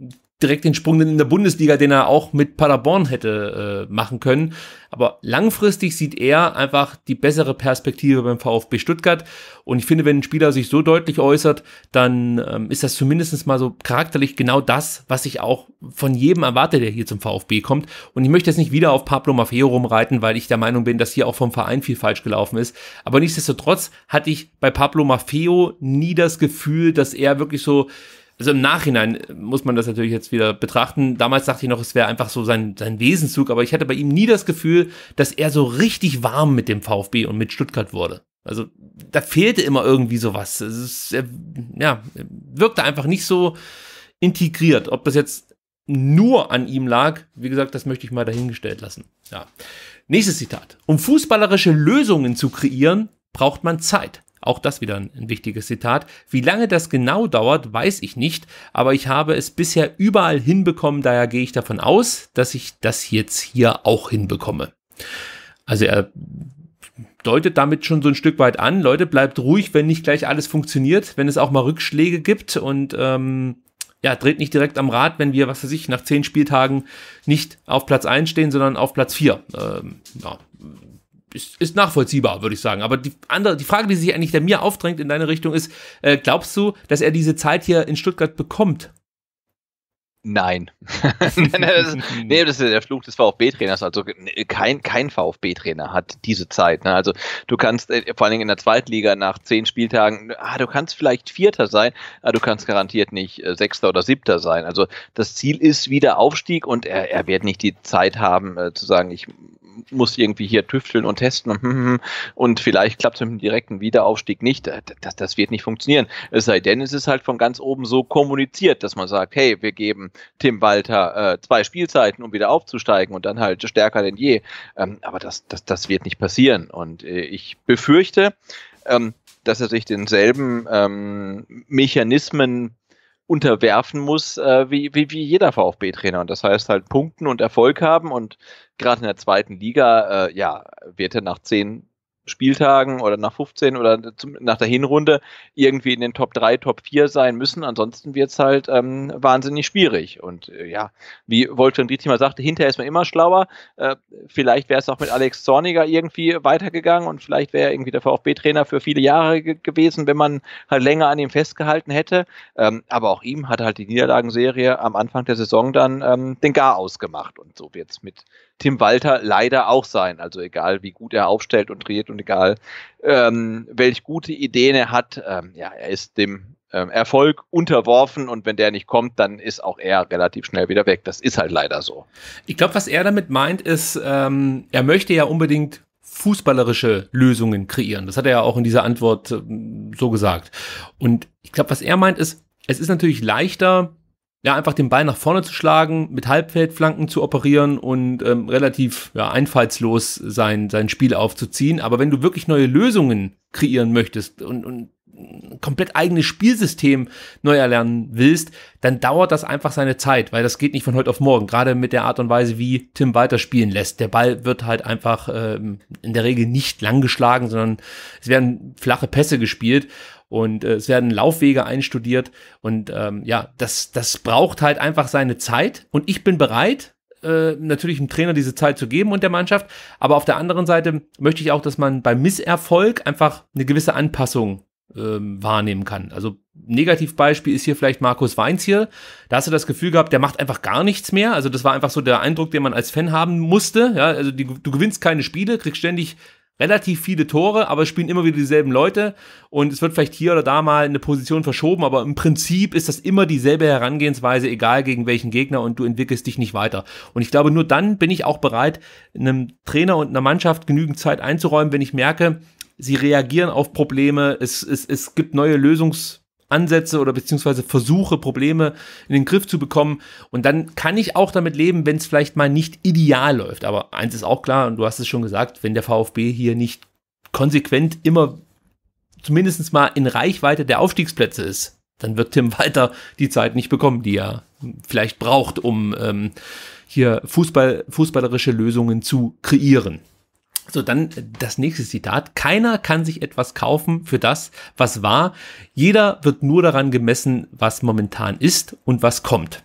[SPEAKER 2] direkt den Sprung in der Bundesliga, den er auch mit Paderborn hätte äh, machen können. Aber langfristig sieht er einfach die bessere Perspektive beim VfB Stuttgart. Und ich finde, wenn ein Spieler sich so deutlich äußert, dann ähm, ist das zumindest mal so charakterlich genau das, was ich auch von jedem erwarte, der hier zum VfB kommt. Und ich möchte jetzt nicht wieder auf Pablo Maffeo rumreiten, weil ich der Meinung bin, dass hier auch vom Verein viel falsch gelaufen ist. Aber nichtsdestotrotz hatte ich bei Pablo Maffeo nie das Gefühl, dass er wirklich so also im Nachhinein äh, muss man das natürlich jetzt wieder betrachten. Damals dachte ich noch, es wäre einfach so sein, sein Wesenszug, aber ich hatte bei ihm nie das Gefühl, dass er so richtig warm mit dem VfB und mit Stuttgart wurde. Also da fehlte immer irgendwie sowas. Es ist, er, ja, wirkte einfach nicht so integriert. Ob das jetzt nur an ihm lag, wie gesagt, das möchte ich mal dahingestellt lassen. Ja. Nächstes Zitat. Um fußballerische Lösungen zu kreieren, braucht man Zeit. Auch das wieder ein wichtiges Zitat. Wie lange das genau dauert, weiß ich nicht, aber ich habe es bisher überall hinbekommen, daher gehe ich davon aus, dass ich das jetzt hier auch hinbekomme. Also er deutet damit schon so ein Stück weit an, Leute, bleibt ruhig, wenn nicht gleich alles funktioniert, wenn es auch mal Rückschläge gibt und ähm, ja, dreht nicht direkt am Rad, wenn wir, was weiß ich, nach zehn Spieltagen nicht auf Platz 1 stehen, sondern auf Platz 4. Ähm, ja, ist, ist nachvollziehbar, würde ich sagen. Aber die andere, die Frage, die sich eigentlich der mir aufdrängt in deine Richtung ist, äh, glaubst du, dass er diese Zeit hier in Stuttgart bekommt? Nein.
[SPEAKER 1] nee, das ist der Fluch des VfB-Trainers. Also kein, kein VfB-Trainer hat diese Zeit. Ne? Also du kannst äh, vor allen Dingen in der Zweitliga nach zehn Spieltagen, ah, du kannst vielleicht Vierter sein, aber du kannst garantiert nicht äh, Sechster oder Siebter sein. Also das Ziel ist wieder Aufstieg und er, er wird nicht die Zeit haben äh, zu sagen, ich muss irgendwie hier tüfteln und testen und, und vielleicht klappt es mit dem direkten Wiederaufstieg nicht. Äh, das, das wird nicht funktionieren. Es sei denn, es ist halt von ganz oben so kommuniziert, dass man sagt, hey, wir geben Tim Walter äh, zwei Spielzeiten, um wieder aufzusteigen und dann halt stärker denn je. Ähm, aber das, das, das wird nicht passieren. Und äh, ich befürchte, ähm, dass er sich denselben ähm, Mechanismen unterwerfen muss, äh, wie, wie, wie jeder VfB-Trainer. Und das heißt halt punkten und Erfolg haben. Und gerade in der zweiten Liga, äh, ja, wird er nach zehn Spieltagen oder nach 15 oder zum, nach der Hinrunde irgendwie in den Top 3, Top 4 sein müssen. Ansonsten wird es halt ähm, wahnsinnig schwierig. Und äh, ja, wie Wolfgang Dietrich mal sagte, hinterher ist man immer schlauer. Äh, vielleicht wäre es auch mit Alex Zorniger irgendwie weitergegangen und vielleicht wäre er irgendwie der VfB-Trainer für viele Jahre gewesen, wenn man halt länger an ihm festgehalten hätte. Ähm, aber auch ihm hat halt die Niederlagenserie am Anfang der Saison dann ähm, den Gar ausgemacht. Und so wird es mit Tim Walter leider auch sein. Also egal, wie gut er aufstellt und dreht und egal, ähm, welch gute Ideen er hat, ähm, ja, er ist dem ähm, Erfolg unterworfen und wenn der nicht kommt, dann ist auch er relativ schnell wieder weg. Das ist halt leider so.
[SPEAKER 2] Ich glaube, was er damit meint, ist, ähm, er möchte ja unbedingt fußballerische Lösungen kreieren. Das hat er ja auch in dieser Antwort ähm, so gesagt. Und ich glaube, was er meint, ist, es ist natürlich leichter, ja, einfach den Ball nach vorne zu schlagen, mit Halbfeldflanken zu operieren und ähm, relativ ja, einfallslos sein, sein Spiel aufzuziehen. Aber wenn du wirklich neue Lösungen kreieren möchtest und, und komplett eigenes Spielsystem neu erlernen willst, dann dauert das einfach seine Zeit, weil das geht nicht von heute auf morgen. Gerade mit der Art und Weise, wie Tim Walter spielen lässt. Der Ball wird halt einfach ähm, in der Regel nicht lang geschlagen, sondern es werden flache Pässe gespielt und äh, es werden Laufwege einstudiert und ähm, ja, das, das braucht halt einfach seine Zeit und ich bin bereit, äh, natürlich dem Trainer diese Zeit zu geben und der Mannschaft, aber auf der anderen Seite möchte ich auch, dass man beim Misserfolg einfach eine gewisse Anpassung ähm, wahrnehmen kann. Also Negativbeispiel ist hier vielleicht Markus Weinz hier. Da hast du das Gefühl gehabt, der macht einfach gar nichts mehr. Also das war einfach so der Eindruck, den man als Fan haben musste. Ja, also die, du gewinnst keine Spiele, kriegst ständig relativ viele Tore, aber spielen immer wieder dieselben Leute und es wird vielleicht hier oder da mal eine Position verschoben, aber im Prinzip ist das immer dieselbe Herangehensweise, egal gegen welchen Gegner und du entwickelst dich nicht weiter. Und ich glaube, nur dann bin ich auch bereit, einem Trainer und einer Mannschaft genügend Zeit einzuräumen, wenn ich merke, sie reagieren auf Probleme, es, es, es gibt neue Lösungs Ansätze oder beziehungsweise Versuche, Probleme in den Griff zu bekommen. Und dann kann ich auch damit leben, wenn es vielleicht mal nicht ideal läuft. Aber eins ist auch klar, und du hast es schon gesagt, wenn der VfB hier nicht konsequent immer zumindest mal in Reichweite der Aufstiegsplätze ist, dann wird Tim Walter die Zeit nicht bekommen, die er vielleicht braucht, um ähm, hier Fußball, fußballerische Lösungen zu kreieren. So, dann äh, das nächste Zitat. Keiner kann sich etwas kaufen für das, was war. Jeder wird nur daran gemessen, was momentan ist und was kommt.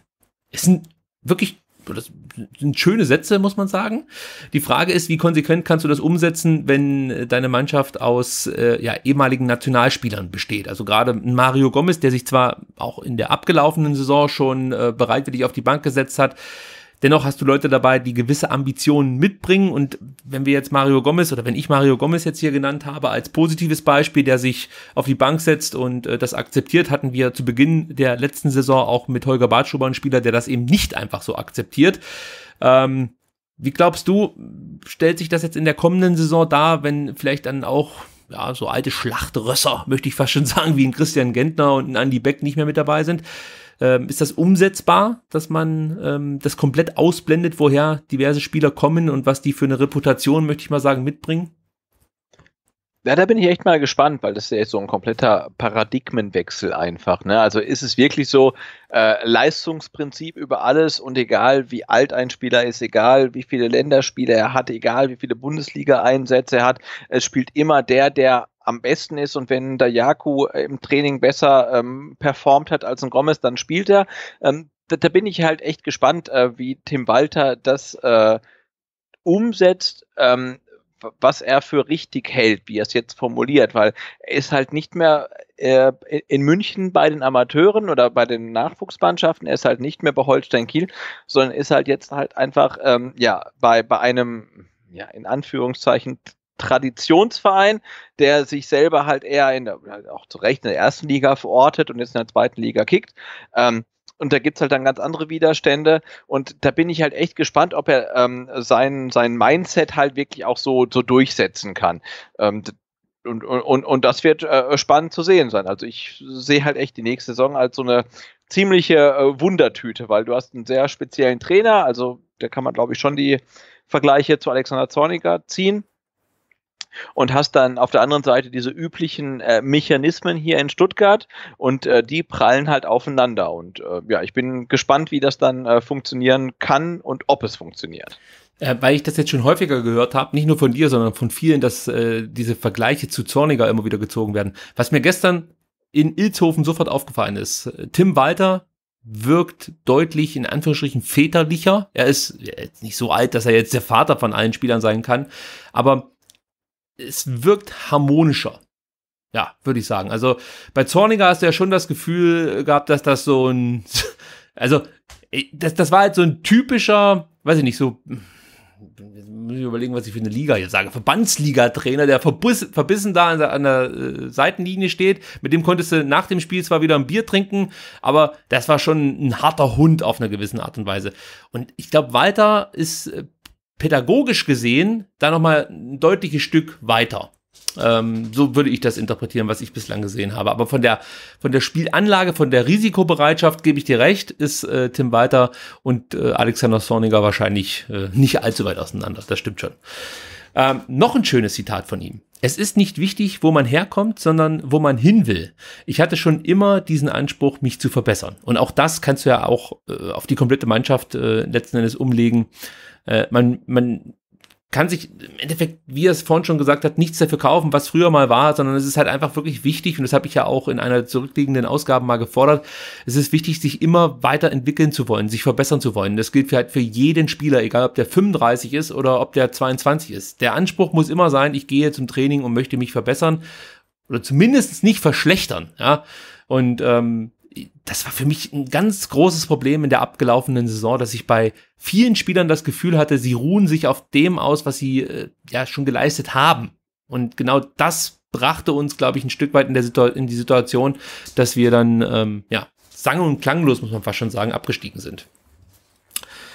[SPEAKER 2] Es sind wirklich das sind schöne Sätze, muss man sagen. Die Frage ist, wie konsequent kannst du das umsetzen, wenn äh, deine Mannschaft aus äh, ja, ehemaligen Nationalspielern besteht? Also gerade Mario Gomez, der sich zwar auch in der abgelaufenen Saison schon äh, bereitwillig auf die Bank gesetzt hat, Dennoch hast du Leute dabei, die gewisse Ambitionen mitbringen. Und wenn wir jetzt Mario Gomez oder wenn ich Mario Gomez jetzt hier genannt habe als positives Beispiel, der sich auf die Bank setzt und äh, das akzeptiert, hatten wir zu Beginn der letzten Saison auch mit Holger Bartschuber einen Spieler, der das eben nicht einfach so akzeptiert. Ähm, wie glaubst du, stellt sich das jetzt in der kommenden Saison dar, wenn vielleicht dann auch ja, so alte Schlachtrösser, möchte ich fast schon sagen, wie ein Christian Gentner und ein Andy Beck nicht mehr mit dabei sind? Ähm, ist das umsetzbar, dass man ähm, das komplett ausblendet, woher diverse Spieler kommen und was die für eine Reputation, möchte ich mal sagen, mitbringen? Ja, da bin ich echt mal gespannt, weil das ist ja jetzt so ein kompletter
[SPEAKER 1] Paradigmenwechsel einfach. Ne? Also ist es wirklich so äh, Leistungsprinzip über alles und egal wie alt ein Spieler ist, egal wie viele Länderspiele er hat, egal wie viele Bundesliga-Einsätze er hat, es spielt immer der, der am besten ist und wenn der Jaku äh, im Training besser ähm, performt hat als ein Gomez, dann spielt er. Ähm, da, da, bin ich halt echt gespannt, äh, wie Tim Walter das äh, umsetzt, ähm, was er für richtig hält, wie er es jetzt formuliert, weil er ist halt nicht mehr äh, in München bei den Amateuren oder bei den Nachwuchsmannschaften, er ist halt nicht mehr bei Holstein Kiel, sondern ist halt jetzt halt einfach ähm, ja bei, bei einem ja in Anführungszeichen Traditionsverein, der sich selber halt eher in der, auch zu Recht in der ersten Liga verortet und jetzt in der zweiten Liga kickt. Ähm, und da gibt es halt dann ganz andere Widerstände. Und da bin ich halt echt gespannt, ob er ähm, sein, sein Mindset halt wirklich auch so, so durchsetzen kann. Ähm, und, und, und das wird äh, spannend zu sehen sein. Also ich sehe halt echt die nächste Saison als so eine ziemliche äh, Wundertüte, weil du hast einen sehr speziellen Trainer, also da kann man, glaube ich, schon die Vergleiche zu Alexander Zorniger ziehen und hast dann auf der anderen Seite diese üblichen äh, Mechanismen hier in Stuttgart und äh, die prallen halt aufeinander. Und äh, ja, ich bin gespannt, wie das dann äh,
[SPEAKER 2] funktionieren kann und ob es funktioniert. Äh, weil ich das jetzt schon häufiger gehört habe, nicht nur von dir, sondern von vielen, dass äh, diese Vergleiche zu Zorniger immer wieder gezogen werden. Was mir gestern in Ilzhofen sofort aufgefallen ist, Tim Walter wirkt deutlich in Anführungsstrichen väterlicher. er ist nicht so alt, dass er jetzt der Vater von allen Spielern sein kann, aber es wirkt harmonischer. Ja, würde ich sagen. Also bei Zorniger hast du ja schon das Gefühl gehabt, dass das so ein, also das, das war halt so ein typischer, weiß ich nicht, so, muss ich überlegen, was ich für eine Liga hier sage. Verbandsliga-Trainer, der verbiss, verbissen da an der, an der äh, Seitenlinie steht. Mit dem konntest du nach dem Spiel zwar wieder ein Bier trinken, aber das war schon ein harter Hund auf einer gewissen Art und Weise. Und ich glaube, Walter ist äh, pädagogisch gesehen da nochmal ein deutliches Stück weiter. Ähm, so würde ich das interpretieren, was ich bislang gesehen habe. Aber von der, von der Spielanlage, von der Risikobereitschaft gebe ich dir recht, ist äh, Tim Walter und äh, Alexander Sorniger wahrscheinlich äh, nicht allzu weit auseinander. Das stimmt schon. Ähm, noch ein schönes Zitat von ihm. Es ist nicht wichtig, wo man herkommt, sondern wo man hin will. Ich hatte schon immer diesen Anspruch, mich zu verbessern. Und auch das kannst du ja auch äh, auf die komplette Mannschaft äh, letzten Endes umlegen äh, man, man kann sich im Endeffekt, wie er es vorhin schon gesagt hat, nichts dafür kaufen, was früher mal war, sondern es ist halt einfach wirklich wichtig, und das habe ich ja auch in einer zurückliegenden Ausgabe mal gefordert, es ist wichtig, sich immer weiterentwickeln zu wollen, sich verbessern zu wollen. Das gilt für halt für jeden Spieler, egal ob der 35 ist oder ob der 22 ist. Der Anspruch muss immer sein, ich gehe zum Training und möchte mich verbessern oder zumindest nicht verschlechtern. Ja? Und ähm, das war für mich ein ganz großes Problem in der abgelaufenen Saison, dass ich bei vielen Spielern das Gefühl hatte, sie ruhen sich auf dem aus, was sie äh, ja schon geleistet haben. Und genau das brachte uns, glaube ich, ein Stück weit in, der Situ in die Situation, dass wir dann, ähm, ja, sang- und klanglos, muss man fast schon sagen, abgestiegen sind.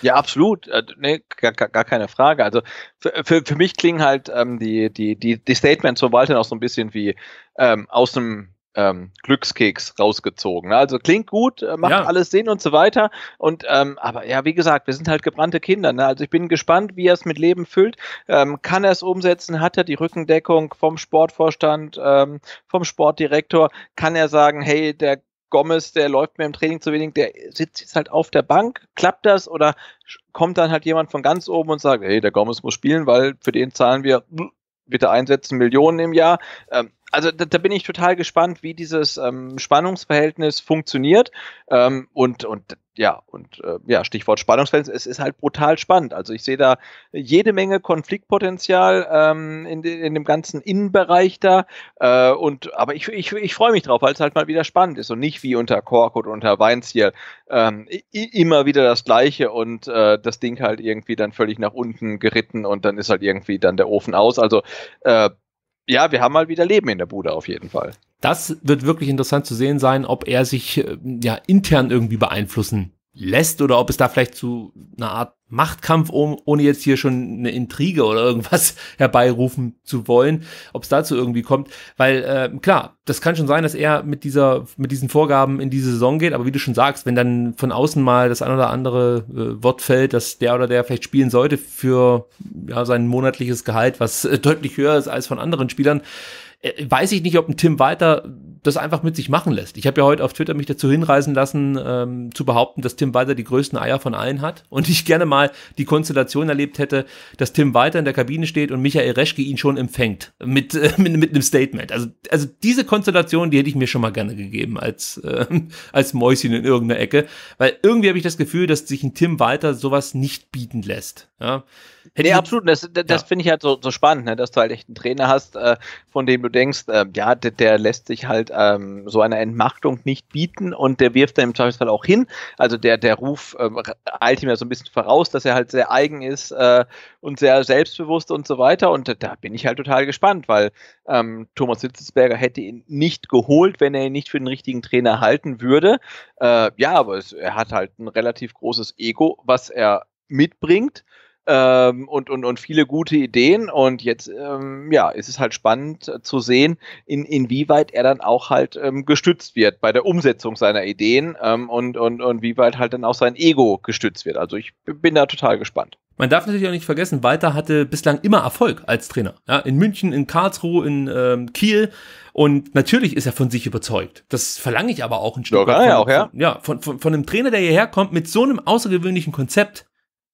[SPEAKER 1] Ja, absolut. Äh, nee, gar, gar keine Frage. Also für, für, für mich klingen halt ähm, die, die, die, die Statements so Walter auch so ein bisschen wie ähm, aus dem ähm, Glückskeks rausgezogen. Ne? Also klingt gut, äh, macht ja. alles Sinn und so weiter. Und ähm, aber ja, wie gesagt, wir sind halt gebrannte Kinder. Ne? Also ich bin gespannt, wie er es mit Leben füllt. Ähm, kann er es umsetzen? Hat er die Rückendeckung vom Sportvorstand, ähm, vom Sportdirektor? Kann er sagen, hey, der Gomez, der läuft mir im Training zu wenig, der sitzt jetzt halt auf der Bank. Klappt das? Oder kommt dann halt jemand von ganz oben und sagt, hey, der Gomez muss spielen, weil für den zahlen wir hm, bitte einsetzen, Millionen im Jahr. Ähm, also da, da, bin ich total gespannt, wie dieses ähm, Spannungsverhältnis funktioniert. Ähm, und, und ja, und äh, ja, Stichwort Spannungsverhältnis, es ist halt brutal spannend. Also ich sehe da jede Menge Konfliktpotenzial ähm, in, in dem ganzen Innenbereich da. Äh, und aber ich, ich, ich freue mich drauf, weil es halt mal wieder spannend ist und nicht wie unter Kork oder unter Weinziel ähm, immer wieder das Gleiche und äh, das Ding halt irgendwie dann völlig nach unten geritten und dann ist halt irgendwie dann der Ofen aus. Also äh, ja, wir haben mal wieder Leben in der Bude auf jeden Fall.
[SPEAKER 2] Das wird wirklich interessant zu sehen sein, ob er sich äh, ja intern irgendwie beeinflussen lässt oder ob es da vielleicht zu einer Art Machtkampf, um, ohne jetzt hier schon eine Intrige oder irgendwas herbeirufen zu wollen, ob es dazu irgendwie kommt. Weil äh, klar, das kann schon sein, dass er mit dieser, mit diesen Vorgaben in diese Saison geht, aber wie du schon sagst, wenn dann von außen mal das ein oder andere äh, Wort fällt, dass der oder der vielleicht spielen sollte für ja, sein monatliches Gehalt, was äh, deutlich höher ist als von anderen Spielern, äh, weiß ich nicht, ob ein Tim Walter das einfach mit sich machen lässt. Ich habe ja heute auf Twitter mich dazu hinreißen lassen, ähm, zu behaupten, dass Tim Walter die größten Eier von allen hat und ich gerne mal die Konstellation erlebt hätte, dass Tim Walter in der Kabine steht und Michael Reschke ihn schon empfängt mit, äh, mit, mit einem Statement. Also, also diese Konstellation, die hätte ich mir schon mal gerne gegeben als, äh, als Mäuschen in irgendeiner Ecke, weil irgendwie habe ich das Gefühl, dass sich ein Tim Walter sowas nicht bieten lässt. Ja. Hätte nee, absolut. Das, das ja. finde ich halt so, so spannend, ne? dass du
[SPEAKER 1] halt echt einen Trainer hast, äh, von dem du denkst, ähm, ja, der, der lässt sich halt ähm, so einer Entmachtung nicht bieten und der wirft dann im Zweifelsfall auch hin. Also der, der Ruf ähm, eilt ihm ja so ein bisschen voraus, dass er halt sehr eigen ist äh, und sehr selbstbewusst und so weiter. Und da bin ich halt total gespannt, weil ähm, Thomas Hitzelsberger hätte ihn nicht geholt, wenn er ihn nicht für den richtigen Trainer halten würde. Äh, ja, aber es, er hat halt ein relativ großes Ego, was er mitbringt ähm, und, und, und viele gute Ideen. Und jetzt ähm, ja, ist es halt spannend äh, zu sehen, in, inwieweit er dann auch halt ähm, gestützt wird bei der Umsetzung seiner Ideen ähm, und, und, und wie weit halt dann auch sein Ego gestützt wird. Also
[SPEAKER 2] ich bin da total gespannt. Man darf natürlich auch nicht vergessen, Walter hatte bislang immer Erfolg als Trainer. Ja, in München, in Karlsruhe, in ähm, Kiel. Und natürlich ist er von sich überzeugt. Das verlange ich aber auch ein Stück weit. Ja, von, ja. ja, von, von, von einem Trainer, der hierher kommt mit so einem außergewöhnlichen Konzept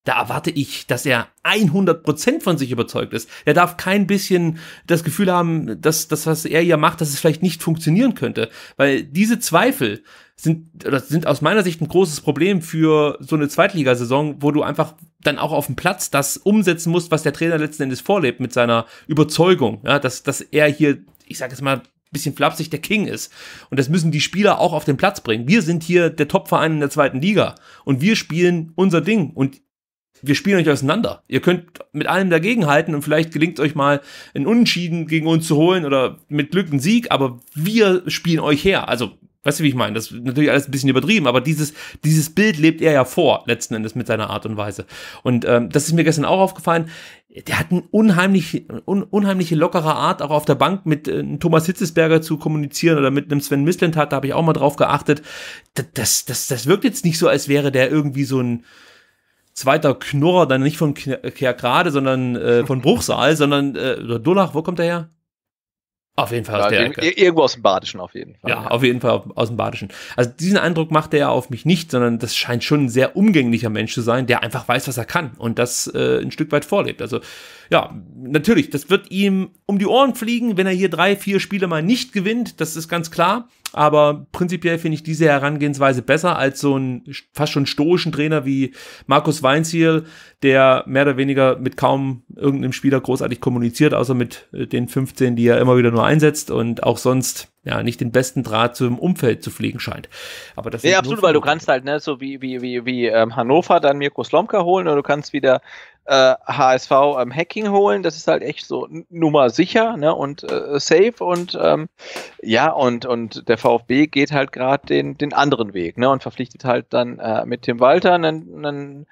[SPEAKER 2] da erwarte ich, dass er 100% von sich überzeugt ist. Er darf kein bisschen das Gefühl haben, dass das, was er hier macht, dass es vielleicht nicht funktionieren könnte. Weil diese Zweifel sind, oder sind aus meiner Sicht ein großes Problem für so eine Zweitligasaison, wo du einfach dann auch auf dem Platz das umsetzen musst, was der Trainer letzten Endes vorlebt mit seiner Überzeugung, ja, dass, dass er hier, ich sage jetzt mal, bisschen flapsig der King ist. Und das müssen die Spieler auch auf den Platz bringen. Wir sind hier der Top-Verein in der zweiten Liga und wir spielen unser Ding. Und wir spielen euch auseinander. Ihr könnt mit allem dagegen halten und vielleicht gelingt euch mal ein Unentschieden gegen uns zu holen oder mit Glück einen Sieg, aber wir spielen euch her. Also, weißt du, wie ich meine? Das ist natürlich alles ein bisschen übertrieben, aber dieses, dieses Bild lebt er ja vor, letzten Endes mit seiner Art und Weise. Und ähm, das ist mir gestern auch aufgefallen. Der hat eine unheimlich, un, unheimliche lockere Art, auch auf der Bank mit äh, Thomas Hitzesberger zu kommunizieren oder mit einem Sven Mislintat, da habe ich auch mal drauf geachtet. Das, das, das wirkt jetzt nicht so, als wäre der irgendwie so ein zweiter Knurrer dann nicht von Kerkrade, sondern äh, von Bruchsal, sondern äh, Dullach, wo kommt der her? Auf jeden Fall ja, der Ecke.
[SPEAKER 1] Irgendwo aus dem Badischen, auf jeden
[SPEAKER 2] Fall. ja, auf jeden Fall aus dem Badischen. Also diesen Eindruck macht er ja auf mich nicht, sondern das scheint schon ein sehr umgänglicher Mensch zu sein, der einfach weiß, was er kann und das äh, ein Stück weit vorlebt. Also ja, natürlich, das wird ihm um die Ohren fliegen, wenn er hier drei, vier Spiele mal nicht gewinnt, das ist ganz klar. Aber prinzipiell finde ich diese Herangehensweise besser als so einen fast schon stoischen Trainer wie Markus Weinziel, der mehr oder weniger mit kaum irgendeinem Spieler großartig kommuniziert, außer mit äh, den 15, die er immer wieder nur einsetzt und auch sonst ja nicht den besten Draht zum Umfeld zu pflegen scheint. Aber das ist ja absolut, weil du
[SPEAKER 1] kannst halt ne so wie wie wie wie ähm, Hannover dann Mirko Slomka holen oder du kannst wieder äh, HSV ähm, Hacking holen. Das ist halt echt so Nummer sicher ne? und äh, safe und ähm, ja, und, und der VfB geht halt gerade den, den anderen Weg ne? und verpflichtet halt dann äh, mit Tim Walter einen, einen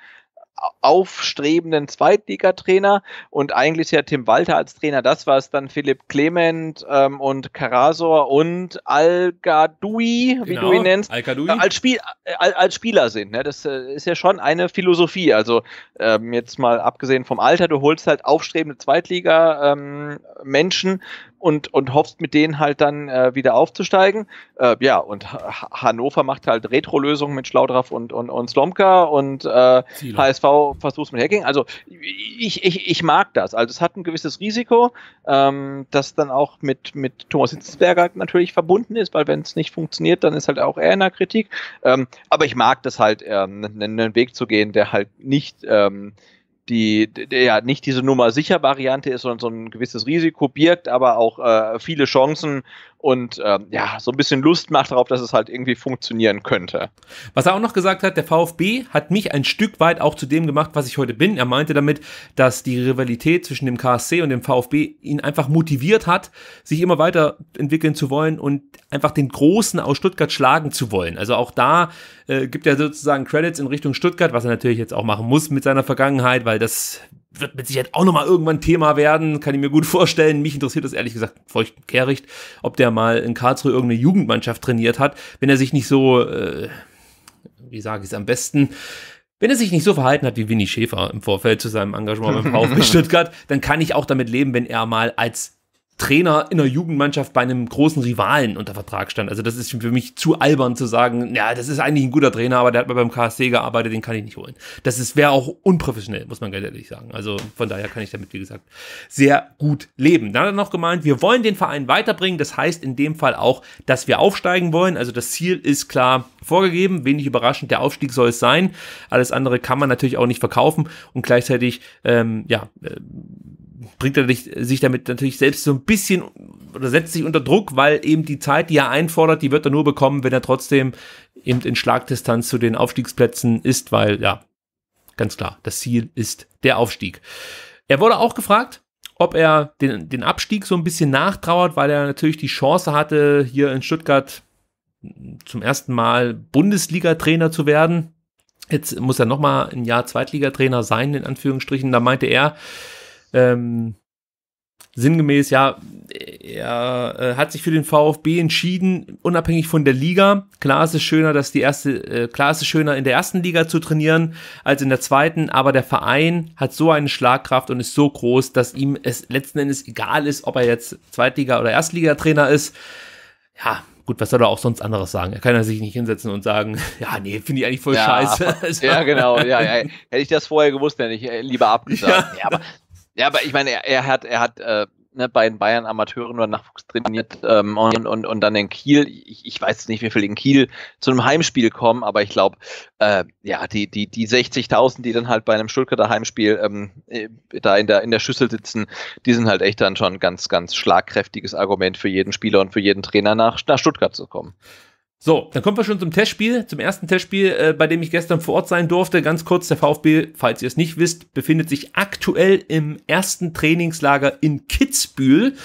[SPEAKER 1] aufstrebenden Zweitligatrainer und eigentlich ist ja Tim Walter als Trainer das, was dann Philipp Clement ähm, und Karasor und Al-Gadoui, genau. wie du genau, ihn nennst, als, Spiel, äh, als Spieler sind. Ne? Das äh, ist ja schon eine Philosophie. Also ähm, jetzt mal abgesehen vom Alter, du holst halt aufstrebende Zweitliga-Menschen ähm, und, und hoffst mit denen halt dann äh, wieder aufzusteigen. Äh, ja, und H Hannover macht halt Retro-Lösungen mit Schlaudraff und, und, und Slomka und äh, HSV versucht mit Hacking. Also ich, ich, ich mag das. Also es hat ein gewisses Risiko, ähm, das dann auch mit, mit Thomas Hitzberger halt natürlich verbunden ist, weil wenn es nicht funktioniert, dann ist halt auch er in der Kritik. Ähm, aber ich mag das halt, ähm, einen Weg zu gehen, der halt nicht ähm, die, die ja nicht diese Nummer sicher Variante ist, sondern so ein gewisses Risiko birgt, aber auch äh, viele Chancen und ähm, ja, so ein bisschen Lust macht darauf, dass
[SPEAKER 2] es halt irgendwie funktionieren könnte. Was er auch noch gesagt hat, der VfB hat mich ein Stück weit auch zu dem gemacht, was ich heute bin. Er meinte damit, dass die Rivalität zwischen dem KSC und dem VfB ihn einfach motiviert hat, sich immer weiter entwickeln zu wollen und einfach den Großen aus Stuttgart schlagen zu wollen. Also auch da äh, gibt er sozusagen Credits in Richtung Stuttgart, was er natürlich jetzt auch machen muss mit seiner Vergangenheit, weil das wird mit Sicherheit auch nochmal irgendwann Thema werden, kann ich mir gut vorstellen. Mich interessiert das ehrlich gesagt feuchten Kehricht, ob der mal in Karlsruhe irgendeine Jugendmannschaft trainiert hat, wenn er sich nicht so, äh, wie sage ich es am besten, wenn er sich nicht so verhalten hat wie Winnie Schäfer im Vorfeld zu seinem Engagement beim VfB Stuttgart, dann kann ich auch damit leben, wenn er mal als Trainer in der Jugendmannschaft bei einem großen Rivalen unter Vertrag stand. Also das ist für mich zu albern zu sagen, ja, das ist eigentlich ein guter Trainer, aber der hat mal beim KSC gearbeitet, den kann ich nicht holen. Das wäre auch unprofessionell, muss man ganz ehrlich sagen. Also von daher kann ich damit, wie gesagt, sehr gut leben. Dann hat er noch gemeint, wir wollen den Verein weiterbringen. Das heißt in dem Fall auch, dass wir aufsteigen wollen. Also das Ziel ist klar vorgegeben. Wenig überraschend, der Aufstieg soll es sein. Alles andere kann man natürlich auch nicht verkaufen und gleichzeitig, ähm, ja, äh, bringt er sich damit natürlich selbst so ein bisschen oder setzt sich unter Druck, weil eben die Zeit, die er einfordert, die wird er nur bekommen, wenn er trotzdem eben in Schlagdistanz zu den Aufstiegsplätzen ist, weil ja, ganz klar, das Ziel ist der Aufstieg. Er wurde auch gefragt, ob er den, den Abstieg so ein bisschen nachtrauert, weil er natürlich die Chance hatte, hier in Stuttgart zum ersten Mal Bundesliga-Trainer zu werden. Jetzt muss er nochmal ein Jahr Zweitligatrainer sein, in Anführungsstrichen. Da meinte er, ähm, sinngemäß, ja, er äh, hat sich für den VfB entschieden, unabhängig von der Liga. Klar ist es schöner, dass die erste, äh, klar ist es schöner, in der ersten Liga zu trainieren als in der zweiten, aber der Verein hat so eine Schlagkraft und ist so groß, dass ihm es letzten Endes egal ist, ob er jetzt Zweitliga- oder Erstligatrainer ist. Ja, gut, was soll er auch sonst anderes sagen? Er kann ja sich nicht hinsetzen und sagen, ja, nee, finde ich eigentlich voll ja, scheiße. Also ja, genau, ja, ja,
[SPEAKER 1] Hätte ich das vorher gewusst, hätte ich äh, lieber abgesagt. Ja. Nee, aber ja, aber ich meine, er, er hat, er hat äh, ne, bei den Bayern Amateuren oder Nachwuchs trainiert ähm, und, und, und dann in Kiel. Ich, ich weiß nicht, wie viel in Kiel zu einem Heimspiel kommen, aber ich glaube, äh, ja, die, die, die 60.000, die dann halt bei einem Stuttgarter Heimspiel ähm, äh, da in der, in der Schüssel sitzen, die sind halt echt dann schon ein ganz, ganz schlagkräftiges Argument für jeden Spieler und für jeden Trainer nach, nach Stuttgart zu kommen.
[SPEAKER 2] So, dann kommen wir schon zum Testspiel, zum ersten Testspiel, äh, bei dem ich gestern vor Ort sein durfte. Ganz kurz, der VfB, falls ihr es nicht wisst, befindet sich aktuell im ersten Trainingslager in Kitzbühel.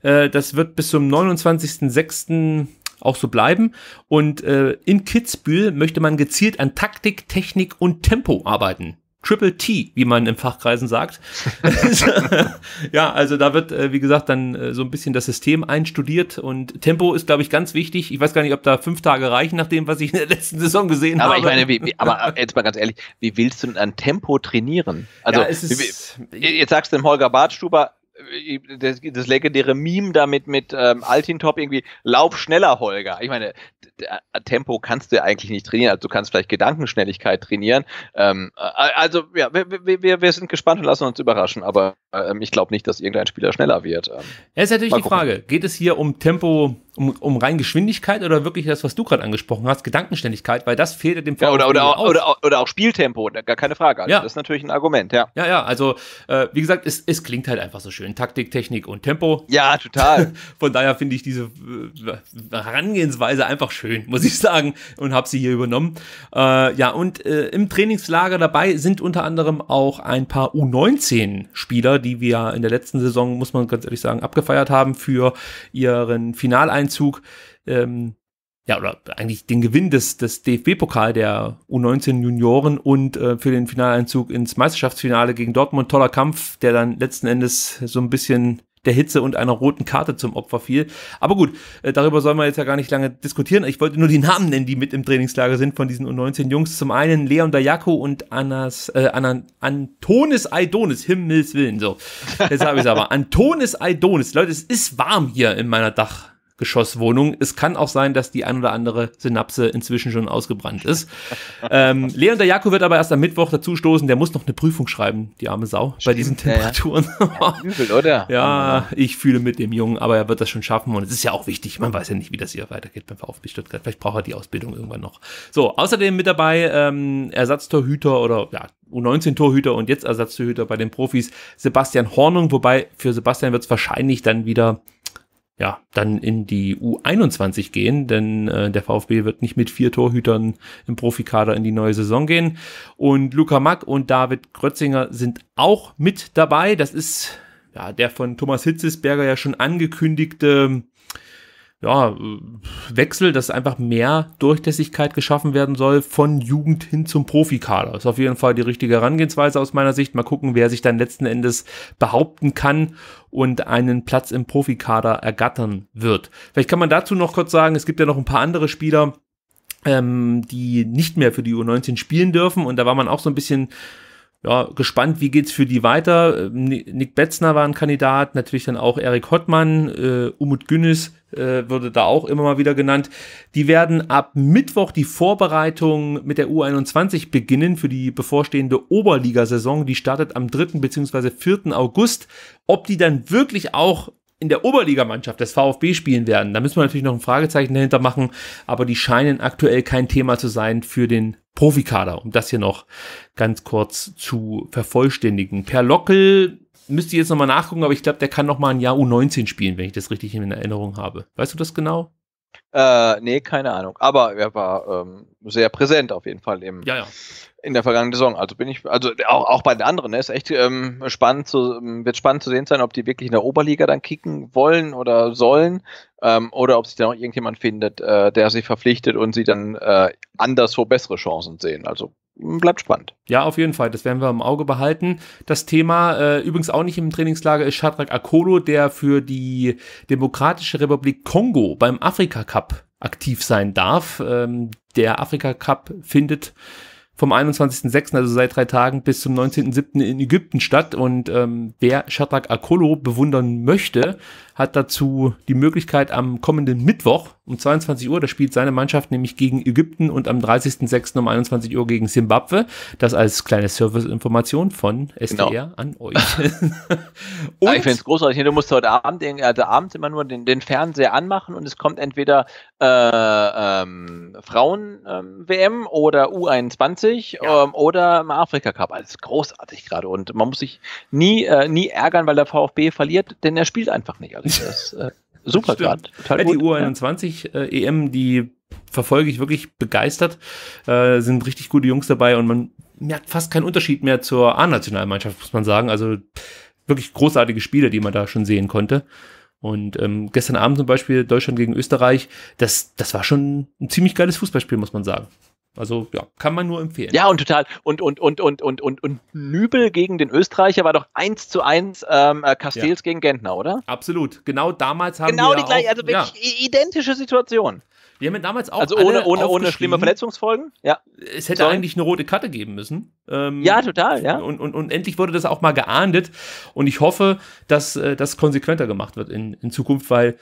[SPEAKER 2] Äh, das wird bis zum 29.06 auch so bleiben. Und äh, in Kitzbühel möchte man gezielt an Taktik, Technik und Tempo arbeiten. Triple T, wie man im Fachkreisen sagt. ja, also da wird, äh, wie gesagt, dann äh, so ein bisschen das System einstudiert und Tempo ist, glaube ich, ganz wichtig. Ich weiß gar nicht, ob da fünf Tage reichen, nach dem, was ich in der letzten Saison gesehen aber habe. Aber ich meine, wie, wie, aber
[SPEAKER 1] jetzt mal ganz ehrlich, wie willst du denn an Tempo trainieren? Also, ja, wie, jetzt sagst du dem Holger Bartstuber, äh, äh, das, das legendäre Meme damit mit ähm, Altintop irgendwie, lauf schneller, Holger. Ich meine, äh, Tempo kannst du ja eigentlich nicht trainieren, also du kannst vielleicht Gedankenschnelligkeit trainieren. Ähm, also ja, wir, wir, wir sind gespannt und lassen uns überraschen, aber ähm, ich glaube nicht, dass irgendein Spieler schneller wird. Ähm,
[SPEAKER 2] ja, ist natürlich die Frage, geht es hier um Tempo um, um rein Geschwindigkeit oder wirklich das, was du gerade angesprochen hast, Gedankenständigkeit, weil das fehlt dem ja, oder, oder, auch, oder,
[SPEAKER 1] oder, auch Spieltempo, ne, gar keine Frage. Also ja. Das
[SPEAKER 2] ist natürlich ein Argument, ja. Ja, ja, also äh, wie gesagt, es, es klingt halt einfach so schön. Taktik, Technik und Tempo. Ja, total. Von daher finde ich diese äh, Herangehensweise einfach schön, muss ich sagen, und habe sie hier übernommen. Äh, ja, und äh, im Trainingslager dabei sind unter anderem auch ein paar U19-Spieler, die wir in der letzten Saison, muss man ganz ehrlich sagen, abgefeiert haben für ihren Finaleinsatz. Einzug ähm, ja, oder eigentlich den Gewinn des, des DFB-Pokal der U19 Junioren und äh, für den Finaleinzug ins Meisterschaftsfinale gegen Dortmund. Toller Kampf, der dann letzten Endes so ein bisschen der Hitze und einer roten Karte zum Opfer fiel. Aber gut, äh, darüber sollen wir jetzt ja gar nicht lange diskutieren. Ich wollte nur die Namen nennen, die mit im Trainingslager sind von diesen U19-Jungs. Zum einen Leon Dayako und Anas, äh, Anan, Antonis Aidonis, Himmels Willen, so. Jetzt habe ich es aber. Antonis Aidonis. Leute, es ist warm hier in meiner Dach, Geschosswohnung. Es kann auch sein, dass die ein oder andere Synapse inzwischen schon ausgebrannt ist. ähm, Leon der Jakob wird aber erst am Mittwoch dazu stoßen. Der muss noch eine Prüfung schreiben, die arme Sau, Stimmt, bei diesen Temperaturen. Ja, übel, oder? ja, oh ich fühle mit dem Jungen, aber er wird das schon schaffen und es ist ja auch wichtig. Man weiß ja nicht, wie das hier weitergeht beim VfB Stuttgart. Vielleicht braucht er die Ausbildung irgendwann noch. So, außerdem mit dabei ähm, Ersatztorhüter oder ja, U19-Torhüter und jetzt Ersatztorhüter bei den Profis Sebastian Hornung, wobei für Sebastian wird es wahrscheinlich dann wieder ja, dann in die U21 gehen, denn äh, der VfB wird nicht mit vier Torhütern im Profikader in die neue Saison gehen. Und Luca Mack und David Grötzinger sind auch mit dabei. Das ist ja der von Thomas Hitzesberger ja schon angekündigte ja, äh, Wechsel, dass einfach mehr Durchlässigkeit geschaffen werden soll von Jugend hin zum Profikader. Ist auf jeden Fall die richtige Herangehensweise aus meiner Sicht. Mal gucken, wer sich dann letzten Endes behaupten kann und einen Platz im Profikader ergattern wird. Vielleicht kann man dazu noch kurz sagen, es gibt ja noch ein paar andere Spieler, ähm, die nicht mehr für die U19 spielen dürfen und da war man auch so ein bisschen ja, gespannt, wie geht's für die weiter. Ähm, Nick Betzner war ein Kandidat, natürlich dann auch Erik Hottmann, äh, Umut Günnis äh, würde da auch immer mal wieder genannt. Die werden ab Mittwoch die Vorbereitung mit der U21 beginnen für die bevorstehende Oberligasaison. Die startet am 3. bzw. 4. August. Ob die dann wirklich auch in der Oberligamannschaft des VfB spielen werden. Da müssen wir natürlich noch ein Fragezeichen dahinter machen, aber die scheinen aktuell kein Thema zu sein für den Profikader, um das hier noch ganz kurz zu vervollständigen. Per Lockel müsste ich jetzt nochmal nachgucken, aber ich glaube, der kann nochmal ein Jahr U19 spielen, wenn ich das richtig in Erinnerung habe. Weißt du das genau?
[SPEAKER 1] Äh, nee, keine Ahnung. Aber er war ähm, sehr präsent auf jeden Fall im, ja, ja. in der vergangenen Saison. Also bin ich, also auch, auch bei den anderen, ne, ist echt ähm, spannend zu, wird spannend zu sehen sein, ob die wirklich in der Oberliga dann kicken wollen oder sollen. Ähm, oder ob sich da noch irgendjemand findet, äh, der sich verpflichtet und sie dann äh, anderswo bessere Chancen sehen. Also
[SPEAKER 2] bleibt spannend. Ja, auf jeden Fall. Das werden wir im Auge behalten. Das Thema, äh, übrigens auch nicht im Trainingslager, ist Shadrach Akolo, der für die Demokratische Republik Kongo beim Afrika Cup aktiv sein darf. Ähm, der Afrika Cup findet vom 21.06., also seit drei Tagen, bis zum 19.07. in Ägypten statt. Und ähm, wer Shadrach Akolo bewundern möchte, hat dazu die Möglichkeit am kommenden Mittwoch um 22 Uhr, da spielt seine Mannschaft nämlich gegen Ägypten und am 30.06. um 21 Uhr gegen Simbabwe. Das als kleine Serviceinformation von SDR genau.
[SPEAKER 1] an euch. und, ich finde es großartig, du musst heute Abend, also äh, abends immer nur den, den Fernseher anmachen und es kommt entweder äh, ähm, Frauen-WM ähm, oder U21 ja. ähm, oder im Afrika-Cup. Alles also, großartig gerade und man muss sich nie, äh, nie ärgern, weil der VfB verliert, denn er spielt einfach
[SPEAKER 2] nicht. Also das, äh, super gerade. Ja, die U21 äh, EM, die verfolge ich wirklich begeistert. Äh, sind richtig gute Jungs dabei und man merkt fast keinen Unterschied mehr zur A-Nationalmannschaft, muss man sagen. Also wirklich großartige Spiele, die man da schon sehen konnte. Und ähm, gestern Abend zum Beispiel Deutschland gegen Österreich, das, das war schon ein ziemlich geiles Fußballspiel, muss man sagen. Also ja, kann man nur empfehlen. Ja, und total.
[SPEAKER 1] Und und und und und und und Nübel gegen den Österreicher war doch eins zu eins ähm, äh, ja. gegen Gentner, oder?
[SPEAKER 2] Absolut. Genau damals haben genau wir die gleiche, also wirklich
[SPEAKER 1] ja. identische Situation.
[SPEAKER 2] Wir haben ja damals auch. Also ohne, ohne, ohne schlimme Verletzungsfolgen? Ja. Es hätte Sorry. eigentlich eine rote Karte geben müssen. Ähm, ja, total, ja. Und, und, und endlich wurde das auch mal geahndet. Und ich hoffe, dass äh, das konsequenter gemacht wird in, in Zukunft, weil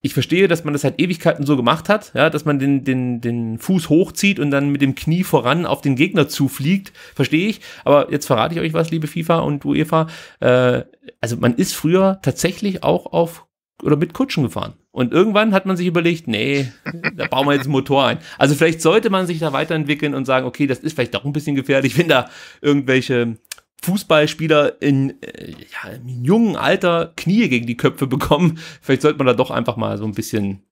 [SPEAKER 2] ich verstehe, dass man das halt Ewigkeiten so gemacht hat, ja, dass man den, den, den Fuß hochzieht und dann mit dem Knie voran auf den Gegner zufliegt, verstehe ich. Aber jetzt verrate ich euch was, liebe FIFA und UEFA. Äh, also man ist früher tatsächlich auch auf oder mit Kutschen gefahren. Und irgendwann hat man sich überlegt, nee, da bauen wir jetzt einen Motor ein. Also vielleicht sollte man sich da weiterentwickeln und sagen, okay, das ist vielleicht doch ein bisschen gefährlich, wenn da irgendwelche Fußballspieler in, äh, ja, im jungen Alter Knie gegen die Köpfe bekommen. Vielleicht sollte man da doch einfach mal so ein bisschen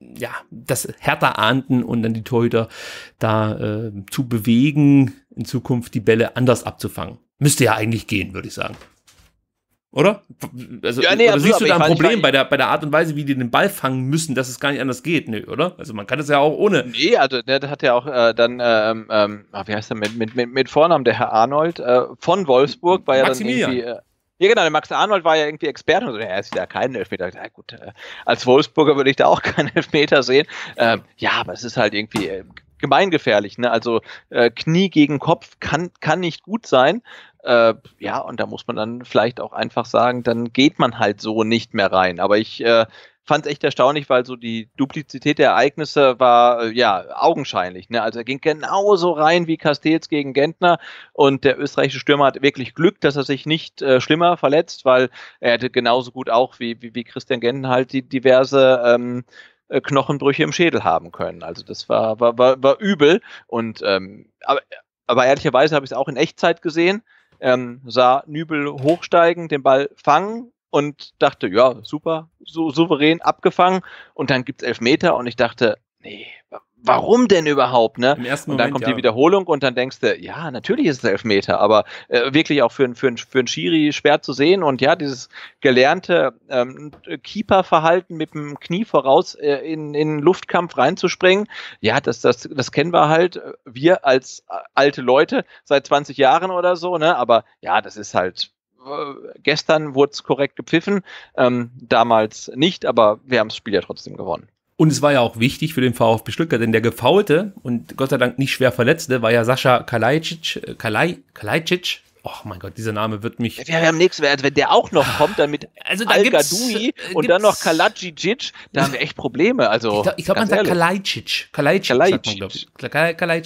[SPEAKER 2] ja, das härter ahnden und dann die Torhüter da äh, zu bewegen, in Zukunft die Bälle anders abzufangen. Müsste ja eigentlich gehen, würde ich sagen. Oder? Also, ja, nee, oder siehst du da ein Problem ich, bei, der, bei der Art und Weise, wie die den Ball fangen müssen, dass es gar nicht anders geht, nee, oder? Also man kann das ja auch ohne.
[SPEAKER 1] Nee, also ne, der hat ja auch äh, dann, ähm, ähm, ah, wie heißt der mit, mit, mit, mit Vornamen, der Herr Arnold äh, von Wolfsburg war ja dann irgendwie. Äh, ja, genau, der Max Arnold war ja irgendwie Experte und so, er ist ja kein Elfmeter. Ja, gut, äh, als Wolfsburger würde ich da auch keinen Elfmeter sehen. Ähm, ja, aber es ist halt irgendwie äh, gemeingefährlich. Ne? Also äh, Knie gegen Kopf kann, kann nicht gut sein äh, ja, und da muss man dann vielleicht auch einfach sagen, dann geht man halt so nicht mehr rein. Aber ich äh, fand es echt erstaunlich, weil so die Duplizität der Ereignisse war äh, ja augenscheinlich. Ne? Also er ging genauso rein wie Castells gegen Gentner und der österreichische Stürmer hat wirklich Glück, dass er sich nicht äh, schlimmer verletzt, weil er hätte genauso gut auch wie, wie, wie Christian Gentner halt die diverse ähm, äh, Knochenbrüche im Schädel haben können. Also das war, war, war, war übel und ähm, aber, aber ehrlicherweise habe ich es auch in Echtzeit gesehen ähm, sah Nübel hochsteigen, den Ball fangen und dachte, ja, super, so souverän abgefangen. Und dann gibt's Elfmeter und ich dachte, nee, warum denn überhaupt, ne? Im Moment, und dann kommt ja. die Wiederholung und dann denkst du, ja, natürlich ist es Elfmeter, aber äh, wirklich auch für einen für ein, für ein Schiri schwer zu sehen und ja, dieses gelernte ähm, Keeper-Verhalten mit dem Knie voraus äh, in, in Luftkampf reinzuspringen, ja, das, das, das kennen wir halt, äh, wir als äh, alte Leute seit 20 Jahren oder so, ne? Aber ja, das ist halt äh, gestern wurde es korrekt gepfiffen, ähm,
[SPEAKER 2] damals nicht, aber wir haben das Spiel ja trotzdem gewonnen. Und es war ja auch wichtig für den VfB Stuttgart, denn der Gefaulte und Gott sei Dank nicht schwer Verletzte war ja Sascha Kalajdzic, äh, Kalaj, Kalajic. Oh mein Gott, dieser Name wird mich. Ja, Wir haben nichts mehr. Wenn der auch noch ah, kommt, dann mit also da Al-Gadoui äh, und dann noch Kalajdzic, da haben wir echt Probleme. Also, ich glaube, glaub, man sagt Kalajic. Kalajic, Kalajdzic. Man, Kal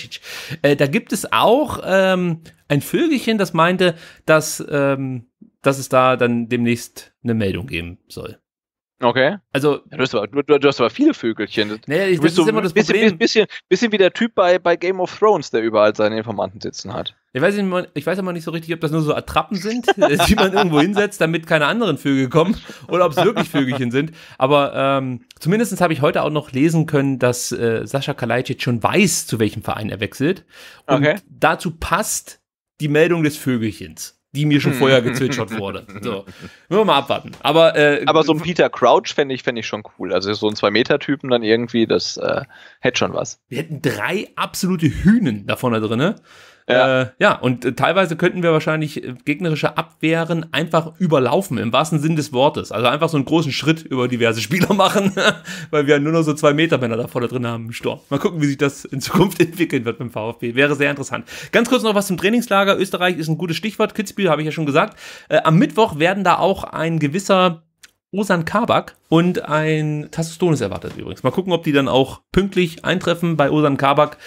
[SPEAKER 2] Äh, da gibt es auch ähm, ein Vögelchen, das meinte, dass, ähm, dass es da dann demnächst eine Meldung geben soll. Okay. Also, du, hast aber, du, du, hast aber, viele Vögelchen. Naja, ich, du bist das ist so immer das bisschen, Problem. Bisschen, bisschen wie der Typ bei, bei Game of Thrones, der überall seine Informanten sitzen hat. Ich weiß, nicht, ich weiß immer nicht so richtig, ob das nur so Attrappen sind, äh, die man irgendwo hinsetzt, damit keine anderen Vögel kommen, oder ob es wirklich Vögelchen sind. Aber ähm, zumindest habe ich heute auch noch lesen können, dass äh, Sascha Kalajdzic schon weiß, zu welchem Verein er wechselt. Und okay. dazu passt die Meldung des Vögelchens die mir schon hm. vorher gezwitschert wurde. So. Müssen wir mal abwarten. Aber, äh, Aber so ein
[SPEAKER 1] Peter Crouch fände ich, fänd ich schon cool. Also so ein Zwei-Meter-Typen dann irgendwie, das äh, hätte schon was. Wir
[SPEAKER 2] hätten drei absolute Hühnen da vorne drin. Ja. Äh, ja, und äh, teilweise könnten wir wahrscheinlich äh, gegnerische Abwehren einfach überlaufen, im wahrsten Sinn des Wortes. Also einfach so einen großen Schritt über diverse Spieler machen, weil wir nur noch so zwei Meter Männer da vorne drin haben im Sturm. Mal gucken, wie sich das in Zukunft entwickeln wird beim VfB. Wäre sehr interessant. Ganz kurz noch was zum Trainingslager. Österreich ist ein gutes Stichwort. Kitzbühel habe ich ja schon gesagt. Äh, am Mittwoch werden da auch ein gewisser Osan Kabak und ein Tassostonis erwartet übrigens. Mal gucken, ob die dann auch pünktlich eintreffen bei Osan Kabak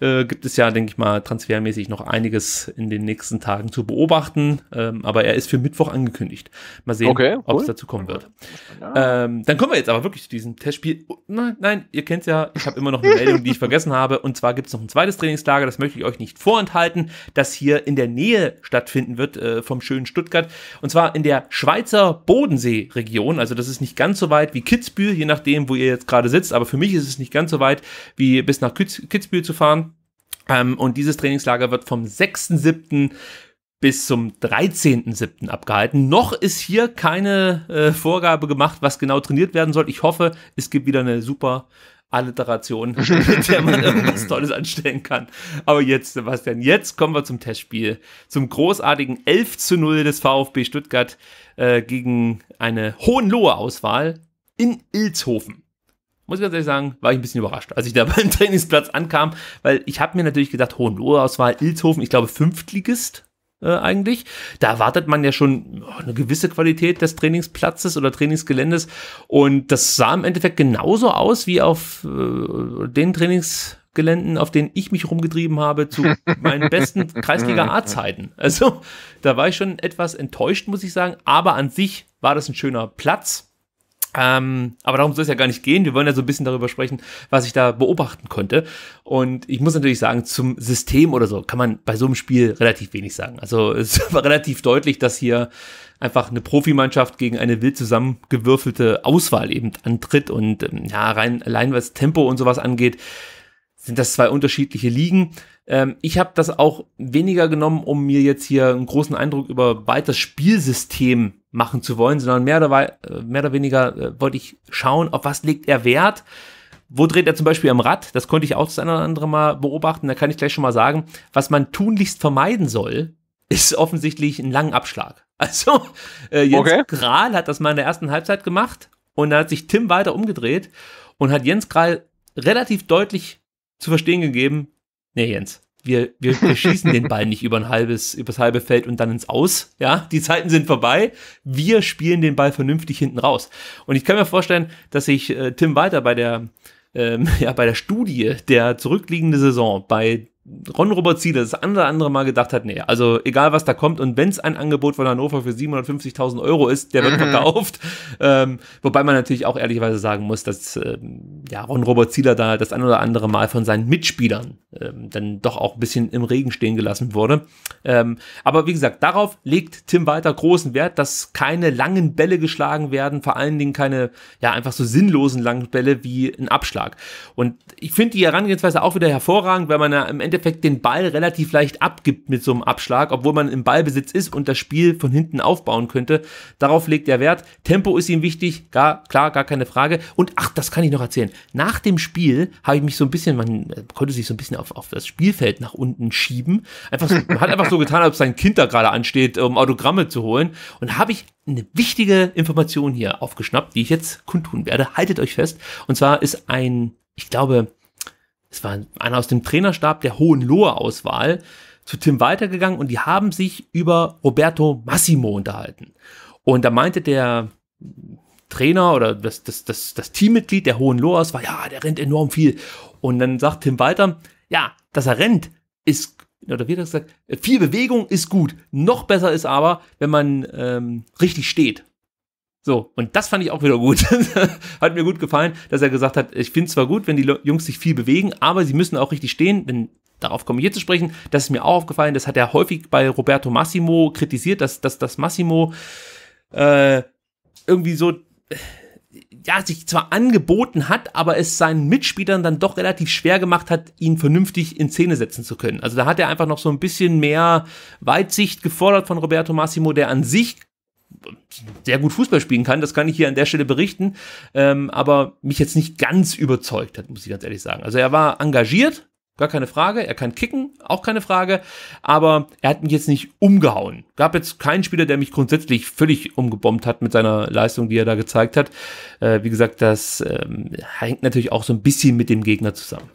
[SPEAKER 2] äh, gibt es ja, denke ich mal, transfermäßig noch einiges in den nächsten Tagen zu beobachten. Ähm, aber er ist für Mittwoch angekündigt. Mal sehen, okay, cool. ob es dazu kommen wird. Ja. Ähm, dann kommen wir jetzt aber wirklich zu diesem Testspiel. Oh, nein, nein, ihr kennt ja, ich habe immer noch eine Meldung, die ich vergessen habe. Und zwar gibt es noch ein zweites Trainingslager, das möchte ich euch nicht vorenthalten, das hier in der Nähe stattfinden wird äh, vom schönen Stuttgart. Und zwar in der Schweizer Bodensee-Region. Also das ist nicht ganz so weit wie Kitzbühel, je nachdem, wo ihr jetzt gerade sitzt. Aber für mich ist es nicht ganz so weit, wie bis nach Kitzbühel zu fahren. Ähm, und dieses Trainingslager wird vom 6.7 bis zum 13.7. abgehalten. Noch ist hier keine äh, Vorgabe gemacht, was genau trainiert werden soll. Ich hoffe, es gibt wieder eine super Alliteration, mit der man irgendwas Tolles anstellen kann. Aber jetzt, Sebastian, jetzt kommen wir zum Testspiel. Zum großartigen 11 zu 0 des VfB Stuttgart äh, gegen eine Hohenlohe-Auswahl in Ilzhofen muss ich ganz ehrlich sagen, war ich ein bisschen überrascht, als ich da beim Trainingsplatz ankam, weil ich habe mir natürlich gedacht, Hohenlohe-Auswahl, Ilshofen, ich glaube Fünftligist äh, eigentlich. Da erwartet man ja schon oh, eine gewisse Qualität des Trainingsplatzes oder Trainingsgeländes und das sah im Endeffekt genauso aus wie auf äh, den Trainings Geländen, auf denen ich mich rumgetrieben habe, zu meinen besten Kreisliga-A-Zeiten. Also da war ich schon etwas enttäuscht, muss ich sagen. Aber an sich war das ein schöner Platz. Ähm, aber darum soll es ja gar nicht gehen. Wir wollen ja so ein bisschen darüber sprechen, was ich da beobachten konnte. Und ich muss natürlich sagen, zum System oder so kann man bei so einem Spiel relativ wenig sagen. Also es war relativ deutlich, dass hier einfach eine Profimannschaft gegen eine wild zusammengewürfelte Auswahl eben antritt. Und ähm, ja, rein allein was Tempo und sowas angeht, sind das zwei unterschiedliche Ligen. Ähm, ich habe das auch weniger genommen, um mir jetzt hier einen großen Eindruck über weiteres Spielsystem machen zu wollen, sondern mehr oder, äh, mehr oder weniger äh, wollte ich schauen, auf was legt er Wert. Wo dreht er zum Beispiel am Rad? Das konnte ich auch das eine oder andere Mal beobachten. Da kann ich gleich schon mal sagen, was man tunlichst vermeiden soll, ist offensichtlich ein langen Abschlag. Also äh, Jens okay. Kral hat das mal in der ersten Halbzeit gemacht und da hat sich Tim weiter umgedreht und hat Jens Kral relativ deutlich zu verstehen gegeben, nee Jens, wir, wir, wir schießen den Ball nicht über ein halbes, übers halbe Feld und dann ins Aus. Ja, die Zeiten sind vorbei. Wir spielen den Ball vernünftig hinten raus. Und ich kann mir vorstellen, dass sich äh, Tim Walter bei der, ähm, ja, bei der Studie der zurückliegende Saison bei Ron-Robert Ziele das andere andere Mal gedacht hat, nee, also egal was da kommt und wenn es ein Angebot von Hannover für 750.000 Euro ist, der wird mhm. verkauft. Ähm, wobei man natürlich auch ehrlicherweise sagen muss, dass ähm, ja, Ron-Robert Zieler da das ein oder andere Mal von seinen Mitspielern ähm, dann doch auch ein bisschen im Regen stehen gelassen wurde. Ähm, aber wie gesagt, darauf legt Tim Walter großen Wert, dass keine langen Bälle geschlagen werden, vor allen Dingen keine, ja, einfach so sinnlosen langen Bälle wie ein Abschlag. Und ich finde die Herangehensweise auch wieder hervorragend, weil man ja im Endeffekt Endeffekt den Ball relativ leicht abgibt mit so einem Abschlag, obwohl man im Ballbesitz ist und das Spiel von hinten aufbauen könnte. Darauf legt er Wert. Tempo ist ihm wichtig, gar, klar, gar keine Frage. Und ach, das kann ich noch erzählen. Nach dem Spiel habe ich mich so ein bisschen, man äh, konnte sich so ein bisschen auf, auf das Spielfeld nach unten schieben. Einfach so, man hat einfach so getan, als ob sein Kind da gerade ansteht, um Autogramme zu holen. Und habe ich eine wichtige Information hier aufgeschnappt, die ich jetzt kundtun werde. Haltet euch fest. Und zwar ist ein, ich glaube, es war einer aus dem Trainerstab der Hohenlohe-Auswahl, zu Tim Walter gegangen und die haben sich über Roberto Massimo unterhalten. Und da meinte der Trainer oder das, das, das, das Teammitglied der Hohenlohe Auswahl, ja, der rennt enorm viel. Und dann sagt Tim Walter, ja, dass er rennt, ist oder wie hat er gesagt, viel Bewegung ist gut. Noch besser ist aber, wenn man ähm, richtig steht. So, und das fand ich auch wieder gut. hat mir gut gefallen, dass er gesagt hat, ich finde es zwar gut, wenn die Jungs sich viel bewegen, aber sie müssen auch richtig stehen, denn darauf komme ich hier zu sprechen. Das ist mir auch aufgefallen, das hat er häufig bei Roberto Massimo kritisiert, dass, dass, dass Massimo äh, irgendwie so ja, sich zwar angeboten hat, aber es seinen Mitspielern dann doch relativ schwer gemacht hat, ihn vernünftig in Szene setzen zu können. Also da hat er einfach noch so ein bisschen mehr Weitsicht gefordert von Roberto Massimo, der an sich sehr gut Fußball spielen kann, das kann ich hier an der Stelle berichten, ähm, aber mich jetzt nicht ganz überzeugt hat, muss ich ganz ehrlich sagen. Also er war engagiert, gar keine Frage, er kann kicken, auch keine Frage, aber er hat mich jetzt nicht umgehauen. Gab jetzt keinen Spieler, der mich grundsätzlich völlig umgebombt hat mit seiner Leistung, die er da gezeigt hat. Äh, wie gesagt, das ähm, hängt natürlich auch so ein bisschen mit dem Gegner zusammen.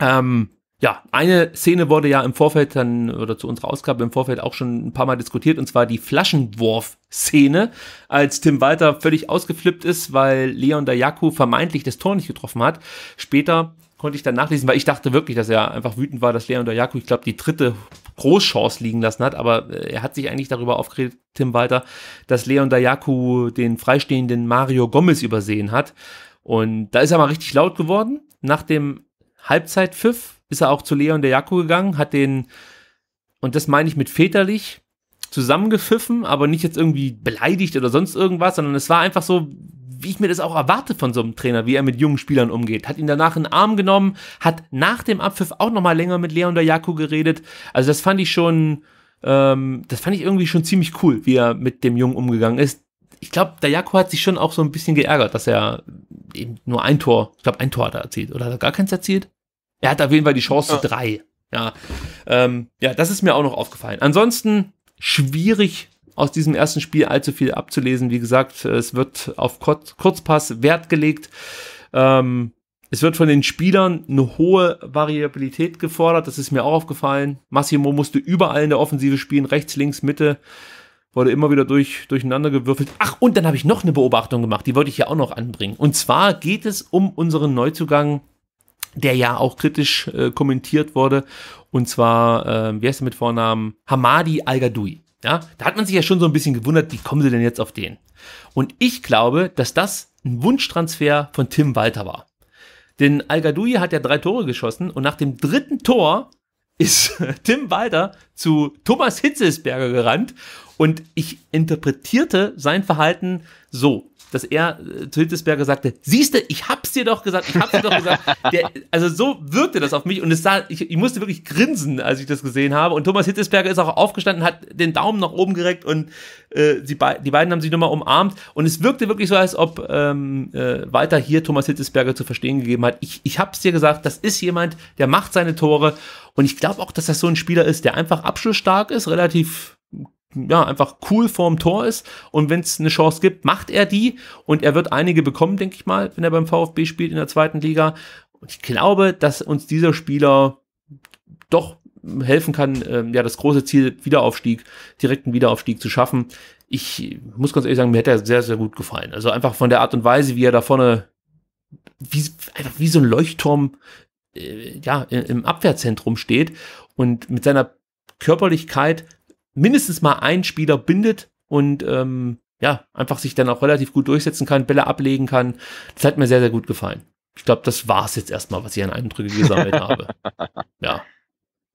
[SPEAKER 2] Ähm, ja, eine Szene wurde ja im Vorfeld dann oder zu unserer Ausgabe im Vorfeld auch schon ein paar Mal diskutiert und zwar die Flaschenwurf-Szene, als Tim Walter völlig ausgeflippt ist, weil Leon Dayaku vermeintlich das Tor nicht getroffen hat. Später konnte ich dann nachlesen, weil ich dachte wirklich, dass er einfach wütend war, dass Leon Dayaku, ich glaube, die dritte Großchance liegen lassen hat, aber äh, er hat sich eigentlich darüber aufgeregt, Tim Walter, dass Leon Dayaku den freistehenden Mario Gomez übersehen hat. Und da ist er mal richtig laut geworden nach dem Halbzeitpfiff ist er auch zu Leon der Jakko gegangen, hat den, und das meine ich mit väterlich, zusammengepfiffen, aber nicht jetzt irgendwie beleidigt oder sonst irgendwas, sondern es war einfach so, wie ich mir das auch erwarte von so einem Trainer, wie er mit jungen Spielern umgeht. Hat ihn danach in den Arm genommen, hat nach dem Abpfiff auch nochmal länger mit Leon der Dayaku geredet. Also das fand ich schon, ähm, das fand ich irgendwie schon ziemlich cool, wie er mit dem Jungen umgegangen ist. Ich glaube, Dayaku hat sich schon auch so ein bisschen geärgert, dass er eben nur ein Tor, ich glaube, ein Tor hat er erzielt. Oder hat er gar keins erzielt? Er hat auf jeden Fall die Chance ja. zu drei. Ja, ähm, ja, das ist mir auch noch aufgefallen. Ansonsten schwierig aus diesem ersten Spiel allzu viel abzulesen. Wie gesagt, es wird auf Kurzpass Wert gelegt. Ähm, es wird von den Spielern eine hohe Variabilität gefordert. Das ist mir auch aufgefallen. Massimo musste überall in der Offensive spielen, rechts, links, Mitte. Wurde immer wieder durch, durcheinander gewürfelt. Ach, und dann habe ich noch eine Beobachtung gemacht, die wollte ich ja auch noch anbringen. Und zwar geht es um unseren Neuzugang der ja auch kritisch äh, kommentiert wurde. Und zwar, äh, wie heißt er mit Vornamen? Hamadi Al-Gadoui. Ja, da hat man sich ja schon so ein bisschen gewundert, wie kommen sie denn jetzt auf den? Und ich glaube, dass das ein Wunschtransfer von Tim Walter war. Denn Al-Gadoui hat ja drei Tore geschossen und nach dem dritten Tor ist Tim Walter zu Thomas Hitzelsberger gerannt und ich interpretierte sein Verhalten so, dass er äh, zu Hittesberger sagte, siehste, ich hab's dir doch gesagt, ich hab's dir doch gesagt. Der, also so wirkte das auf mich und es sah, ich, ich, musste wirklich grinsen, als ich das gesehen habe. Und Thomas Hittesberger ist auch aufgestanden, hat den Daumen nach oben gereckt und äh, die, be die beiden haben sich nochmal umarmt. Und es wirkte wirklich so, als ob ähm, äh, Walter hier Thomas Hittesberger zu verstehen gegeben hat, ich, ich hab's dir gesagt, das ist jemand, der macht seine Tore. Und ich glaube auch, dass das so ein Spieler ist, der einfach abschlussstark ist, relativ ja, einfach cool vorm Tor ist. Und wenn es eine Chance gibt, macht er die. Und er wird einige bekommen, denke ich mal, wenn er beim VfB spielt in der zweiten Liga. Und ich glaube, dass uns dieser Spieler doch helfen kann, ähm, ja, das große Ziel Wiederaufstieg, direkten Wiederaufstieg zu schaffen. Ich muss ganz ehrlich sagen, mir hätte er sehr, sehr gut gefallen. Also einfach von der Art und Weise, wie er da vorne, wie, einfach wie so ein Leuchtturm, äh, ja, im Abwehrzentrum steht und mit seiner Körperlichkeit mindestens mal einen Spieler bindet und ähm, ja, einfach sich dann auch relativ gut durchsetzen kann, Bälle ablegen kann. Das hat mir sehr, sehr gut gefallen. Ich glaube, das war es jetzt erstmal, was ich an Eindrücke gesammelt habe. Ja.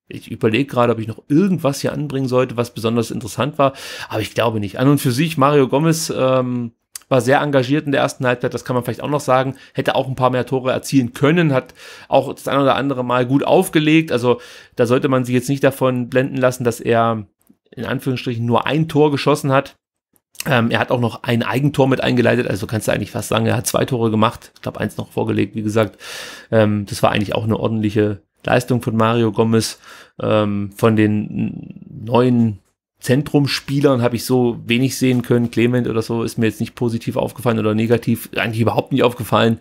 [SPEAKER 2] Ich überlege gerade, ob ich noch irgendwas hier anbringen sollte, was besonders interessant war. Aber ich glaube nicht. An und für sich, Mario Gomez ähm, war sehr engagiert in der ersten Halbzeit, das kann man vielleicht auch noch sagen. Hätte auch ein paar mehr Tore erzielen können, hat auch das ein oder andere Mal gut aufgelegt. Also da sollte man sich jetzt nicht davon blenden lassen, dass er in Anführungsstrichen nur ein Tor geschossen hat. Ähm, er hat auch noch ein Eigentor mit eingeleitet, also kannst du eigentlich fast sagen, er hat zwei Tore gemacht. Ich glaube, eins noch vorgelegt, wie gesagt. Ähm, das war eigentlich auch eine ordentliche Leistung von Mario Gomez. Ähm, von den neuen Zentrumspielern habe ich so wenig sehen können. Clement oder so ist mir jetzt nicht positiv aufgefallen oder negativ, eigentlich überhaupt nicht aufgefallen.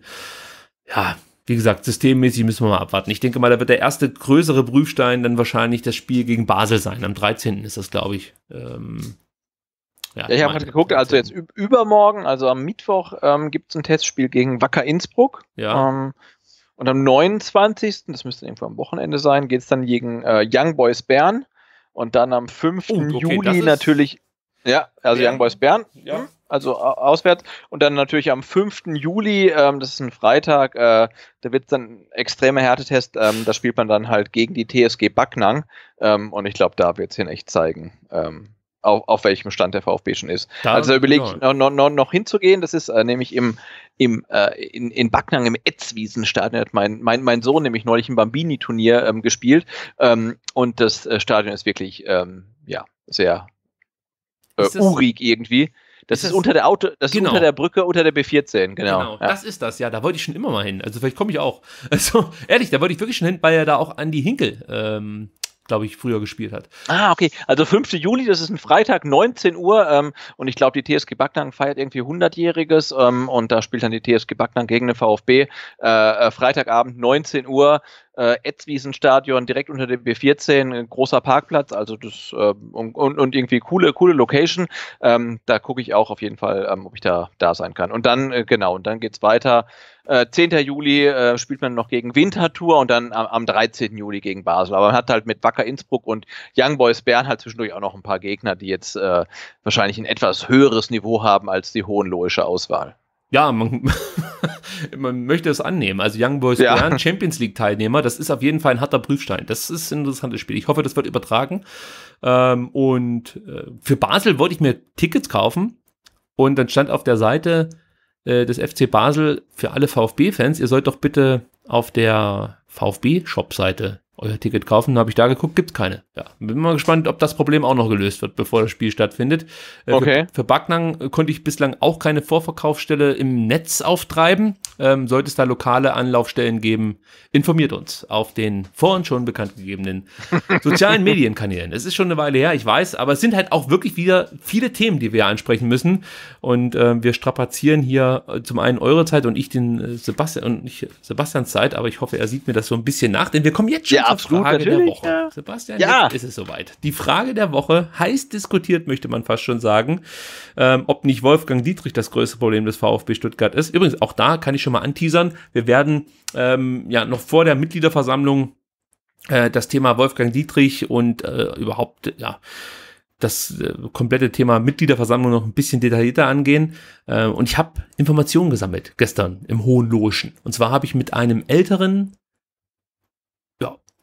[SPEAKER 2] Ja, wie gesagt, systemmäßig müssen wir mal abwarten. Ich denke mal, da wird der erste größere Prüfstein dann wahrscheinlich das Spiel gegen Basel sein. Am 13. ist das, glaube ich. Ähm, ja, ja, ich habe gerade
[SPEAKER 1] geguckt, also jetzt übermorgen, also am Mittwoch, ähm, gibt es ein Testspiel gegen Wacker Innsbruck. Ja. Ähm, und am 29., das müsste irgendwo am Wochenende sein, geht es dann gegen äh, Young Boys Bern. Und dann am 5. Oh, okay, Juli natürlich. Ja, also ja. Young Boys Bern. Ja. Hm? also auswärts. Und dann natürlich am 5. Juli, ähm, das ist ein Freitag, äh, da wird es dann extremer Härtetest. Ähm, da spielt man dann halt gegen die TSG Backnang. Ähm, und ich glaube, da wird es in echt zeigen, ähm, auf, auf welchem Stand der VfB schon ist. Da, also da überlege genau. ich noch, noch, noch hinzugehen. Das ist äh, nämlich im, im, äh, in, in Backnang im Etzwiesenstadion hat mein, mein, mein Sohn nämlich neulich im Bambini-Turnier ähm, gespielt. Ähm, und das äh, Stadion ist wirklich ähm, ja, sehr äh, urig
[SPEAKER 2] irgendwie. Das ist, das unter der Auto, das genau. ist unter genau. der Brücke, unter der B14, genau. Genau, ja. das ist das, ja. Da wollte ich schon immer mal hin. Also vielleicht komme ich auch. Also ehrlich, da wollte ich wirklich schon hin, weil er da auch Andy Hinkel ähm, glaube ich, früher gespielt hat. Ah, okay. Also 5. Juli, das ist ein
[SPEAKER 1] Freitag, 19 Uhr. Ähm, und ich glaube, die TSG Backnang feiert irgendwie 100-Jähriges. Ähm, und da spielt dann die TSG Backnang gegen den VfB. Äh, äh, Freitagabend, 19 Uhr äh, Etzwiesenstadion direkt unter dem B14, ein großer Parkplatz, also das äh, und, und, irgendwie coole, coole Location. Ähm, da gucke ich auch auf jeden Fall, ähm, ob ich da, da sein kann. Und dann, äh, genau, und dann geht's weiter. Äh, 10. Juli äh, spielt man noch gegen Winterthur und dann am, am 13. Juli gegen Basel. Aber man hat halt mit Wacker Innsbruck und Young Boys Bern halt zwischendurch auch noch ein paar Gegner, die
[SPEAKER 2] jetzt äh, wahrscheinlich ein etwas höheres Niveau haben als die hohenloische Auswahl ja, man, man möchte es annehmen. Also Young Boys ja. Bern, Champions League Teilnehmer, das ist auf jeden Fall ein harter Prüfstein. Das ist ein interessantes Spiel. Ich hoffe, das wird übertragen. Ähm, und äh, für Basel wollte ich mir Tickets kaufen und dann stand auf der Seite äh, des FC Basel für alle VfB-Fans, ihr sollt doch bitte auf der VfB-Shop-Seite euer Ticket kaufen. Habe ich da geguckt, gibt es keine. Ja, bin mal gespannt, ob das Problem auch noch gelöst wird, bevor das Spiel stattfindet. Äh, okay. Für, für Backnang äh, konnte ich bislang auch keine Vorverkaufsstelle im Netz auftreiben. Ähm, sollte es da lokale Anlaufstellen geben, informiert uns auf den vorhin schon bekannt gegebenen sozialen Medienkanälen. Es ist schon eine Weile her, ich weiß, aber es sind halt auch wirklich wieder viele Themen, die wir ansprechen müssen. Und äh, wir strapazieren hier äh, zum einen eure Zeit und ich den äh, Sebastian und nicht Sebastians Zeit, aber ich hoffe, er sieht mir das so ein bisschen nach, denn wir kommen jetzt schon ja ja, absolut, Frage der Woche. Ja. Sebastian, ja. ist es soweit. Die Frage der Woche, heiß diskutiert, möchte man fast schon sagen, ähm, ob nicht Wolfgang Dietrich das größte Problem des VfB Stuttgart ist. Übrigens, auch da kann ich schon mal anteasern, wir werden ähm, ja noch vor der Mitgliederversammlung äh, das Thema Wolfgang Dietrich und äh, überhaupt, ja, das äh, komplette Thema Mitgliederversammlung noch ein bisschen detaillierter angehen. Äh, und ich habe Informationen gesammelt gestern im Hohen Logischen. Und zwar habe ich mit einem älteren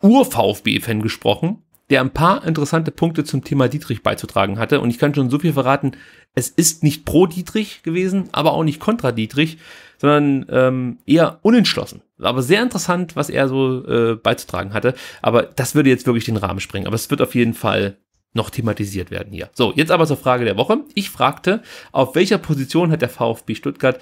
[SPEAKER 2] Ur-VfB-Fan gesprochen, der ein paar interessante Punkte zum Thema Dietrich beizutragen hatte. Und ich kann schon so viel verraten, es ist nicht pro Dietrich gewesen, aber auch nicht kontra Dietrich, sondern ähm, eher unentschlossen. Aber sehr interessant, was er so äh, beizutragen hatte. Aber das würde jetzt wirklich den Rahmen sprengen. Aber es wird auf jeden Fall noch thematisiert werden hier. So, jetzt aber zur Frage der Woche. Ich fragte, auf welcher Position hat der VfB Stuttgart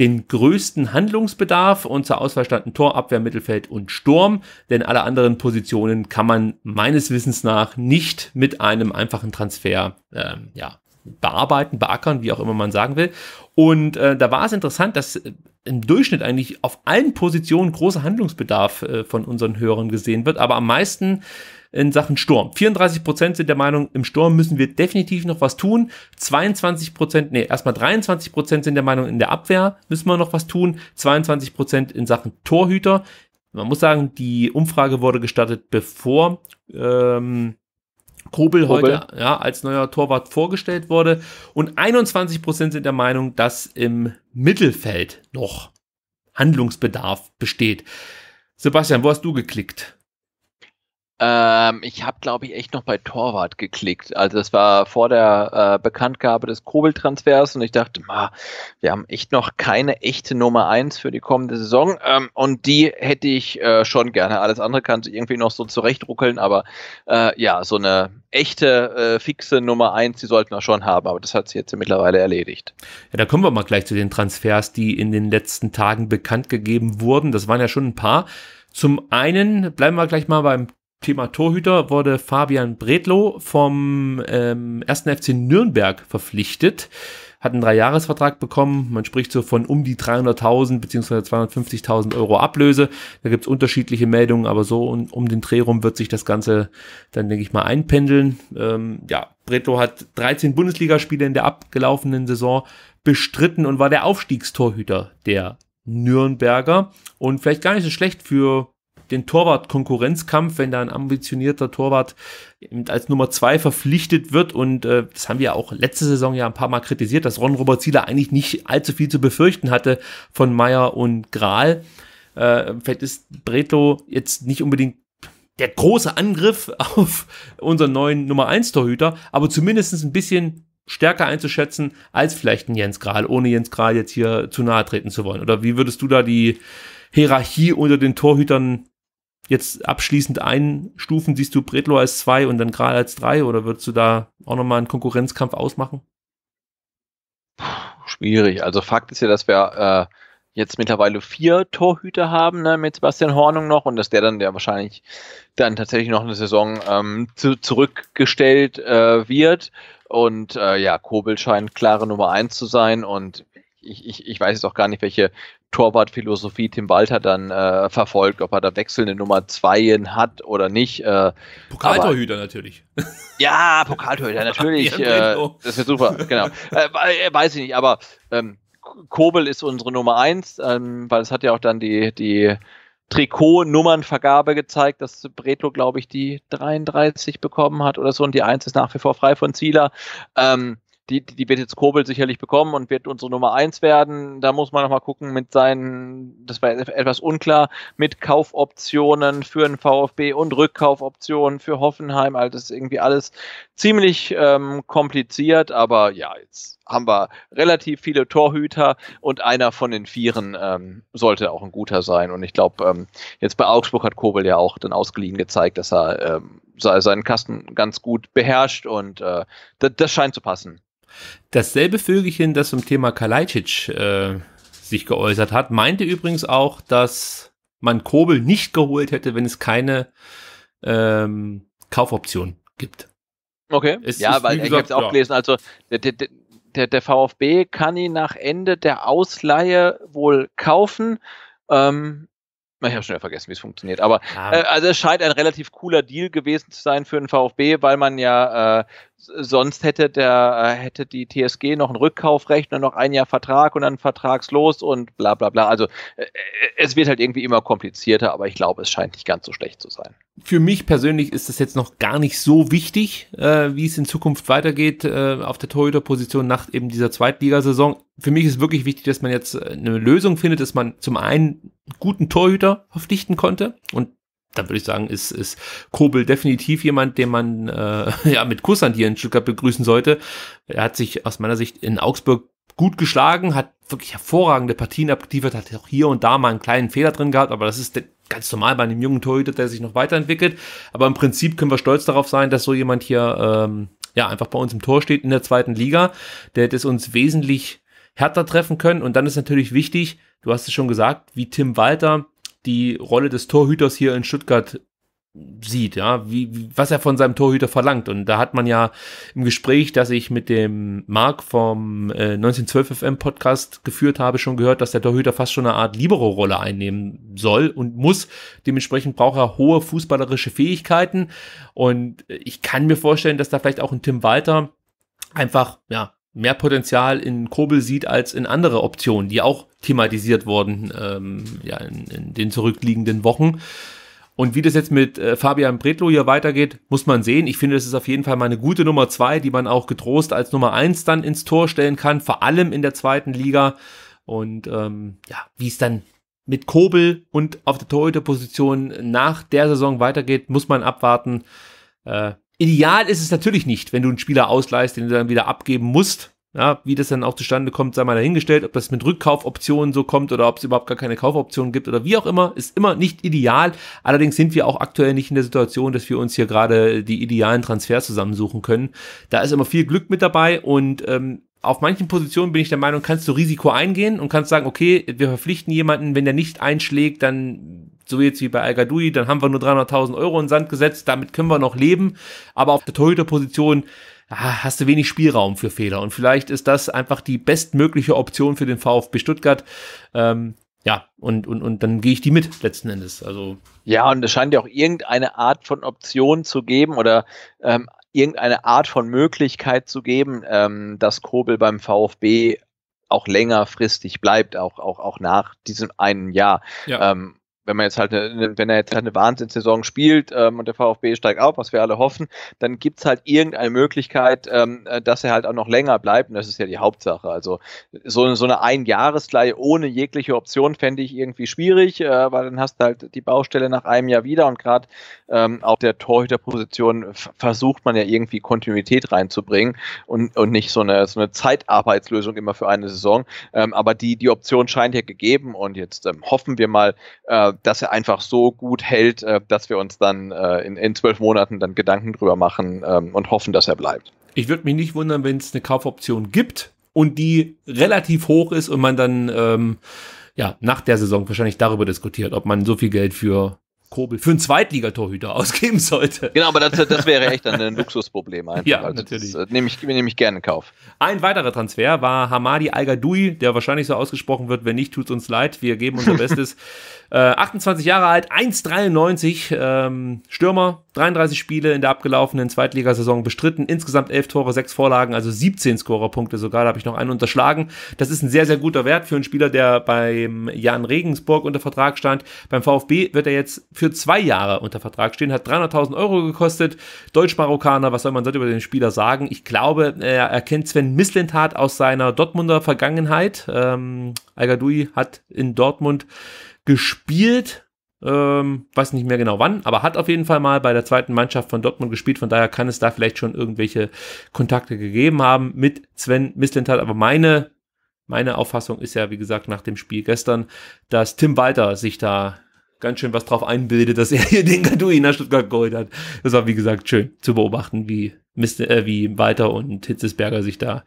[SPEAKER 2] den größten Handlungsbedarf und zur Auswahl standen Tor, Abwehr, Mittelfeld und Sturm, denn alle anderen Positionen kann man meines Wissens nach nicht mit einem einfachen Transfer ähm, ja, bearbeiten, beackern, wie auch immer man sagen will. Und äh, da war es interessant, dass äh, im Durchschnitt eigentlich auf allen Positionen großer Handlungsbedarf äh, von unseren Hörern gesehen wird, aber am meisten in Sachen Sturm. 34 sind der Meinung, im Sturm müssen wir definitiv noch was tun. 22 Prozent, nee, erstmal 23 sind der Meinung, in der Abwehr müssen wir noch was tun. 22 in Sachen Torhüter. Man muss sagen, die Umfrage wurde gestartet, bevor ähm, Kobel, heute ja, als neuer Torwart vorgestellt wurde. Und 21 sind der Meinung, dass im Mittelfeld noch Handlungsbedarf besteht. Sebastian, wo hast du geklickt?
[SPEAKER 1] Ähm, ich habe, glaube ich, echt noch bei Torwart geklickt. Also das war vor der äh, Bekanntgabe des Kobel-Transfers und ich dachte, ma, wir haben echt noch keine echte Nummer 1 für die kommende Saison. Ähm, und die hätte ich äh, schon gerne. Alles andere kann sich irgendwie noch so zurechtruckeln, aber äh, ja, so eine echte, äh, fixe Nummer
[SPEAKER 2] 1, die sollten wir schon haben. Aber das hat sich jetzt mittlerweile erledigt. Ja, da kommen wir mal gleich zu den Transfers, die in den letzten Tagen bekannt gegeben wurden. Das waren ja schon ein paar. Zum einen bleiben wir gleich mal beim Thema Torhüter wurde Fabian Bredlo vom ähm, 1. FC Nürnberg verpflichtet. Hat einen Dreijahresvertrag bekommen. Man spricht so von um die 300.000 beziehungsweise 250.000 Euro Ablöse. Da gibt's unterschiedliche Meldungen, aber so um, um den Dreh rum wird sich das Ganze dann, denke ich mal, einpendeln. Ähm, ja, Bredlo hat 13 Bundesligaspiele in der abgelaufenen Saison bestritten und war der Aufstiegstorhüter der Nürnberger. Und vielleicht gar nicht so schlecht für den Torwart-Konkurrenzkampf, wenn da ein ambitionierter Torwart als Nummer zwei verpflichtet wird. Und äh, das haben wir auch letzte Saison ja ein paar Mal kritisiert, dass Ron Robert Zieler eigentlich nicht allzu viel zu befürchten hatte von Meyer und Gral. Äh, vielleicht ist Breto jetzt nicht unbedingt der große Angriff auf unseren neuen Nummer 1 Torhüter, aber zumindest ein bisschen stärker einzuschätzen als vielleicht ein Jens Gral, ohne Jens Gral jetzt hier zu nahe treten zu wollen. Oder wie würdest du da die Hierarchie unter den Torhütern jetzt abschließend einstufen? Siehst du Bredlo als zwei und dann Kral als drei oder würdest du da auch nochmal einen Konkurrenzkampf ausmachen?
[SPEAKER 1] schwierig. Also Fakt ist ja, dass wir äh, jetzt mittlerweile vier Torhüter haben ne, mit Sebastian Hornung noch und dass der dann der wahrscheinlich dann tatsächlich noch eine Saison ähm, zu, zurückgestellt äh, wird. Und äh, ja, Kobel scheint klare Nummer eins zu sein und ich, ich, ich weiß jetzt auch gar nicht, welche Torwartphilosophie Tim Walter dann äh, verfolgt, ob er da wechselnde Nummer 2 hat oder nicht. Äh, Pokaltorhüter aber, natürlich. Ja, Pokaltorhüter natürlich. Genau. äh, das ist super, genau. Äh, äh, weiß ich nicht, aber ähm, Kobel ist unsere Nummer 1, ähm, weil es hat ja auch dann die, die Trikot-Nummernvergabe gezeigt, dass Bretlo, glaube ich, die 33 bekommen hat oder so und die 1 ist nach wie vor frei von Zieler. Ähm, die, die wird jetzt Kobel sicherlich bekommen und wird unsere Nummer 1 werden. Da muss man nochmal gucken mit seinen, das war etwas unklar, mit Kaufoptionen für den VfB und Rückkaufoptionen für Hoffenheim. Also das ist irgendwie alles ziemlich ähm, kompliziert, aber ja, jetzt haben wir relativ viele Torhüter und einer von den Vieren ähm, sollte auch ein guter sein. Und ich glaube, ähm, jetzt bei Augsburg hat Kobel ja auch dann
[SPEAKER 2] ausgeliehen gezeigt, dass er ähm, seinen Kasten ganz gut beherrscht
[SPEAKER 1] und äh, das,
[SPEAKER 2] das scheint zu passen. Dasselbe Vögelchen, das zum Thema Kalajdzic äh, sich geäußert hat, meinte übrigens auch, dass man Kobel nicht geholt hätte, wenn es keine ähm, Kaufoption gibt. Okay, es ja, ist, weil gesagt, ich habe es auch ja. gelesen,
[SPEAKER 1] also der, der, der, VfB kann ihn nach Ende der Ausleihe wohl kaufen. Ähm, ich habe schon wieder vergessen, wie es funktioniert. Aber äh, also es scheint ein relativ cooler Deal gewesen zu sein für den VfB, weil man ja äh, sonst hätte der äh, hätte die TSG noch ein Rückkaufrecht und noch ein Jahr Vertrag und dann vertragslos und bla bla bla. Also äh, äh, es wird halt irgendwie immer komplizierter, aber ich glaube, es scheint nicht ganz so schlecht zu
[SPEAKER 2] sein für mich persönlich ist das jetzt noch gar nicht so wichtig, äh, wie es in Zukunft weitergeht äh, auf der Torhüterposition nach eben dieser Zweitligasaison. Für mich ist wirklich wichtig, dass man jetzt äh, eine Lösung findet, dass man zum einen guten Torhüter verpflichten konnte und da würde ich sagen, ist, ist Kobel definitiv jemand, den man äh, ja mit Kuss an dir in Stuttgart begrüßen sollte. Er hat sich aus meiner Sicht in Augsburg gut geschlagen, hat wirklich hervorragende Partien abgeliefert, hat auch hier und da mal einen kleinen Fehler drin gehabt, aber das ist ganz normal bei einem jungen Torhüter, der sich noch weiterentwickelt. Aber im Prinzip können wir stolz darauf sein, dass so jemand hier ähm, ja einfach bei uns im Tor steht in der zweiten Liga. Der hätte es uns wesentlich härter treffen können. Und dann ist natürlich wichtig, du hast es schon gesagt, wie Tim Walter die Rolle des Torhüters hier in Stuttgart sieht, ja, wie, wie, was er von seinem Torhüter verlangt. Und da hat man ja im Gespräch, das ich mit dem Marc vom äh, 1912 FM Podcast geführt habe, schon gehört, dass der Torhüter fast schon eine Art Libero-Rolle einnehmen soll und muss. Dementsprechend braucht er hohe fußballerische Fähigkeiten. Und ich kann mir vorstellen, dass da vielleicht auch ein Tim Walter einfach, ja, mehr Potenzial in Kobel sieht als in andere Optionen, die auch thematisiert wurden ähm, ja, in, in den zurückliegenden Wochen. Und wie das jetzt mit äh, Fabian Bretlo hier weitergeht, muss man sehen. Ich finde, das ist auf jeden Fall mal eine gute Nummer zwei, die man auch getrost als Nummer eins dann ins Tor stellen kann, vor allem in der zweiten Liga. Und ähm, ja, wie es dann mit Kobel und auf der Torhüterposition nach der Saison weitergeht, muss man abwarten. Äh, ideal ist es natürlich nicht, wenn du einen Spieler ausleihst, den du dann wieder abgeben musst. Ja, wie das dann auch zustande kommt, sei mal dahingestellt, ob das mit Rückkaufoptionen so kommt oder ob es überhaupt gar keine Kaufoptionen gibt oder wie auch immer, ist immer nicht ideal. Allerdings sind wir auch aktuell nicht in der Situation, dass wir uns hier gerade die idealen Transfers zusammensuchen können. Da ist immer viel Glück mit dabei und ähm, auf manchen Positionen bin ich der Meinung, kannst du Risiko eingehen und kannst sagen, okay, wir verpflichten jemanden, wenn der nicht einschlägt, dann so jetzt wie bei al dann haben wir nur 300.000 Euro in Sand gesetzt, damit können wir noch leben. Aber auf der Torhüterposition position Ah, hast du wenig Spielraum für Fehler. Und vielleicht ist das einfach die bestmögliche Option für den VfB Stuttgart. Ähm, ja, und, und, und dann gehe ich die mit letzten Endes. Also ja, und es scheint ja auch
[SPEAKER 1] irgendeine Art von Option zu geben oder ähm, irgendeine Art von Möglichkeit zu geben, ähm, dass Kobel beim VfB auch längerfristig bleibt, auch, auch, auch nach diesem einen Jahr. Ja. Ähm, wenn man jetzt halt eine, wenn er jetzt halt eine Wahnsinnssaison spielt ähm, und der VfB steigt auf, was wir alle hoffen, dann gibt es halt irgendeine Möglichkeit, ähm, äh, dass er halt auch noch länger bleibt und das ist ja die Hauptsache. Also so, so eine Einjahresleihe ohne jegliche Option fände ich irgendwie schwierig, äh, weil dann hast du halt die Baustelle nach einem Jahr wieder und gerade ähm, auf der Torhüterposition versucht man ja irgendwie Kontinuität reinzubringen und, und nicht so eine, so eine Zeitarbeitslösung immer für eine Saison. Ähm, aber die, die Option scheint ja gegeben und jetzt ähm, hoffen wir mal, äh, dass er einfach so gut hält, äh, dass wir uns dann äh, in, in zwölf Monaten dann Gedanken drüber machen ähm, und hoffen, dass er bleibt.
[SPEAKER 2] Ich würde mich nicht wundern, wenn es eine Kaufoption gibt und die relativ hoch ist und man dann ähm, ja nach der Saison wahrscheinlich darüber diskutiert, ob man so viel Geld für Kobel für einen Zweitligatorhüter ausgeben sollte. Genau, aber das, das wäre echt ein Luxusproblem. Einfach. Ja, also natürlich. Das, äh, nehme, ich, nehme ich gerne in Kauf. Ein weiterer Transfer war Hamadi Al-Gadoui, der wahrscheinlich so ausgesprochen wird. Wenn nicht, tut es uns leid. Wir geben unser Bestes. äh, 28 Jahre alt, 1,93 ähm, Stürmer, 33 Spiele in der abgelaufenen Zweitligasaison bestritten, insgesamt 11 Tore, 6 Vorlagen, also 17 Scorerpunkte sogar, da habe ich noch einen unterschlagen. Das ist ein sehr, sehr guter Wert für einen Spieler, der beim Jan Regensburg unter Vertrag stand. Beim VfB wird er jetzt für für zwei Jahre unter Vertrag stehen, hat 300.000 Euro gekostet. Deutsch-Marokkaner, was soll man sonst über den Spieler sagen? Ich glaube, er kennt Sven Mislintat aus seiner Dortmunder Vergangenheit. Ähm, Al-Gadoui hat in Dortmund gespielt, ähm, weiß nicht mehr genau wann, aber hat auf jeden Fall mal bei der zweiten Mannschaft von Dortmund gespielt. Von daher kann es da vielleicht schon irgendwelche Kontakte gegeben haben mit Sven Mislintat. Aber meine, meine Auffassung ist ja, wie gesagt, nach dem Spiel gestern, dass Tim Walter sich da ganz schön was drauf einbildet, dass er hier den Gadui nach Stuttgart geholt hat. Das war, wie gesagt, schön zu beobachten, wie, Mist, äh, wie Walter und Hitzesberger sich da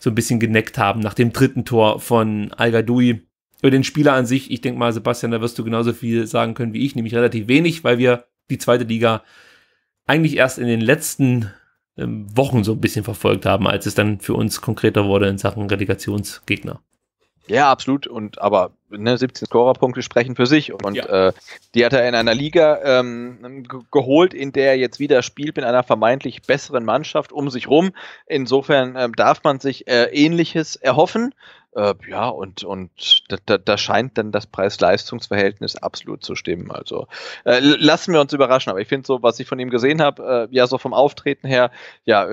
[SPEAKER 2] so ein bisschen geneckt haben nach dem dritten Tor von al Gadui. Über den Spieler an sich, ich denke mal, Sebastian, da wirst du genauso viel sagen können wie ich, nämlich relativ wenig, weil wir die zweite Liga eigentlich erst in den letzten ähm, Wochen so ein bisschen verfolgt haben, als es dann für uns konkreter wurde in Sachen Relegationsgegner.
[SPEAKER 1] Ja, absolut. Und aber ne, 17 Scorerpunkte sprechen für sich. Und ja. äh, die hat er in einer Liga ähm, geholt, in der er jetzt wieder spielt mit einer vermeintlich besseren Mannschaft um sich rum. Insofern äh, darf man sich äh, Ähnliches erhoffen. Äh, ja, und, und da, da, scheint dann das Preis-Leistungs-Verhältnis absolut zu stimmen. Also äh, lassen wir uns überraschen. Aber ich finde so, was ich von ihm gesehen habe, äh, ja, so vom Auftreten her, ja,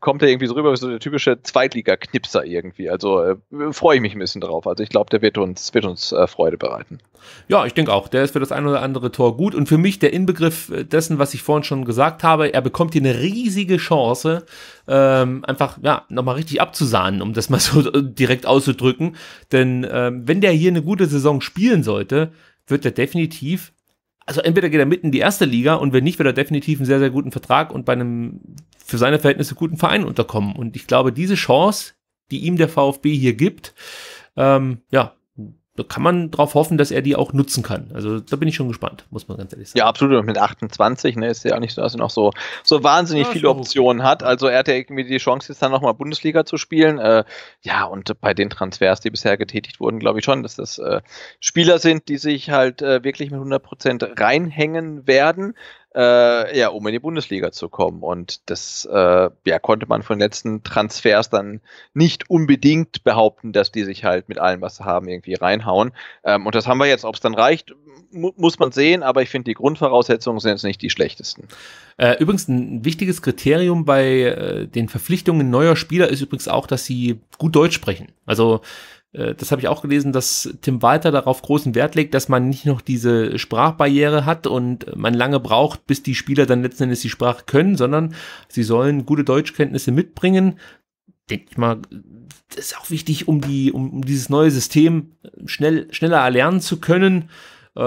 [SPEAKER 1] kommt er irgendwie so rüber wie so der typische Zweitliga-Knipser irgendwie. Also freue ich mich ein bisschen drauf. Also ich glaube, der wird uns, wird wird uns äh, Freude bereiten.
[SPEAKER 2] Ja, ich denke auch. Der ist für das ein oder andere Tor gut und für mich der Inbegriff äh, dessen, was ich vorhin schon gesagt habe. Er bekommt hier eine riesige Chance, ähm, einfach ja nochmal richtig abzusahnen, um das mal so direkt auszudrücken. Denn ähm, wenn der hier eine gute Saison spielen sollte, wird er definitiv also entweder geht er mitten in die erste Liga und wenn nicht, wird er definitiv einen sehr, sehr guten Vertrag und bei einem für seine Verhältnisse guten Verein unterkommen. Und ich glaube, diese Chance, die ihm der VfB hier gibt, ähm, ja, da kann man darauf hoffen, dass er die auch nutzen kann. Also da bin ich schon gespannt, muss man ganz ehrlich sagen. Ja, absolut. Und mit
[SPEAKER 1] 28 ne, ist ja auch nicht so, dass er noch so, so wahnsinnig ja, viele so Optionen hat. Also er hat ja irgendwie die Chance, jetzt dann nochmal Bundesliga zu spielen. Äh, ja, und bei den Transfers, die bisher getätigt wurden, glaube ich schon, dass das äh, Spieler sind, die sich halt äh, wirklich mit 100% reinhängen werden äh, ja, um in die Bundesliga zu kommen. Und das äh, ja, konnte man von den letzten Transfers dann nicht unbedingt behaupten, dass die sich halt mit allem, was sie haben, irgendwie reinhauen. Ähm, und das haben wir jetzt. Ob es dann reicht, mu muss man sehen, aber ich finde, die Grundvoraussetzungen sind jetzt
[SPEAKER 2] nicht die schlechtesten. Äh, übrigens, ein wichtiges Kriterium bei äh, den Verpflichtungen neuer Spieler ist übrigens auch, dass sie gut Deutsch sprechen. Also äh, das habe ich auch gelesen, dass Tim Walter darauf großen Wert legt, dass man nicht noch diese Sprachbarriere hat und man lange braucht, bis die Spieler dann letzten Endes die Sprache können, sondern sie sollen gute Deutschkenntnisse mitbringen. Denke ich mal, das ist auch wichtig, um, die, um, um dieses neue System schnell, schneller erlernen zu können. Äh,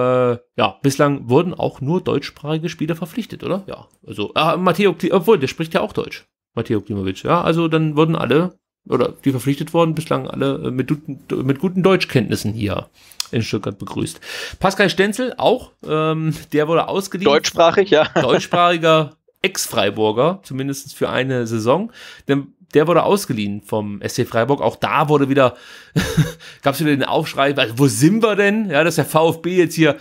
[SPEAKER 2] ja, bislang wurden auch nur deutschsprachige Spieler verpflichtet, oder? Ja, also äh, ah, Matteo, obwohl, der spricht ja auch Deutsch. Matteo Klimovic, ja, also dann wurden alle oder die verpflichtet worden, bislang alle äh, mit, mit guten Deutschkenntnissen hier in Stuttgart begrüßt. Pascal Stenzel auch, ähm, der wurde ausgeliehen. Deutschsprachig, ja. Deutschsprachiger Ex-Freiburger, zumindest für eine Saison. Denn der wurde ausgeliehen vom SC Freiburg. Auch da wurde wieder, gab es wieder den Aufschrei, weil wo sind wir denn? Ja, dass der VfB jetzt hier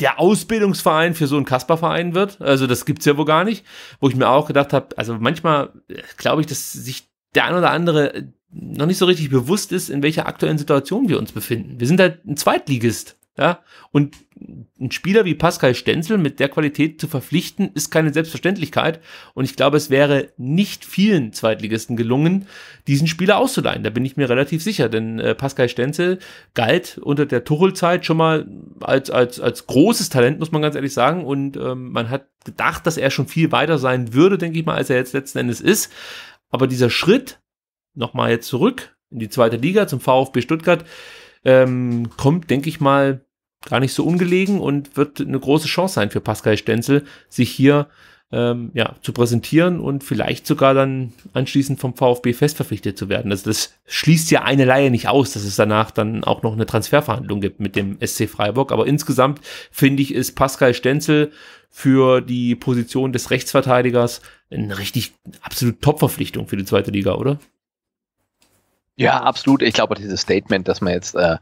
[SPEAKER 2] der Ausbildungsverein für so einen Kasperverein wird. Also das gibt's ja wohl gar nicht. Wo ich mir auch gedacht habe, also manchmal äh, glaube ich, dass sich der ein oder andere äh, noch nicht so richtig bewusst ist, in welcher aktuellen Situation wir uns befinden. Wir sind halt ein Zweitligist. Ja? Und ein Spieler wie Pascal Stenzel mit der Qualität zu verpflichten, ist keine Selbstverständlichkeit. Und ich glaube, es wäre nicht vielen Zweitligisten gelungen, diesen Spieler auszuleihen. Da bin ich mir relativ sicher, denn äh, Pascal Stenzel galt unter der Tuchelzeit schon mal als, als, als großes Talent, muss man ganz ehrlich sagen. Und ähm, man hat gedacht, dass er schon viel weiter sein würde, denke ich mal, als er jetzt letzten Endes ist. Aber dieser Schritt, nochmal jetzt zurück in die zweite Liga zum VfB Stuttgart, ähm, kommt, denke ich mal, gar nicht so ungelegen und wird eine große Chance sein für Pascal Stenzel, sich hier ähm, ja, zu präsentieren und vielleicht sogar dann anschließend vom VfB festverpflichtet zu werden. Also das schließt ja eine Laie nicht aus, dass es danach dann auch noch eine Transferverhandlung gibt mit dem SC Freiburg. Aber insgesamt finde ich, ist Pascal Stenzel für die Position des Rechtsverteidigers eine richtig absolut Top-Verpflichtung für die zweite Liga, oder?
[SPEAKER 1] Ja, absolut. Ich glaube, dieses Statement, dass man jetzt äh,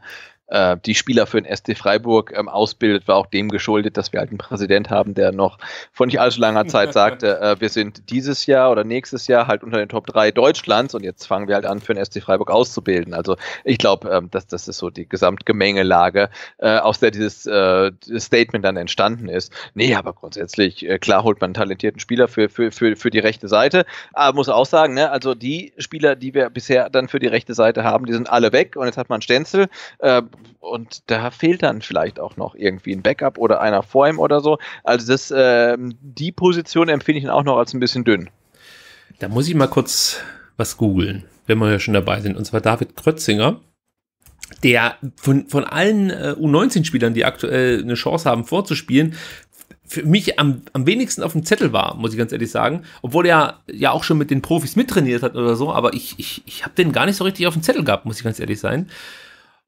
[SPEAKER 1] äh, die Spieler für den SC Freiburg ähm, ausbildet, war auch dem geschuldet, dass wir halt einen Präsident haben, der noch vor nicht allzu langer Zeit sagte, äh, wir sind dieses Jahr oder nächstes Jahr halt unter den Top 3 Deutschlands und jetzt fangen wir halt an, für den SC Freiburg auszubilden. Also ich glaube, ähm, das, das ist so die Gesamtgemengelage, äh, aus der dieses äh, Statement dann entstanden ist. Nee, aber grundsätzlich, äh, klar holt man einen talentierten Spieler für, für, für, für die rechte Seite, aber muss auch sagen, ne, also die Spieler, die wir bisher dann für die rechte Seite haben, die sind alle weg und jetzt hat man Stenzel, äh, und da fehlt dann vielleicht auch noch irgendwie ein Backup oder einer vor ihm oder so. Also das, äh,
[SPEAKER 2] die Position empfinde ich dann auch noch als ein bisschen dünn. Da muss ich mal kurz was googeln, wenn wir ja schon dabei sind. Und zwar David Krötzinger, der von, von allen äh, U19-Spielern, die aktuell eine Chance haben vorzuspielen, für mich am, am wenigsten auf dem Zettel war, muss ich ganz ehrlich sagen. Obwohl er ja auch schon mit den Profis mittrainiert hat oder so, aber ich, ich, ich habe den gar nicht so richtig auf dem Zettel gehabt, muss ich ganz ehrlich sein.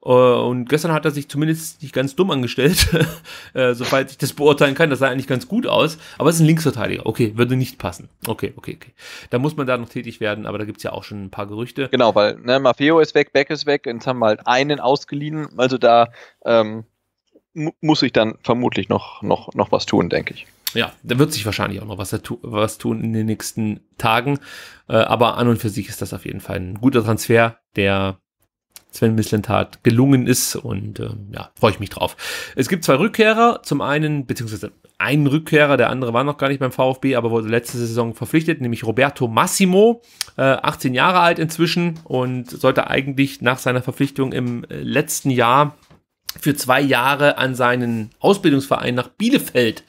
[SPEAKER 2] Äh, und gestern hat er sich zumindest nicht ganz dumm angestellt, äh, soweit ich das beurteilen kann. Das sah eigentlich ganz gut aus. Aber es ist ein Linksverteidiger. Okay, würde nicht passen. Okay, okay, okay. Da muss man da noch tätig werden, aber da gibt es
[SPEAKER 1] ja auch schon ein paar Gerüchte. Genau, weil ne, Maffeo ist weg, Beck ist weg. Jetzt haben wir halt einen ausgeliehen. Also da ähm, muss ich dann vermutlich noch, noch, noch was tun, denke ich.
[SPEAKER 2] Ja, da wird sich wahrscheinlich auch noch was, was tun in den nächsten Tagen. Äh, aber an und für sich ist das auf jeden Fall ein guter Transfer, der Sven Mislintat gelungen ist und äh, ja, freue ich mich drauf. Es gibt zwei Rückkehrer, zum einen, beziehungsweise einen Rückkehrer, der andere war noch gar nicht beim VfB, aber wurde letzte Saison verpflichtet, nämlich Roberto Massimo, äh, 18 Jahre alt inzwischen und sollte eigentlich nach seiner Verpflichtung im äh, letzten Jahr für zwei Jahre an seinen Ausbildungsverein nach Bielefeld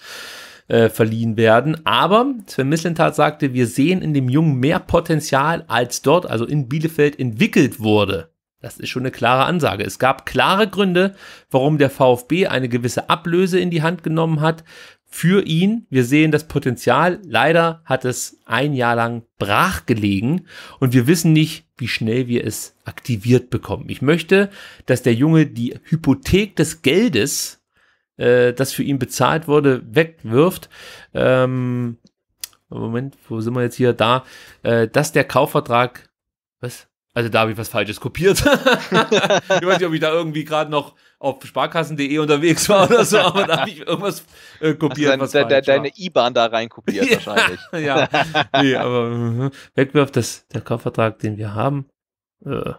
[SPEAKER 2] äh, verliehen werden. Aber Sven Mislintat sagte, wir sehen in dem Jungen mehr Potenzial, als dort, also in Bielefeld, entwickelt wurde. Das ist schon eine klare Ansage. Es gab klare Gründe, warum der VfB eine gewisse Ablöse in die Hand genommen hat für ihn. Wir sehen das Potenzial. Leider hat es ein Jahr lang brach gelegen und wir wissen nicht, wie schnell wir es aktiviert bekommen. Ich möchte, dass der Junge die Hypothek des Geldes, äh, das für ihn bezahlt wurde, wegwirft. Ähm, Moment, wo sind wir jetzt hier? Da, äh, dass der Kaufvertrag, was? also da habe ich was Falsches kopiert. ich weiß nicht, ob ich da irgendwie gerade noch auf sparkassen.de unterwegs war oder so, aber da habe ich irgendwas äh, kopiert. Also dein, de, de, deine IBAN da reinkopiert ja, wahrscheinlich. ja, nee, aber äh, Wegwerf, das, der Kaufvertrag, den wir haben, äh,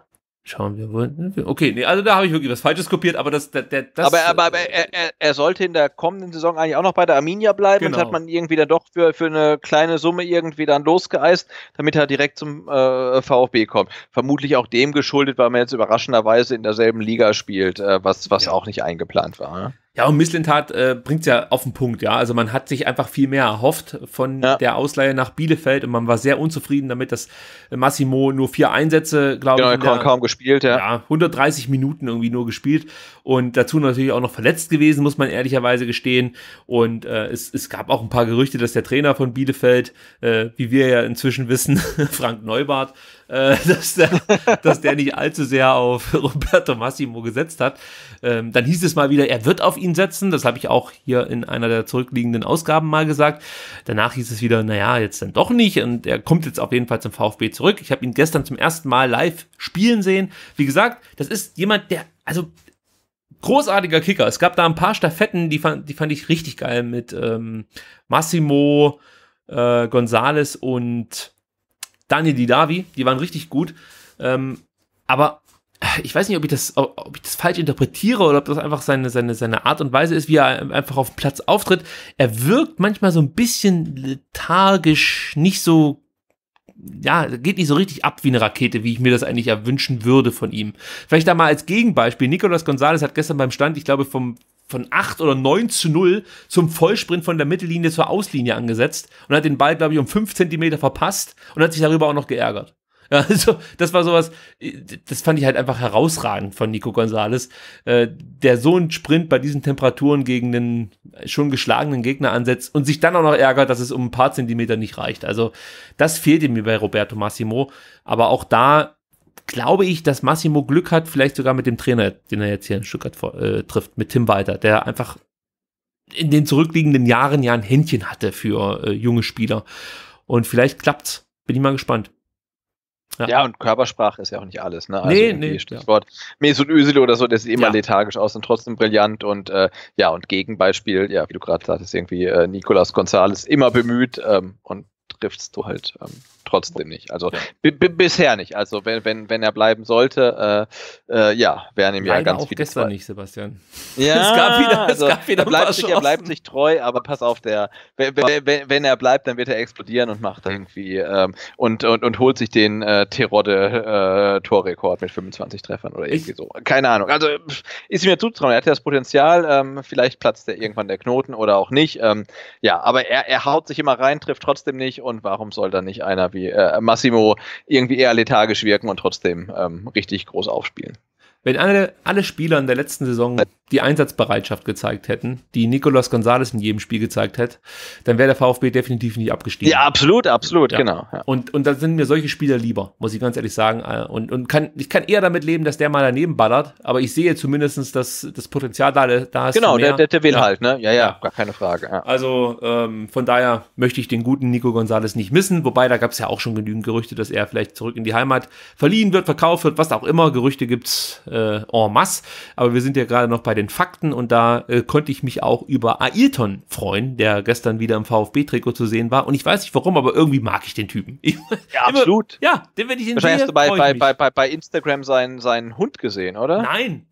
[SPEAKER 2] Schauen wir. wo. Okay, nee, also da habe ich wirklich was Falsches kopiert, aber das. Der,
[SPEAKER 1] der, das aber aber,
[SPEAKER 2] aber er,
[SPEAKER 1] er, sollte in der kommenden Saison eigentlich auch noch bei der Arminia bleiben genau. und hat man irgendwie dann doch für, für eine kleine Summe irgendwie dann losgeeist, damit er direkt zum äh, VfB kommt. Vermutlich auch dem geschuldet, weil man jetzt überraschenderweise in derselben Liga spielt, äh, was, was ja. auch nicht eingeplant war. Ne?
[SPEAKER 2] Ja, und Misslintat äh, bringt es ja auf den Punkt, ja. Also man hat sich einfach viel mehr erhofft von ja. der Ausleihe nach Bielefeld und man war sehr unzufrieden damit, dass äh, Massimo nur vier Einsätze, glaube genau, ich. Genau, kaum gespielt, ja. ja. 130 Minuten irgendwie nur gespielt und dazu natürlich auch noch verletzt gewesen, muss man ehrlicherweise gestehen. Und äh, es, es gab auch ein paar Gerüchte, dass der Trainer von Bielefeld, äh, wie wir ja inzwischen wissen, Frank Neubart, äh, dass, der, dass der nicht allzu sehr auf Roberto Massimo gesetzt hat. Ähm, dann hieß es mal wieder, er wird auf ihn setzen. Das habe ich auch hier in einer der zurückliegenden Ausgaben mal gesagt. Danach hieß es wieder, naja, jetzt dann doch nicht. Und er kommt jetzt auf jeden Fall zum VfB zurück. Ich habe ihn gestern zum ersten Mal live spielen sehen. Wie gesagt, das ist jemand, der, also großartiger Kicker. Es gab da ein paar Staffetten, die fand, die fand ich richtig geil mit ähm, Massimo, äh, Gonzales und Daniel Didavi, die waren richtig gut. Ähm, aber äh, ich weiß nicht, ob ich, das, ob ich das falsch interpretiere oder ob das einfach seine, seine, seine Art und Weise ist, wie er einfach auf dem Platz auftritt. Er wirkt manchmal so ein bisschen lethargisch, nicht so, ja, geht nicht so richtig ab wie eine Rakete, wie ich mir das eigentlich erwünschen würde von ihm. Vielleicht da mal als Gegenbeispiel. Nicolas Gonzalez hat gestern beim Stand, ich glaube, vom von 8 oder 9 zu 0 zum Vollsprint von der Mittellinie zur Auslinie angesetzt und hat den Ball, glaube ich, um 5 Zentimeter verpasst und hat sich darüber auch noch geärgert. Ja, also das war sowas, das fand ich halt einfach herausragend von Nico Gonzalez, äh, der so einen Sprint bei diesen Temperaturen gegen den schon geschlagenen Gegner ansetzt und sich dann auch noch ärgert, dass es um ein paar Zentimeter nicht reicht. Also das fehlte mir bei Roberto Massimo, aber auch da glaube ich, dass Massimo Glück hat, vielleicht sogar mit dem Trainer, den er jetzt hier in Stuttgart äh, trifft, mit Tim Walter, der einfach in den zurückliegenden Jahren ja ein Händchen hatte für äh, junge Spieler. Und vielleicht klappt's. Bin ich mal gespannt.
[SPEAKER 1] Ja. ja. und Körpersprache ist ja auch nicht alles. Ne? Also nee, nee. Stichwort ja. Mesut Özil oder so, der sieht immer ja. lethargisch aus und trotzdem brillant. Und äh, ja, und Gegenbeispiel, ja, wie du gerade sagtest, irgendwie äh, Nicolas Gonzalez immer bemüht ähm, und triffst du halt ähm, trotzdem nicht. Also bisher nicht. Also wenn, wenn, wenn er bleiben sollte, äh, äh, ja, wären ihm ja ganz auch viele. gestern nicht,
[SPEAKER 2] Sebastian. Ja, es gab wieder, es also, gab wieder er, bleibt sich, er bleibt
[SPEAKER 1] sich treu, aber pass auf, der, wenn, wenn, wenn, er bleibt, dann wird er explodieren und macht irgendwie ähm, und, und, und holt sich den äh, Terodde-Torrekord äh, mit 25 Treffern oder irgendwie ich? so. Keine Ahnung. Also ist mir ja zuzutrauen, er hat ja das Potenzial, ähm, vielleicht platzt er irgendwann der Knoten oder auch nicht. Ähm, ja, aber er, er haut sich immer rein, trifft trotzdem nicht und warum soll dann nicht einer wie irgendwie äh, Massimo irgendwie eher lethargisch wirken und trotzdem ähm, richtig groß aufspielen.
[SPEAKER 2] Wenn alle, alle Spieler in der letzten Saison die Einsatzbereitschaft gezeigt hätten, die Nicolas Gonzalez in jedem Spiel gezeigt hätte, dann wäre der VfB definitiv nicht abgestiegen. Ja, absolut, absolut, ja. genau. Ja. Und, und da sind mir solche Spieler lieber, muss ich ganz ehrlich sagen. Äh, und, und kann, ich kann eher damit leben, dass der mal daneben ballert, aber ich sehe zumindest, dass das Potenzial da, da ist. Genau, der, der, der, will ja. halt, ne? Ja, ja, gar
[SPEAKER 1] keine Frage.
[SPEAKER 2] Also ähm, von daher möchte ich den guten Nico Gonzalez nicht missen, wobei da gab es ja auch schon genügend Gerüchte, dass er vielleicht zurück in die Heimat verliehen wird, verkauft wird, was auch immer. Gerüchte gibt's äh, en masse. Aber wir sind ja gerade noch bei den Fakten und da äh, konnte ich mich auch über Ayrton freuen, der gestern wieder im VfB-Trikot zu sehen war. Und ich weiß nicht warum, aber irgendwie mag ich den Typen. ja, immer, absolut. Ja, den werde ich in Wahrscheinlich sehe, hast du bei, bei,
[SPEAKER 1] bei, bei, bei Instagram seinen, seinen Hund gesehen, oder? Nein,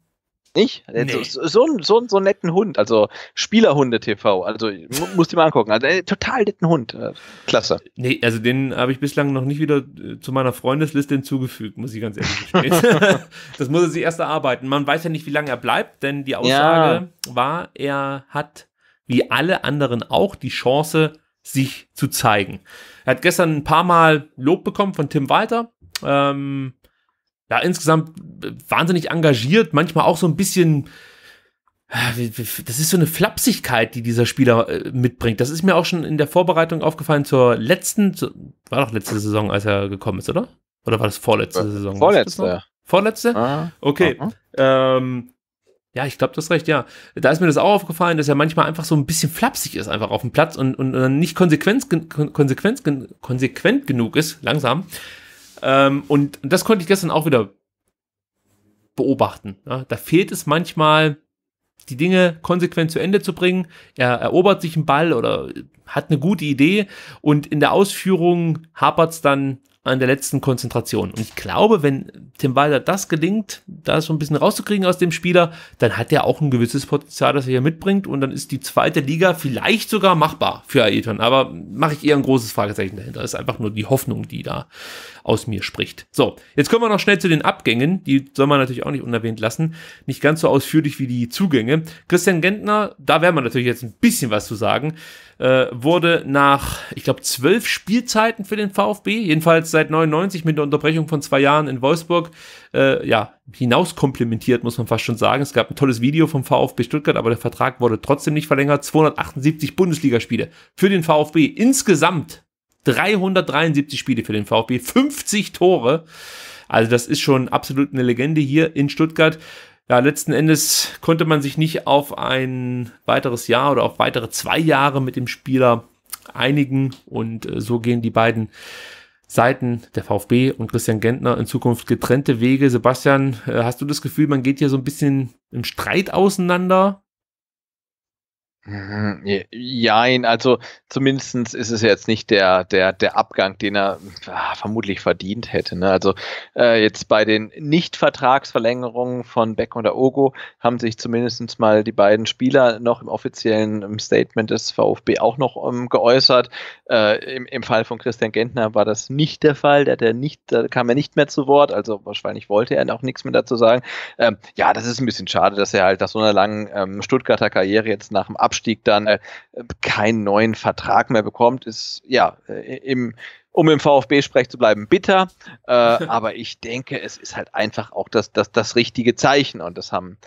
[SPEAKER 1] nicht? Äh, nee. So, so, so, so einen netten Hund, also Spielerhunde-TV, also musst du mal angucken. Also äh,
[SPEAKER 2] total netten Hund. Äh, klasse. Nee, also den habe ich bislang noch nicht wieder äh, zu meiner Freundesliste hinzugefügt, muss ich ganz ehrlich gestehen. das muss er sich erst erarbeiten. Man weiß ja nicht, wie lange er bleibt, denn die Aussage ja. war, er hat wie alle anderen auch die Chance, sich zu zeigen. Er hat gestern ein paar Mal Lob bekommen von Tim Walter. Ähm, ja, insgesamt äh, wahnsinnig engagiert, manchmal auch so ein bisschen, äh, das ist so eine Flapsigkeit, die dieser Spieler äh, mitbringt. Das ist mir auch schon in der Vorbereitung aufgefallen zur letzten, war doch letzte Saison, als er gekommen ist, oder? Oder war das vorletzte Saison? Vorletzte. Vorletzte? Ah, okay. Ähm, ja, ich glaube, das recht, ja. Da ist mir das auch aufgefallen, dass er manchmal einfach so ein bisschen flapsig ist, einfach auf dem Platz und, und, und nicht konsequent, konsequent, konsequent genug ist, langsam, ähm, und das konnte ich gestern auch wieder beobachten. Ja, da fehlt es manchmal, die Dinge konsequent zu Ende zu bringen. Er erobert sich einen Ball oder hat eine gute Idee und in der Ausführung hapert es dann an der letzten Konzentration. Und ich glaube, wenn Tim Walder das gelingt, da so ein bisschen rauszukriegen aus dem Spieler, dann hat er auch ein gewisses Potenzial, das er hier mitbringt. Und dann ist die zweite Liga vielleicht sogar machbar für Aeton. Aber mache ich eher ein großes Fragezeichen dahinter. Das ist einfach nur die Hoffnung, die da aus mir spricht. So, jetzt kommen wir noch schnell zu den Abgängen. Die soll man natürlich auch nicht unerwähnt lassen. Nicht ganz so ausführlich wie die Zugänge. Christian Gentner, da werden wir natürlich jetzt ein bisschen was zu sagen, äh, wurde nach, ich glaube, zwölf Spielzeiten für den VfB, jedenfalls seit 99 mit der Unterbrechung von zwei Jahren in Wolfsburg, äh, ja, hinaus komplementiert, muss man fast schon sagen. Es gab ein tolles Video vom VfB Stuttgart, aber der Vertrag wurde trotzdem nicht verlängert. 278 Bundesligaspiele für den VfB insgesamt 373 Spiele für den VfB, 50 Tore. Also das ist schon absolut eine Legende hier in Stuttgart. Ja, letzten Endes konnte man sich nicht auf ein weiteres Jahr oder auf weitere zwei Jahre mit dem Spieler einigen und äh, so gehen die beiden Seiten der VfB und Christian Gentner in Zukunft getrennte Wege. Sebastian, äh, hast du das Gefühl, man geht hier so ein bisschen im Streit auseinander?
[SPEAKER 1] Mhm. Jein, also zumindest ist es jetzt nicht der, der, der Abgang, den er ah, vermutlich verdient hätte. Ne? Also äh, jetzt bei den Nicht-Vertragsverlängerungen von Beck und Ogo haben sich zumindest mal die beiden Spieler noch im offiziellen Statement des VfB auch noch um, ähm, geäußert. Äh, im, Im Fall von Christian Gentner war das nicht der Fall, der, der nicht, da kam er nicht mehr zu Wort, also wahrscheinlich wollte er auch nichts mehr dazu sagen. Ähm, ja, das ist ein bisschen schade, dass er halt nach so einer langen ähm, Stuttgarter Karriere jetzt nach dem Abschluss Abstieg dann äh, keinen neuen Vertrag mehr bekommt, ist ja äh, im um im VfB-Sprech zu bleiben, bitter. Äh, aber ich denke, es ist halt einfach auch das, das, das richtige Zeichen. Und das haben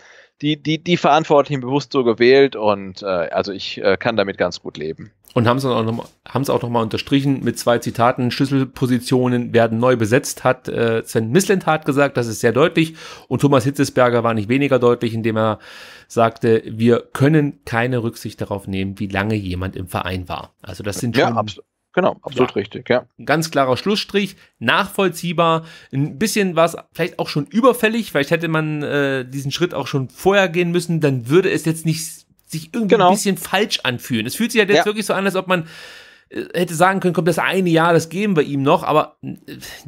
[SPEAKER 1] die, die, die Verantwortlichen bewusst so gewählt. Und also ich kann damit ganz gut leben
[SPEAKER 2] und haben es auch nochmal noch mal unterstrichen mit zwei Zitaten. Schlüsselpositionen werden neu besetzt, hat äh, Sven Mislintat gesagt, das ist sehr deutlich. Und Thomas Hitzesberger war nicht weniger deutlich, indem er sagte, wir können keine Rücksicht darauf nehmen, wie lange jemand im Verein war. Also das sind schon ja, absolut. Genau, absolut ja. richtig, ja. Ganz klarer Schlussstrich, nachvollziehbar, ein bisschen war es vielleicht auch schon überfällig, vielleicht hätte man äh, diesen Schritt auch schon vorher gehen müssen, dann würde es jetzt nicht sich irgendwie genau. ein bisschen falsch anfühlen. Es fühlt sich halt jetzt ja. wirklich so an, als ob man äh, hätte sagen können, kommt das eine Jahr, das geben wir ihm noch, aber äh,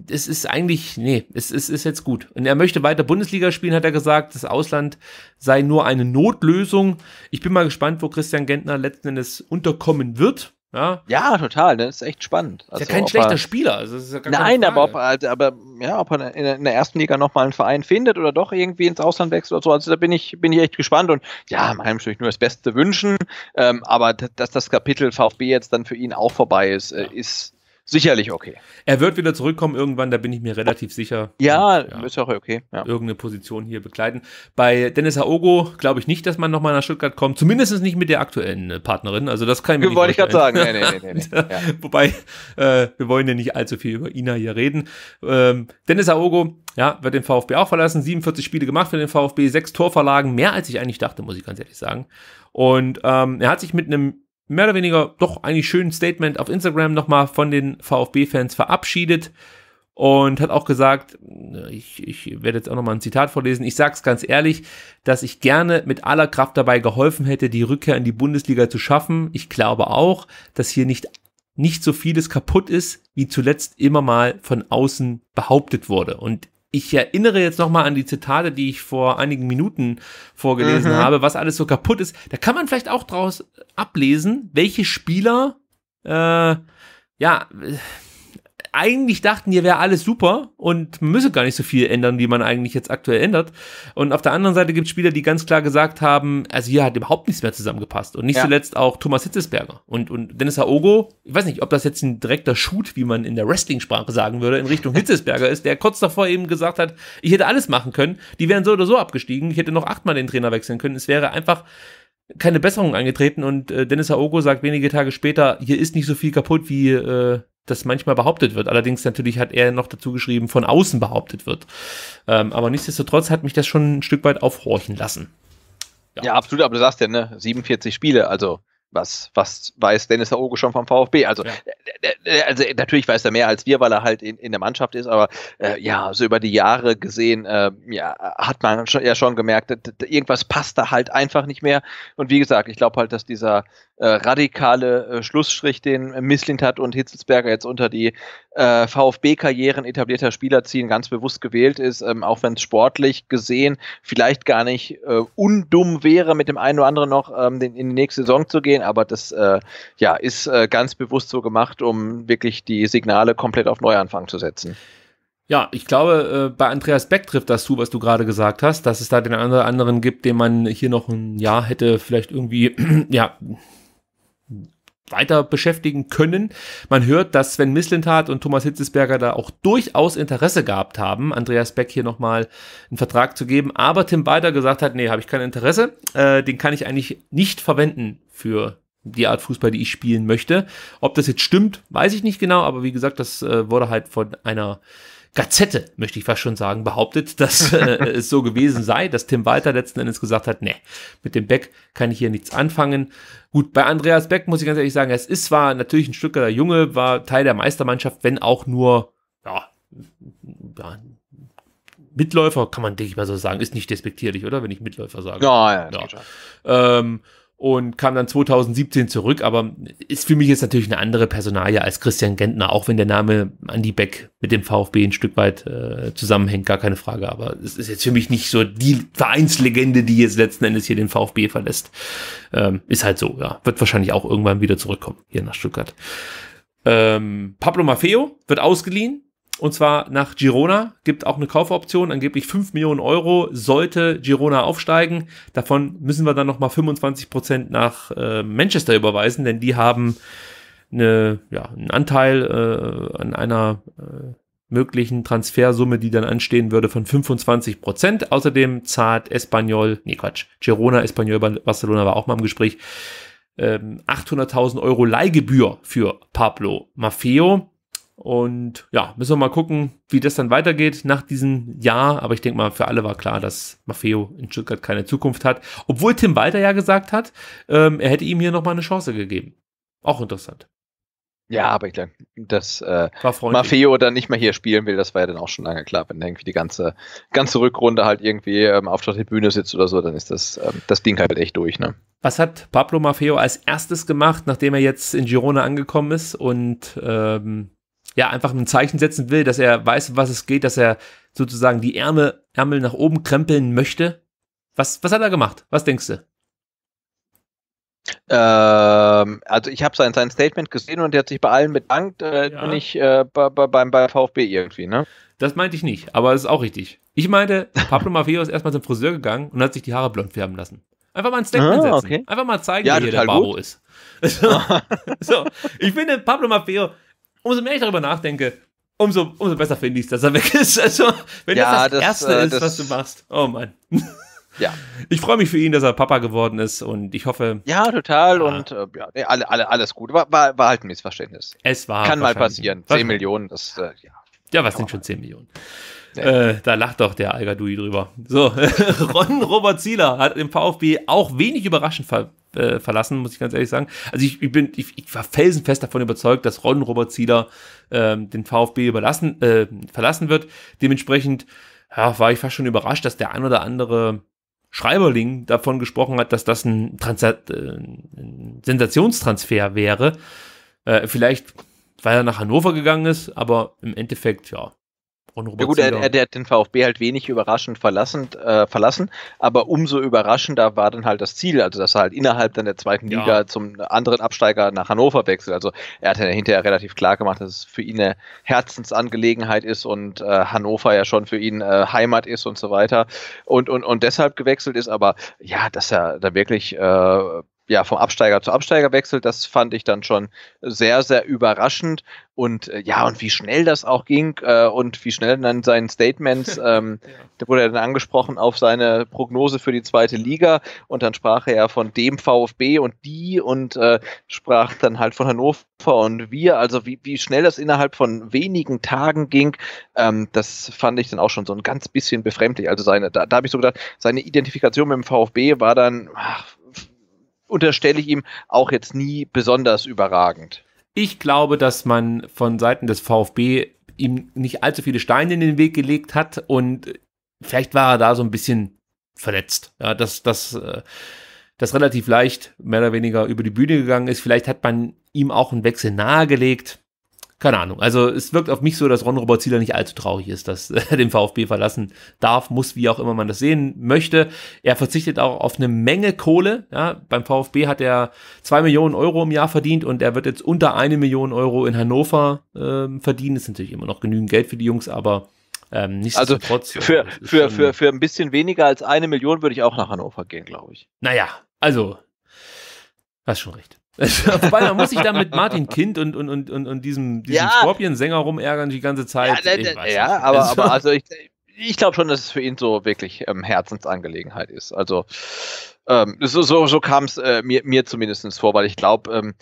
[SPEAKER 2] es ist eigentlich, nee, es ist, ist jetzt gut. Und er möchte weiter Bundesliga spielen, hat er gesagt. Das Ausland sei nur eine Notlösung. Ich bin mal gespannt, wo Christian Gentner letzten Endes unterkommen wird. Ja, ja total. Das ne? ist echt spannend. Also, ist ja also, kein schlechter er, Spieler. Also ja nein, aber ob,
[SPEAKER 1] halt, aber, ja, ob er in der ersten Liga nochmal einen Verein findet oder doch irgendwie ins Ausland wechselt oder so, also da bin ich, bin ich echt gespannt. Und ja, meinem würde ich nur das Beste wünschen. Ähm, aber dass das Kapitel VfB jetzt dann für
[SPEAKER 2] ihn auch vorbei ist, äh, ist sicherlich okay. Er wird wieder zurückkommen irgendwann, da bin ich mir relativ sicher. Ja, ja. ist auch okay. Ja. Irgendeine Position hier begleiten. Bei Dennis Aogo glaube ich nicht, dass man nochmal nach Stuttgart kommt, zumindest nicht mit der aktuellen äh, Partnerin. Also das kann ich mir Wollte ich gerade sagen. Nee, nee, nee, nee. Ja. Wobei, äh, wir wollen ja nicht allzu viel über Ina hier reden. Ähm, Dennis Aogo, ja, wird den VfB auch verlassen. 47 Spiele gemacht für den VfB, sechs Torverlagen, mehr als ich eigentlich dachte, muss ich ganz ehrlich sagen. Und ähm, er hat sich mit einem mehr oder weniger doch eigentlich schönen Statement auf Instagram nochmal von den VfB-Fans verabschiedet und hat auch gesagt, ich, ich werde jetzt auch nochmal ein Zitat vorlesen, ich sage es ganz ehrlich, dass ich gerne mit aller Kraft dabei geholfen hätte, die Rückkehr in die Bundesliga zu schaffen. Ich glaube auch, dass hier nicht, nicht so vieles kaputt ist, wie zuletzt immer mal von außen behauptet wurde. Und ich erinnere jetzt nochmal an die Zitate, die ich vor einigen Minuten vorgelesen mhm. habe, was alles so kaputt ist. Da kann man vielleicht auch draus ablesen, welche Spieler, äh, ja, äh, eigentlich dachten, hier wäre alles super und man müsse gar nicht so viel ändern, wie man eigentlich jetzt aktuell ändert. Und auf der anderen Seite gibt es Spieler, die ganz klar gesagt haben, also hier hat überhaupt nichts mehr zusammengepasst. Und nicht ja. zuletzt auch Thomas Hitzesberger und, und Dennis Aogo. Ich weiß nicht, ob das jetzt ein direkter Shoot, wie man in der Wrestling-Sprache sagen würde, in Richtung Hitzesberger ist, der kurz davor eben gesagt hat, ich hätte alles machen können. Die wären so oder so abgestiegen. Ich hätte noch achtmal den Trainer wechseln können. Es wäre einfach keine Besserung angetreten und äh, Dennis Aogo sagt wenige Tage später, hier ist nicht so viel kaputt, wie äh, das manchmal behauptet wird. Allerdings natürlich hat er noch dazu geschrieben, von außen behauptet wird. Ähm, aber nichtsdestotrotz hat mich das schon ein Stück weit aufhorchen lassen.
[SPEAKER 1] Ja, ja absolut, aber du sagst ja, ne, 47 Spiele, also was, was weiß Dennis Aogo schon vom VfB? Also, ja. Äh, äh, äh, also natürlich weiß er mehr als wir, weil er halt in, in der Mannschaft ist, aber äh, ja, so über die Jahre gesehen, äh, ja, hat man schon, ja schon gemerkt, irgendwas passt da halt einfach nicht mehr. Und wie gesagt, ich glaube halt, dass dieser äh, radikale äh, Schlussstrich, den äh, Misslint hat und Hitzelsberger jetzt unter die äh, VfB-Karrieren etablierter Spieler ziehen, ganz bewusst gewählt ist, ähm, auch wenn es sportlich gesehen vielleicht gar nicht äh, undumm wäre, mit dem einen oder anderen noch ähm, den, in die nächste Saison zu gehen, aber das äh, ja, ist äh, ganz bewusst so gemacht, um wirklich die Signale komplett auf Neuanfang zu setzen.
[SPEAKER 2] Ja, ich glaube, bei Andreas Beck trifft das zu, was du gerade gesagt hast, dass es da den anderen gibt, den man hier noch ein Jahr hätte vielleicht irgendwie, ja, weiter beschäftigen können. Man hört, dass Sven Mislintat und Thomas Hitzesberger da auch durchaus Interesse gehabt haben, Andreas Beck hier nochmal einen Vertrag zu geben. Aber Tim Beider gesagt hat, nee, habe ich kein Interesse. Äh, den kann ich eigentlich nicht verwenden für die Art Fußball, die ich spielen möchte. Ob das jetzt stimmt, weiß ich nicht genau. Aber wie gesagt, das äh, wurde halt von einer Gazette, möchte ich fast schon sagen, behauptet, dass äh, es so gewesen sei, dass Tim Walter letzten Endes gesagt hat, nee, mit dem Beck kann ich hier nichts anfangen. Gut, bei Andreas Beck muss ich ganz ehrlich sagen, es ist zwar natürlich ein Stücker der Junge, war Teil der Meistermannschaft, wenn auch nur, ja, ja Mitläufer kann man, denke ich mal so sagen, ist nicht despektierlich, oder? Wenn ich Mitläufer sage. Ja, ja. ja. Ähm, und kam dann 2017 zurück, aber ist für mich jetzt natürlich eine andere Personalie als Christian Gentner, auch wenn der Name Andy Beck mit dem VfB ein Stück weit äh, zusammenhängt, gar keine Frage. Aber es ist jetzt für mich nicht so die Vereinslegende, die jetzt letzten Endes hier den VfB verlässt. Ähm, ist halt so, ja. Wird wahrscheinlich auch irgendwann wieder zurückkommen hier nach Stuttgart. Ähm, Pablo Maffeo wird ausgeliehen und zwar nach Girona gibt auch eine Kaufoption, angeblich 5 Millionen Euro sollte Girona aufsteigen. Davon müssen wir dann nochmal 25 Prozent nach äh, Manchester überweisen, denn die haben eine, ja, einen Anteil äh, an einer äh, möglichen Transfersumme, die dann anstehen würde, von 25 Prozent. Außerdem zahlt Espanyol, nee Quatsch, Girona, Espanyol, Barcelona war auch mal im Gespräch, 800.000 ähm, Euro Leihgebühr für Pablo Maffeo. Und ja, müssen wir mal gucken, wie das dann weitergeht nach diesem Jahr. Aber ich denke mal, für alle war klar, dass Maffeo in Stuttgart keine Zukunft hat. Obwohl Tim Walter ja gesagt hat, ähm, er hätte ihm hier nochmal eine Chance gegeben. Auch interessant.
[SPEAKER 1] Ja, aber ich glaube, dass äh, Maffeo dann nicht mehr hier spielen will, das war ja dann auch schon lange klar. Wenn irgendwie die ganze, ganze Rückrunde halt irgendwie ähm, auf der Tribüne sitzt oder so, dann ist das, ähm, das Ding halt echt durch. Ne?
[SPEAKER 2] Was hat Pablo Maffeo als erstes gemacht, nachdem er jetzt in Girona angekommen ist und ähm, ja einfach ein Zeichen setzen will, dass er weiß, was es geht, dass er sozusagen die Ärmel, Ärmel nach oben krempeln möchte. Was, was hat er gemacht? Was denkst du?
[SPEAKER 1] Ähm, also ich habe sein, sein Statement gesehen
[SPEAKER 2] und er hat sich bei allen bedankt, äh, ja. nicht äh, bei, beim VfB irgendwie, ne? Das meinte ich nicht, aber das ist auch richtig. Ich meinte, Pablo Maffeo ist erstmal zum Friseur gegangen und hat sich die Haare blond färben lassen. Einfach mal ein Statement ah, okay. setzen. Einfach mal zeigen, ja, wie hier der Babo ist. So, so, ich finde, Pablo Maffeo umso mehr ich darüber nachdenke, umso, umso besser finde ich es, dass er weg ist. Also, wenn ja, das das, Erste äh, ist, das was du machst. Oh Mann. Ja. Ich freue mich für ihn, dass er Papa geworden ist und ich hoffe. Ja, total.
[SPEAKER 1] Ah. Und äh, ja, alle, alle, alles gut. War, war, war halt ein
[SPEAKER 2] Missverständnis. Es war. Kann mal passieren. 10 Millionen, das, äh, ja. Ja, was sind schon 10 Millionen? Nee. Äh, da lacht doch der Algadui drüber. So, Ron Robert Zieler hat im VfB auch wenig überraschend ver äh, verlassen, muss ich ganz ehrlich sagen. Also ich, ich bin, ich, ich war felsenfest davon überzeugt, dass Ron Robert Zieler ähm, den VfB überlassen, äh, verlassen wird. Dementsprechend ja, war ich fast schon überrascht, dass der ein oder andere Schreiberling davon gesprochen hat, dass das ein, Trans äh, ein Sensationstransfer wäre. Äh, vielleicht, weil er nach Hannover gegangen ist, aber im Endeffekt, ja, ja gut, er, er,
[SPEAKER 1] er, hat den VfB halt wenig überraschend verlassen, äh, verlassen, aber umso überraschender war dann halt das Ziel, also dass er halt innerhalb dann der zweiten ja. Liga zum anderen Absteiger nach Hannover wechselt. Also er hat ja hinterher relativ klar gemacht, dass es für ihn eine Herzensangelegenheit ist und äh, Hannover ja schon für ihn äh, Heimat ist und so weiter und, und, und deshalb gewechselt ist, aber ja, dass er da wirklich Äh, ja, vom Absteiger zu Absteiger wechselt. Das fand ich dann schon sehr, sehr überraschend. Und äh, ja, und wie schnell das auch ging äh, und wie schnell dann seinen Statements, ähm, ja. da wurde er dann angesprochen auf seine Prognose für die zweite Liga und dann sprach er von dem VfB und die und äh, sprach dann halt von Hannover und wir. Also wie, wie schnell das innerhalb von wenigen Tagen ging, ähm, das fand ich dann auch schon so ein ganz bisschen befremdlich. Also seine, da, da habe ich so gedacht, seine Identifikation mit dem VfB war dann,
[SPEAKER 2] ach, unterstelle ich ihm auch jetzt nie besonders überragend. Ich glaube, dass man von Seiten des VfB ihm nicht allzu viele Steine in den Weg gelegt hat und vielleicht war er da so ein bisschen verletzt. Ja, dass das, äh, das relativ leicht mehr oder weniger über die Bühne gegangen ist. Vielleicht hat man ihm auch einen Wechsel nahegelegt keine Ahnung. Also es wirkt auf mich so, dass Ron-Robert Zieler nicht allzu traurig ist, dass er den VfB verlassen darf, muss, wie auch immer man das sehen möchte. Er verzichtet auch auf eine Menge Kohle. Ja, beim VfB hat er zwei Millionen Euro im Jahr verdient und er wird jetzt unter eine Million Euro in Hannover äh, verdienen. Das ist natürlich immer noch genügend Geld für die Jungs, aber ähm, also
[SPEAKER 1] nichtsdestotrotz. Also für, für, äh, für, für ein bisschen weniger als eine Million würde ich auch nach Hannover gehen, glaube ich.
[SPEAKER 2] Naja, also, hast schon recht.
[SPEAKER 1] Wobei man muss sich da mit Martin Kind
[SPEAKER 2] und, und, und, und, und diesem, diesem ja. Scorpion-Sänger rumärgern die ganze Zeit. Ja, ne, ne, ja aber, also aber also
[SPEAKER 1] ich, ich glaube schon, dass es für ihn so wirklich ähm, Herzensangelegenheit ist. Also ähm, so, so, so kam es äh, mir, mir zumindest vor, weil ich glaube, ähm,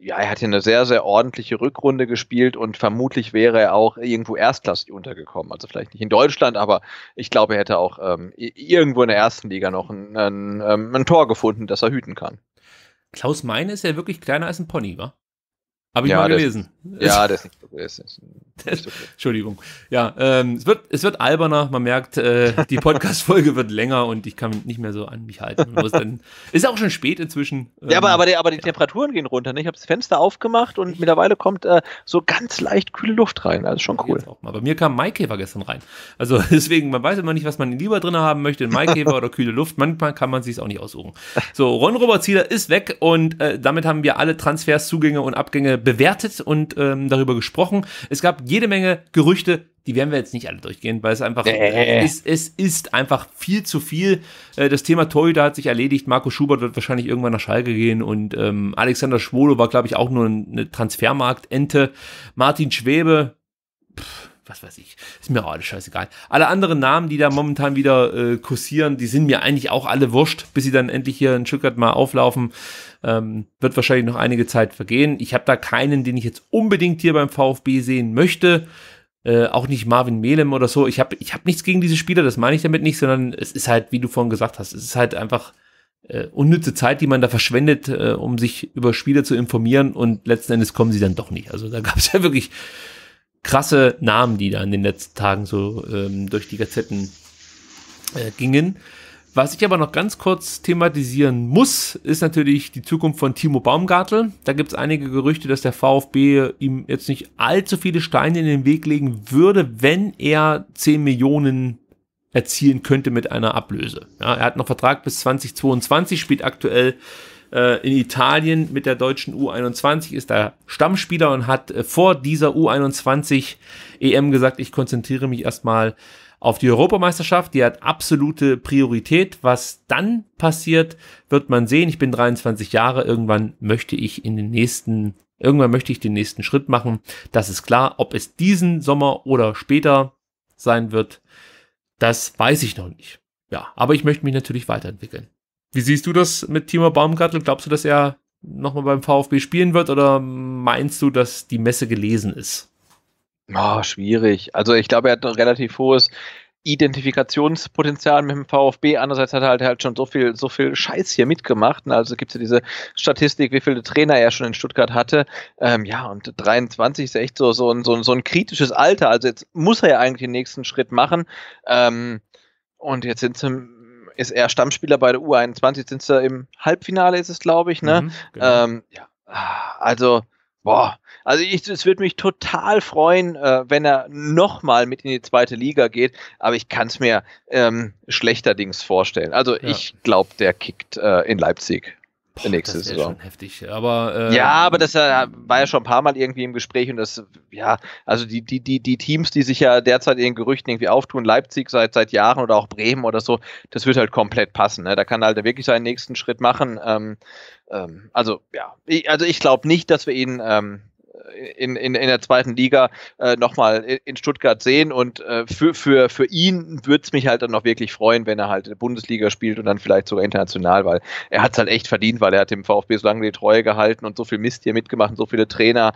[SPEAKER 1] ja, er hat hier eine sehr, sehr ordentliche Rückrunde gespielt und vermutlich wäre er auch irgendwo erstklassig untergekommen. Also vielleicht nicht in Deutschland, aber ich glaube, er hätte auch ähm, irgendwo in der ersten Liga noch ein, ein, ähm, ein Tor gefunden, das er hüten kann.
[SPEAKER 2] Klaus Meine ist ja wirklich kleiner als ein Pony, wa? Habe ich ja, mal gelesen. ja, das ist nicht so. Das ist nicht okay. Entschuldigung. Ja, ähm, es, wird, es wird alberner. Man merkt, äh, die Podcast-Folge wird länger und ich kann nicht mehr so an mich halten. Dann, ist auch schon spät inzwischen. Ähm, ja, aber, ähm, aber, die, aber die ja. Temperaturen gehen runter. Ne? Ich habe das Fenster aufgemacht und
[SPEAKER 1] mittlerweile kommt äh, so ganz leicht kühle Luft rein. Also schon cool.
[SPEAKER 2] Bei mir kam Maikäfer gestern rein. Also deswegen, man weiß immer nicht, was man lieber drin haben möchte, in Maikäfer oder kühle Luft. Manchmal kann man sich auch nicht aussuchen. So, Ron-Robert Zieler ist weg und äh, damit haben wir alle Transfers, Zugänge und Abgänge bewertet und ähm, darüber gesprochen. Es gab jede Menge Gerüchte, die werden wir jetzt nicht alle durchgehen, weil es einfach, äh. es, es ist einfach viel zu viel. Äh, das Thema Torhüter hat sich erledigt. Marco Schubert wird wahrscheinlich irgendwann nach Schalke gehen und ähm, Alexander Schwolo war, glaube ich, auch nur eine Transfermarktente. Martin Schwebe, pff, was weiß ich, ist mir auch alles scheißegal. Alle anderen Namen, die da momentan wieder äh, kursieren, die sind mir eigentlich auch alle wurscht, bis sie dann endlich hier in Stuttgart mal auflaufen. Ähm, wird wahrscheinlich noch einige Zeit vergehen. Ich habe da keinen, den ich jetzt unbedingt hier beim VfB sehen möchte. Äh, auch nicht Marvin Melem oder so. Ich habe ich hab nichts gegen diese Spieler, das meine ich damit nicht, sondern es ist halt, wie du vorhin gesagt hast, es ist halt einfach äh, unnütze Zeit, die man da verschwendet, äh, um sich über Spieler zu informieren und letzten Endes kommen sie dann doch nicht. Also da gab es ja wirklich krasse Namen, die da in den letzten Tagen so ähm, durch die Gazetten äh, gingen. Was ich aber noch ganz kurz thematisieren muss, ist natürlich die Zukunft von Timo Baumgartel. Da gibt es einige Gerüchte, dass der VfB ihm jetzt nicht allzu viele Steine in den Weg legen würde, wenn er 10 Millionen erzielen könnte mit einer Ablöse. Ja, er hat noch Vertrag bis 2022, spielt aktuell äh, in Italien mit der deutschen U21, ist da Stammspieler und hat äh, vor dieser U21 EM e gesagt, ich konzentriere mich erstmal auf die Europameisterschaft. Die hat absolute Priorität. Was dann passiert, wird man sehen. Ich bin 23 Jahre. Irgendwann möchte ich in den nächsten, irgendwann möchte ich den nächsten Schritt machen. Das ist klar. Ob es diesen Sommer oder später sein wird, das weiß ich noch nicht. Ja, aber ich möchte mich natürlich weiterentwickeln. Wie siehst du das mit Timo Baumgartel? Glaubst du, dass er nochmal beim VfB spielen wird oder meinst du, dass die Messe
[SPEAKER 1] gelesen ist? Oh, schwierig. Also ich glaube, er hat ein relativ hohes Identifikationspotenzial mit dem VfB. Andererseits hat er halt, halt schon so viel, so viel Scheiß hier mitgemacht. Ne? Also gibt es ja diese Statistik, wie viele Trainer er schon in Stuttgart hatte. Ähm, ja, und 23 ist echt so, so, ein, so, ein, so ein kritisches Alter. Also jetzt muss er ja eigentlich den nächsten Schritt machen. Ähm, und jetzt sind sie ist er Stammspieler bei der U21, jetzt sind sie im Halbfinale, ist es, glaube ich, ne? Mhm, genau. ähm, ja. Ah, also, Boah, also es würde mich total freuen, äh, wenn er nochmal mit in die zweite Liga geht, aber ich kann es mir ähm, schlechterdings vorstellen. Also ja. ich glaube, der kickt äh, in Leipzig. Boah, nächste das Saison. Schon heftig, aber äh, ja, aber das äh, war ja schon ein paar Mal irgendwie im Gespräch und das ja, also die die die die Teams, die sich ja derzeit in Gerüchten irgendwie auftun, Leipzig seit seit Jahren oder auch Bremen oder so, das wird halt komplett passen. Ne? Da kann halt wirklich seinen nächsten Schritt machen. Ähm, ähm, also ja, ich, also ich glaube nicht, dass wir ihn ähm, in, in, in der zweiten Liga äh, nochmal in, Stuttgart sehen. Und äh, für, für, für ihn würde es mich halt dann noch wirklich freuen, wenn er halt in der Bundesliga spielt und dann vielleicht sogar international, weil er hat es halt echt verdient, weil er hat dem VfB so lange die Treue gehalten und so viel Mist hier mitgemacht und so viele Trainer.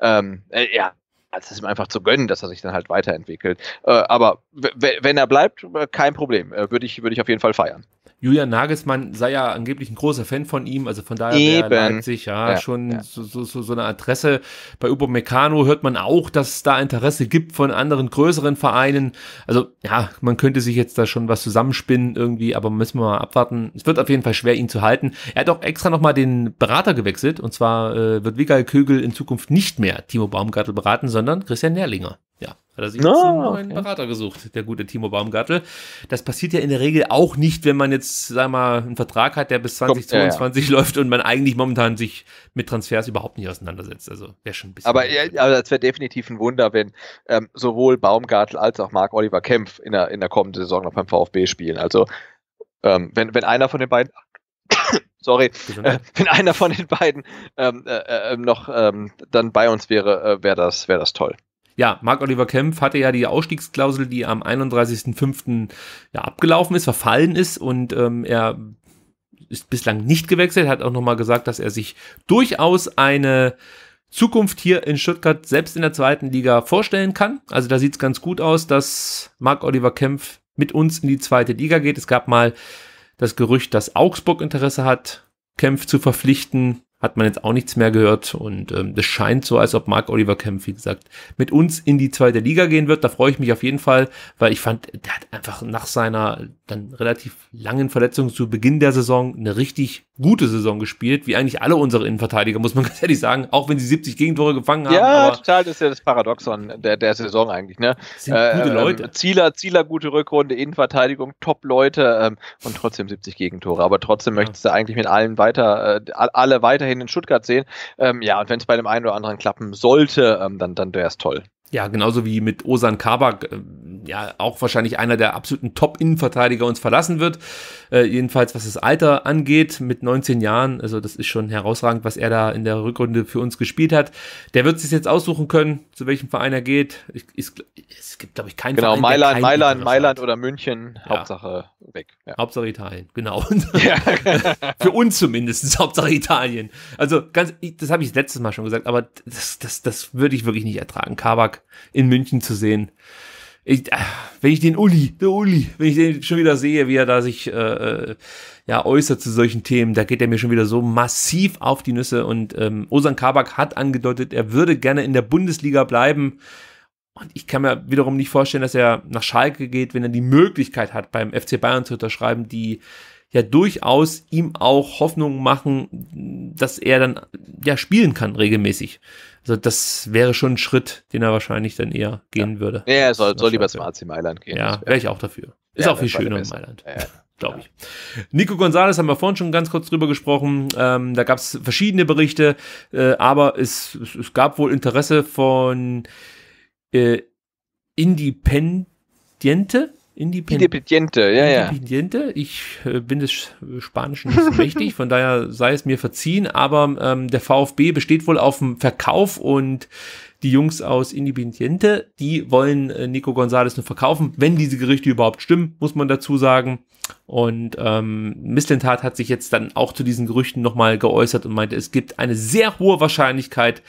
[SPEAKER 1] Ähm, äh, ja, es ist ihm einfach zu gönnen, dass er sich dann halt weiterentwickelt. Äh, aber wenn er bleibt, äh, kein Problem. Äh, würde ich, würd ich auf jeden Fall feiern.
[SPEAKER 2] Julian Nagelsmann sei ja angeblich ein großer Fan von ihm, also von daher Eben. wäre Leipzig ja, ja schon ja. So, so, so eine Adresse. Bei Upamecano hört man auch, dass es da Interesse gibt von anderen größeren Vereinen. Also ja, man könnte sich jetzt da schon was zusammenspinnen irgendwie, aber müssen wir mal abwarten. Es wird auf jeden Fall schwer, ihn zu halten. Er hat auch extra nochmal den Berater gewechselt und zwar äh, wird Vigal Kögel in Zukunft nicht mehr Timo Baumgartel beraten, sondern Christian Nährlinger. Ja, hat er sich no, jetzt einen neuen okay. Berater gesucht, der gute Timo Baumgartel. Das passiert ja in der Regel auch nicht, wenn man jetzt, sag mal, einen Vertrag hat, der bis 2022 ja, ja. läuft und man eigentlich momentan sich mit Transfers überhaupt nicht auseinandersetzt. Also wäre schon ein bisschen. Aber
[SPEAKER 1] es ja, wäre definitiv ein Wunder, wenn ähm, sowohl Baumgartel als auch Marc Oliver Kempf in der, in der kommenden Saison noch beim VfB spielen. Also ähm, wenn, wenn einer von den beiden sorry, äh, wenn einer von den beiden ähm, äh, äh, noch ähm, dann bei uns wäre, äh, wäre das, wär das toll
[SPEAKER 2] ja, Mark oliver Kempf hatte ja die Ausstiegsklausel, die am 31.05. Ja, abgelaufen ist, verfallen ist und ähm, er ist bislang nicht gewechselt, hat auch nochmal gesagt, dass er sich durchaus eine Zukunft hier in Stuttgart selbst in der zweiten Liga vorstellen kann. Also da sieht es ganz gut aus, dass Mark oliver Kempf mit uns in die zweite Liga geht. Es gab mal das Gerücht, dass Augsburg Interesse hat, Kempf zu verpflichten hat man jetzt auch nichts mehr gehört. Und ähm, das scheint so, als ob Mark Oliver Kempf, wie gesagt, mit uns in die zweite Liga gehen wird. Da freue ich mich auf jeden Fall, weil ich fand, der hat einfach nach seiner dann relativ langen Verletzung zu Beginn der Saison eine richtig gute Saison gespielt, wie eigentlich alle unsere Innenverteidiger, muss man ganz ehrlich sagen, auch wenn sie 70 Gegentore gefangen haben. Ja,
[SPEAKER 1] total, das ist ja das Paradoxon der, der Saison eigentlich. Ne? Sind äh, gute ähm, Leute. Ähm, Zieler, Zieler, gute Rückrunde, Innenverteidigung, Top-Leute ähm, und trotzdem 70 Gegentore. Aber trotzdem ja. möchtest du eigentlich mit allen weiter, äh, alle weiterhin weiterhin in Stuttgart sehen. Ähm, ja, und wenn es bei dem einen oder anderen klappen
[SPEAKER 2] sollte, ähm, dann, dann wäre es toll. Ja, genauso wie mit Osan Kabak äh, ja auch wahrscheinlich einer der absoluten Top-Innenverteidiger uns verlassen wird. Äh, jedenfalls, was das Alter angeht, mit 19 Jahren, also das ist schon herausragend, was er da in der Rückrunde für uns gespielt hat. Der wird sich jetzt aussuchen können, zu welchem Verein er geht. Ich, ich, es gibt, glaube ich, keinen genau, Verein. Genau, Mailand, Mailand, Mailand oder München, ja. Hauptsache weg. Ja. Hauptsache Italien, genau. Ja. für uns zumindest, Hauptsache Italien. Also ganz, ich, das habe ich letztes Mal schon gesagt, aber das, das, das würde ich wirklich nicht ertragen, Kabak in München zu sehen ich, äh, wenn ich den Uli, der Uli, wenn ich den schon wieder sehe, wie er da sich äh, äh, ja äußert zu solchen Themen, da geht er mir schon wieder so massiv auf die Nüsse. Und ähm, Osan Kabak hat angedeutet, er würde gerne in der Bundesliga bleiben. Und ich kann mir wiederum nicht vorstellen, dass er nach Schalke geht, wenn er die Möglichkeit hat, beim FC Bayern zu unterschreiben, die ja durchaus ihm auch Hoffnung machen, dass er dann ja spielen kann regelmäßig. Also das wäre schon ein Schritt, den er wahrscheinlich dann eher gehen ja. würde. Ja, er soll, soll lieber
[SPEAKER 1] zum AC Mailand gehen. Ja, wäre ich auch dafür. Ist ja, auch viel schöner in Mailand. Ja,
[SPEAKER 2] Glaube ich. Nico Gonzalez haben wir vorhin schon ganz kurz drüber gesprochen. Ähm, da gab es verschiedene Berichte, äh, aber es, es, es, gab wohl Interesse von äh, Independiente, Independiente, ja, ja. Independiente. Ich äh, bin des Spanischen nicht so mächtig, von daher sei es mir verziehen, aber ähm, der VfB besteht wohl auf dem Verkauf und die Jungs aus Independiente, die wollen äh, Nico Gonzalez nur verkaufen, wenn diese Gerüchte überhaupt stimmen, muss man dazu sagen. Und ähm, Mistentat hat sich jetzt dann auch zu diesen Gerüchten nochmal geäußert und meinte, es gibt eine sehr hohe Wahrscheinlichkeit,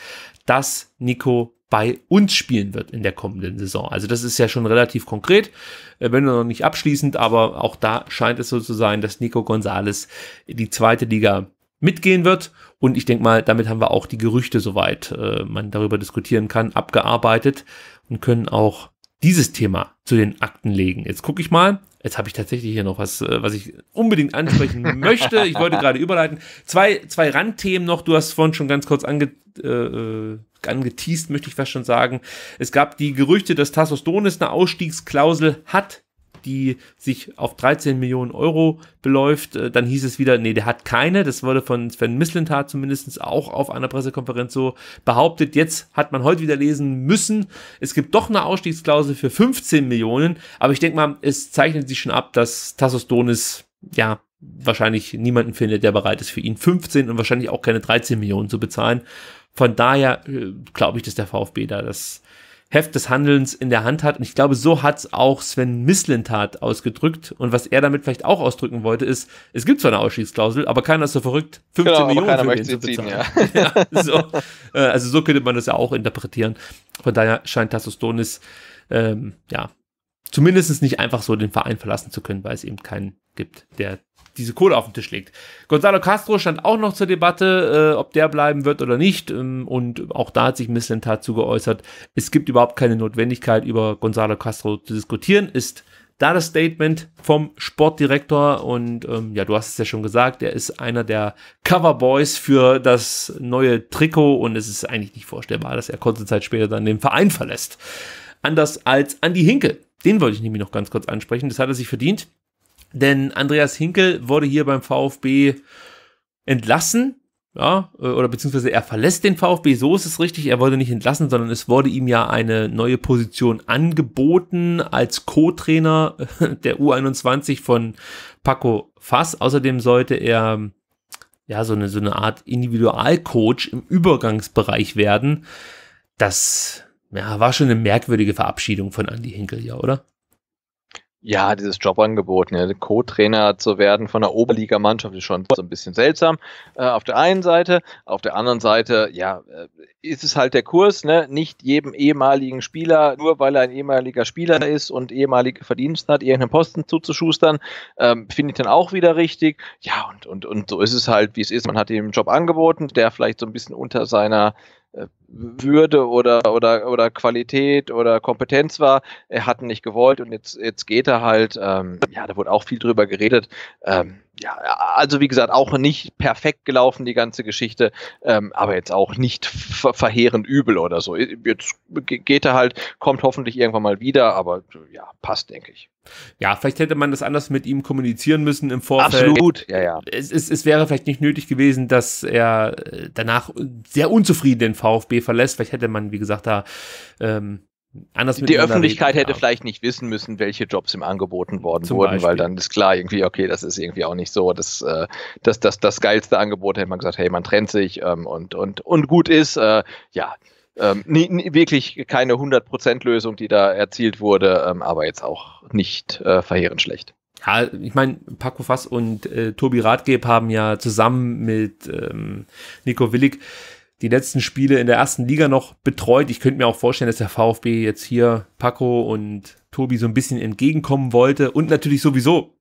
[SPEAKER 2] dass Nico bei uns spielen wird in der kommenden Saison. Also das ist ja schon relativ konkret, äh, wenn nur noch nicht abschließend, aber auch da scheint es so zu sein, dass Nico Gonzalez die zweite Liga mitgehen wird. Und ich denke mal, damit haben wir auch die Gerüchte, soweit äh, man darüber diskutieren kann, abgearbeitet und können auch dieses Thema zu den Akten legen. Jetzt gucke ich mal. Jetzt habe ich tatsächlich hier noch was, äh, was ich unbedingt ansprechen möchte. Ich wollte gerade überleiten. Zwei, zwei Randthemen noch. Du hast vorhin schon ganz kurz ange äh, äh, angeteased, möchte ich fast schon sagen. Es gab die Gerüchte, dass Tassos Donis eine Ausstiegsklausel hat, die sich auf 13 Millionen Euro beläuft. Äh, dann hieß es wieder, nee, der hat keine. Das wurde von Sven Mislintat zumindest auch auf einer Pressekonferenz so behauptet. Jetzt hat man heute wieder lesen müssen, es gibt doch eine Ausstiegsklausel für 15 Millionen. Aber ich denke mal, es zeichnet sich schon ab, dass Tassos Donis, ja, wahrscheinlich niemanden findet, der bereit ist, für ihn 15 und wahrscheinlich auch keine 13 Millionen zu bezahlen. Von daher äh, glaube ich, dass der VfB da das Heft des Handelns in der Hand hat. Und ich glaube, so hat's auch Sven Mislintat ausgedrückt. Und was er damit vielleicht auch ausdrücken wollte, ist, es gibt zwar eine Ausstiegsklausel, aber keiner ist so verrückt, 15 genau, Millionen für den zu bezahlen. Ziehen, ja. ja, so, äh, also so könnte man das ja auch interpretieren. Von daher scheint Tassos Donis, ähm, ja, zumindest nicht einfach so den Verein verlassen zu können, weil es eben keinen gibt, der diese Kohle auf den Tisch legt. Gonzalo Castro stand auch noch zur Debatte, äh, ob der bleiben wird oder nicht. Ähm, und auch da hat sich Miss Lentat zugeäußert. Es gibt überhaupt keine Notwendigkeit, über Gonzalo Castro zu diskutieren. Ist da das Statement vom Sportdirektor. Und ähm, ja, du hast es ja schon gesagt, er ist einer der Coverboys für das neue Trikot. Und es ist eigentlich nicht vorstellbar, dass er kurze Zeit später dann den Verein verlässt. Anders als Andy Hinkel. Den wollte ich nämlich noch ganz kurz ansprechen. Das hat er sich verdient. Denn Andreas Hinkel wurde hier beim VfB entlassen. Ja, äh, oder beziehungsweise er verlässt den VfB, so ist es richtig, er wurde nicht entlassen, sondern es wurde ihm ja eine neue Position angeboten als Co-Trainer äh, der U21 von Paco Fass. Außerdem sollte er ja so eine, so eine Art Individualcoach im Übergangsbereich werden. Das ja, war schon eine merkwürdige Verabschiedung von Andy Hinkel, ja, oder?
[SPEAKER 1] Ja, dieses Jobangebot, ne, Co-Trainer zu werden von einer Oberligamannschaft ist schon so ein bisschen seltsam. Äh, auf der einen Seite, auf der anderen Seite, ja, äh, ist es halt der Kurs, ne? Nicht jedem ehemaligen Spieler, nur weil er ein ehemaliger Spieler ist und ehemalige Verdienste hat, irgendeinen Posten zuzuschustern, ähm, finde ich dann auch wieder richtig. Ja, und, und, und so ist es halt, wie es ist. Man hat ihm einen Job angeboten, der vielleicht so ein bisschen unter seiner äh, Würde oder, oder, oder Qualität oder Kompetenz war. Er hat ihn nicht gewollt und jetzt, jetzt geht er halt. Ähm, ja, da wurde auch viel drüber geredet. Ähm, ja, also wie gesagt, auch nicht perfekt gelaufen, die ganze Geschichte, ähm, aber jetzt auch nicht ver verheerend übel oder so. Jetzt geht er halt, kommt hoffentlich irgendwann mal wieder, aber ja, passt, denke
[SPEAKER 2] ich. Ja, vielleicht hätte man das anders mit ihm kommunizieren müssen im Vorfeld. Absolut, ja, ja. Es, es, es wäre vielleicht nicht nötig gewesen, dass er äh, danach sehr unzufrieden den VfB verlässt. Vielleicht hätte man, wie gesagt, da ähm, die Öffentlichkeit hätte
[SPEAKER 1] haben. vielleicht nicht wissen müssen, welche Jobs ihm angeboten worden Zum wurden, Beispiel. weil dann ist klar irgendwie, okay, das ist irgendwie auch nicht so. Das, äh, das, das, das geilste Angebot hätte man gesagt, hey, man trennt sich ähm, und, und, und gut ist, äh, ja. Ähm, nie, nie, wirklich keine 100%-Lösung, die da erzielt wurde, ähm, aber jetzt auch nicht äh, verheerend schlecht.
[SPEAKER 2] Ja, ich meine, Paco Fass und äh, Tobi Rathgeb haben ja zusammen mit ähm, Nico Willig die letzten Spiele in der ersten Liga noch betreut. Ich könnte mir auch vorstellen, dass der VfB jetzt hier Paco und Tobi so ein bisschen entgegenkommen wollte und natürlich sowieso,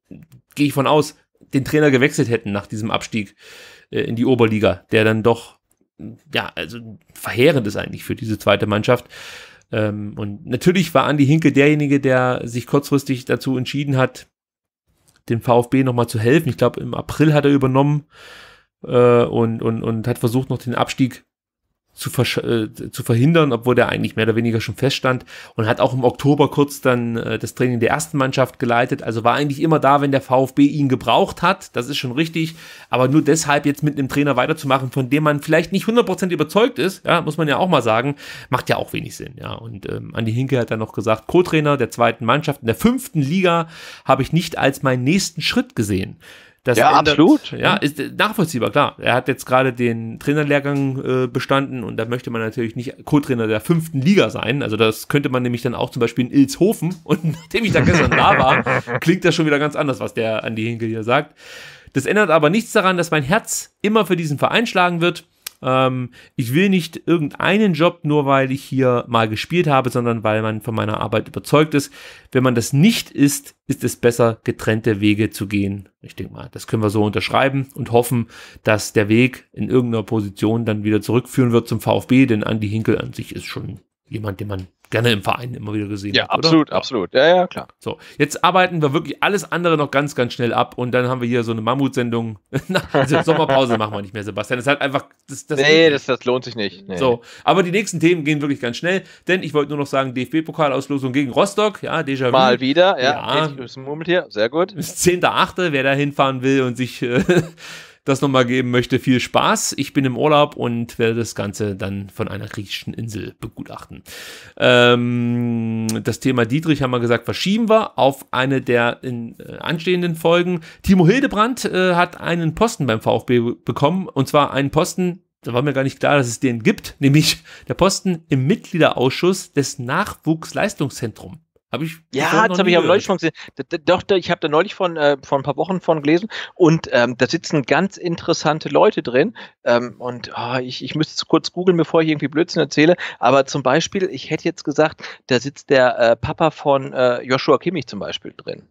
[SPEAKER 2] gehe ich von aus, den Trainer gewechselt hätten nach diesem Abstieg äh, in die Oberliga, der dann doch, ja, also verheerend ist eigentlich für diese zweite Mannschaft. Ähm, und natürlich war Andi Hinke derjenige, der sich kurzfristig dazu entschieden hat, dem VfB nochmal zu helfen. Ich glaube, im April hat er übernommen äh, und, und, und hat versucht, noch den Abstieg zu, äh, zu verhindern, obwohl der eigentlich mehr oder weniger schon feststand und hat auch im Oktober kurz dann äh, das Training der ersten Mannschaft geleitet. Also war eigentlich immer da, wenn der VfB ihn gebraucht hat. Das ist schon richtig. Aber nur deshalb jetzt mit einem Trainer weiterzumachen, von dem man vielleicht nicht 100% überzeugt ist, ja, muss man ja auch mal sagen, macht ja auch wenig Sinn. Ja. Und ähm, Andi Hinke hat dann noch gesagt, Co-Trainer der zweiten Mannschaft in der fünften Liga habe ich nicht als meinen nächsten Schritt gesehen. Das ja, ändert, absolut. Ja, ist nachvollziehbar, klar. Er hat jetzt gerade den Trainerlehrgang äh, bestanden und da möchte man natürlich nicht Co-Trainer der fünften Liga sein. Also das könnte man nämlich dann auch zum Beispiel in Ilshofen und nachdem ich da gestern da war, klingt das schon wieder ganz anders, was der Andi Hinkel hier sagt. Das ändert aber nichts daran, dass mein Herz immer für diesen Verein schlagen wird. Ähm, ich will nicht irgendeinen Job, nur weil ich hier mal gespielt habe, sondern weil man von meiner Arbeit überzeugt ist. Wenn man das nicht ist, ist es besser, getrennte Wege zu gehen. Ich denke mal, das können wir so unterschreiben und hoffen, dass der Weg in irgendeiner Position dann wieder zurückführen wird zum VfB, denn Andi Hinkel an sich ist schon jemand, den man gerne im Verein immer wieder gesehen ja, hat. Absolut, oder? absolut. Ja, ja, klar. So, jetzt arbeiten wir wirklich alles andere noch ganz, ganz schnell ab und dann haben wir hier so eine Mammutsendung. also Sommerpause machen wir nicht mehr, Sebastian. Das ist halt einfach. Das, das nee, das, das, lohnt sich nicht. Nee. So, aber die nächsten Themen gehen wirklich ganz schnell, denn ich wollte nur noch sagen: DFB-Pokalauslosung gegen Rostock. Ja, déjà vu. Mal wieder, ja. ja. Geht, hier. Sehr gut. 10.8. Wer da hinfahren will und sich. Äh, das nochmal geben möchte, viel Spaß. Ich bin im Urlaub und werde das Ganze dann von einer griechischen Insel begutachten. Ähm, das Thema Dietrich haben wir gesagt, verschieben wir auf eine der in, äh, anstehenden Folgen. Timo Hildebrand äh, hat einen Posten beim VfB bekommen und zwar einen Posten, da war mir gar nicht klar, dass es den gibt, nämlich der Posten im Mitgliederausschuss des Nachwuchsleistungszentrums. Hab ich ja, das habe ich am neulich schon gesehen. Doch, ich habe da neulich von äh, vor ein paar Wochen von gelesen und ähm, da sitzen ganz
[SPEAKER 1] interessante Leute drin ähm, und oh, ich, ich müsste es kurz googeln, bevor ich irgendwie Blödsinn erzähle, aber zum Beispiel, ich hätte jetzt gesagt, da sitzt der äh, Papa von äh, Joshua Kimmich zum Beispiel drin.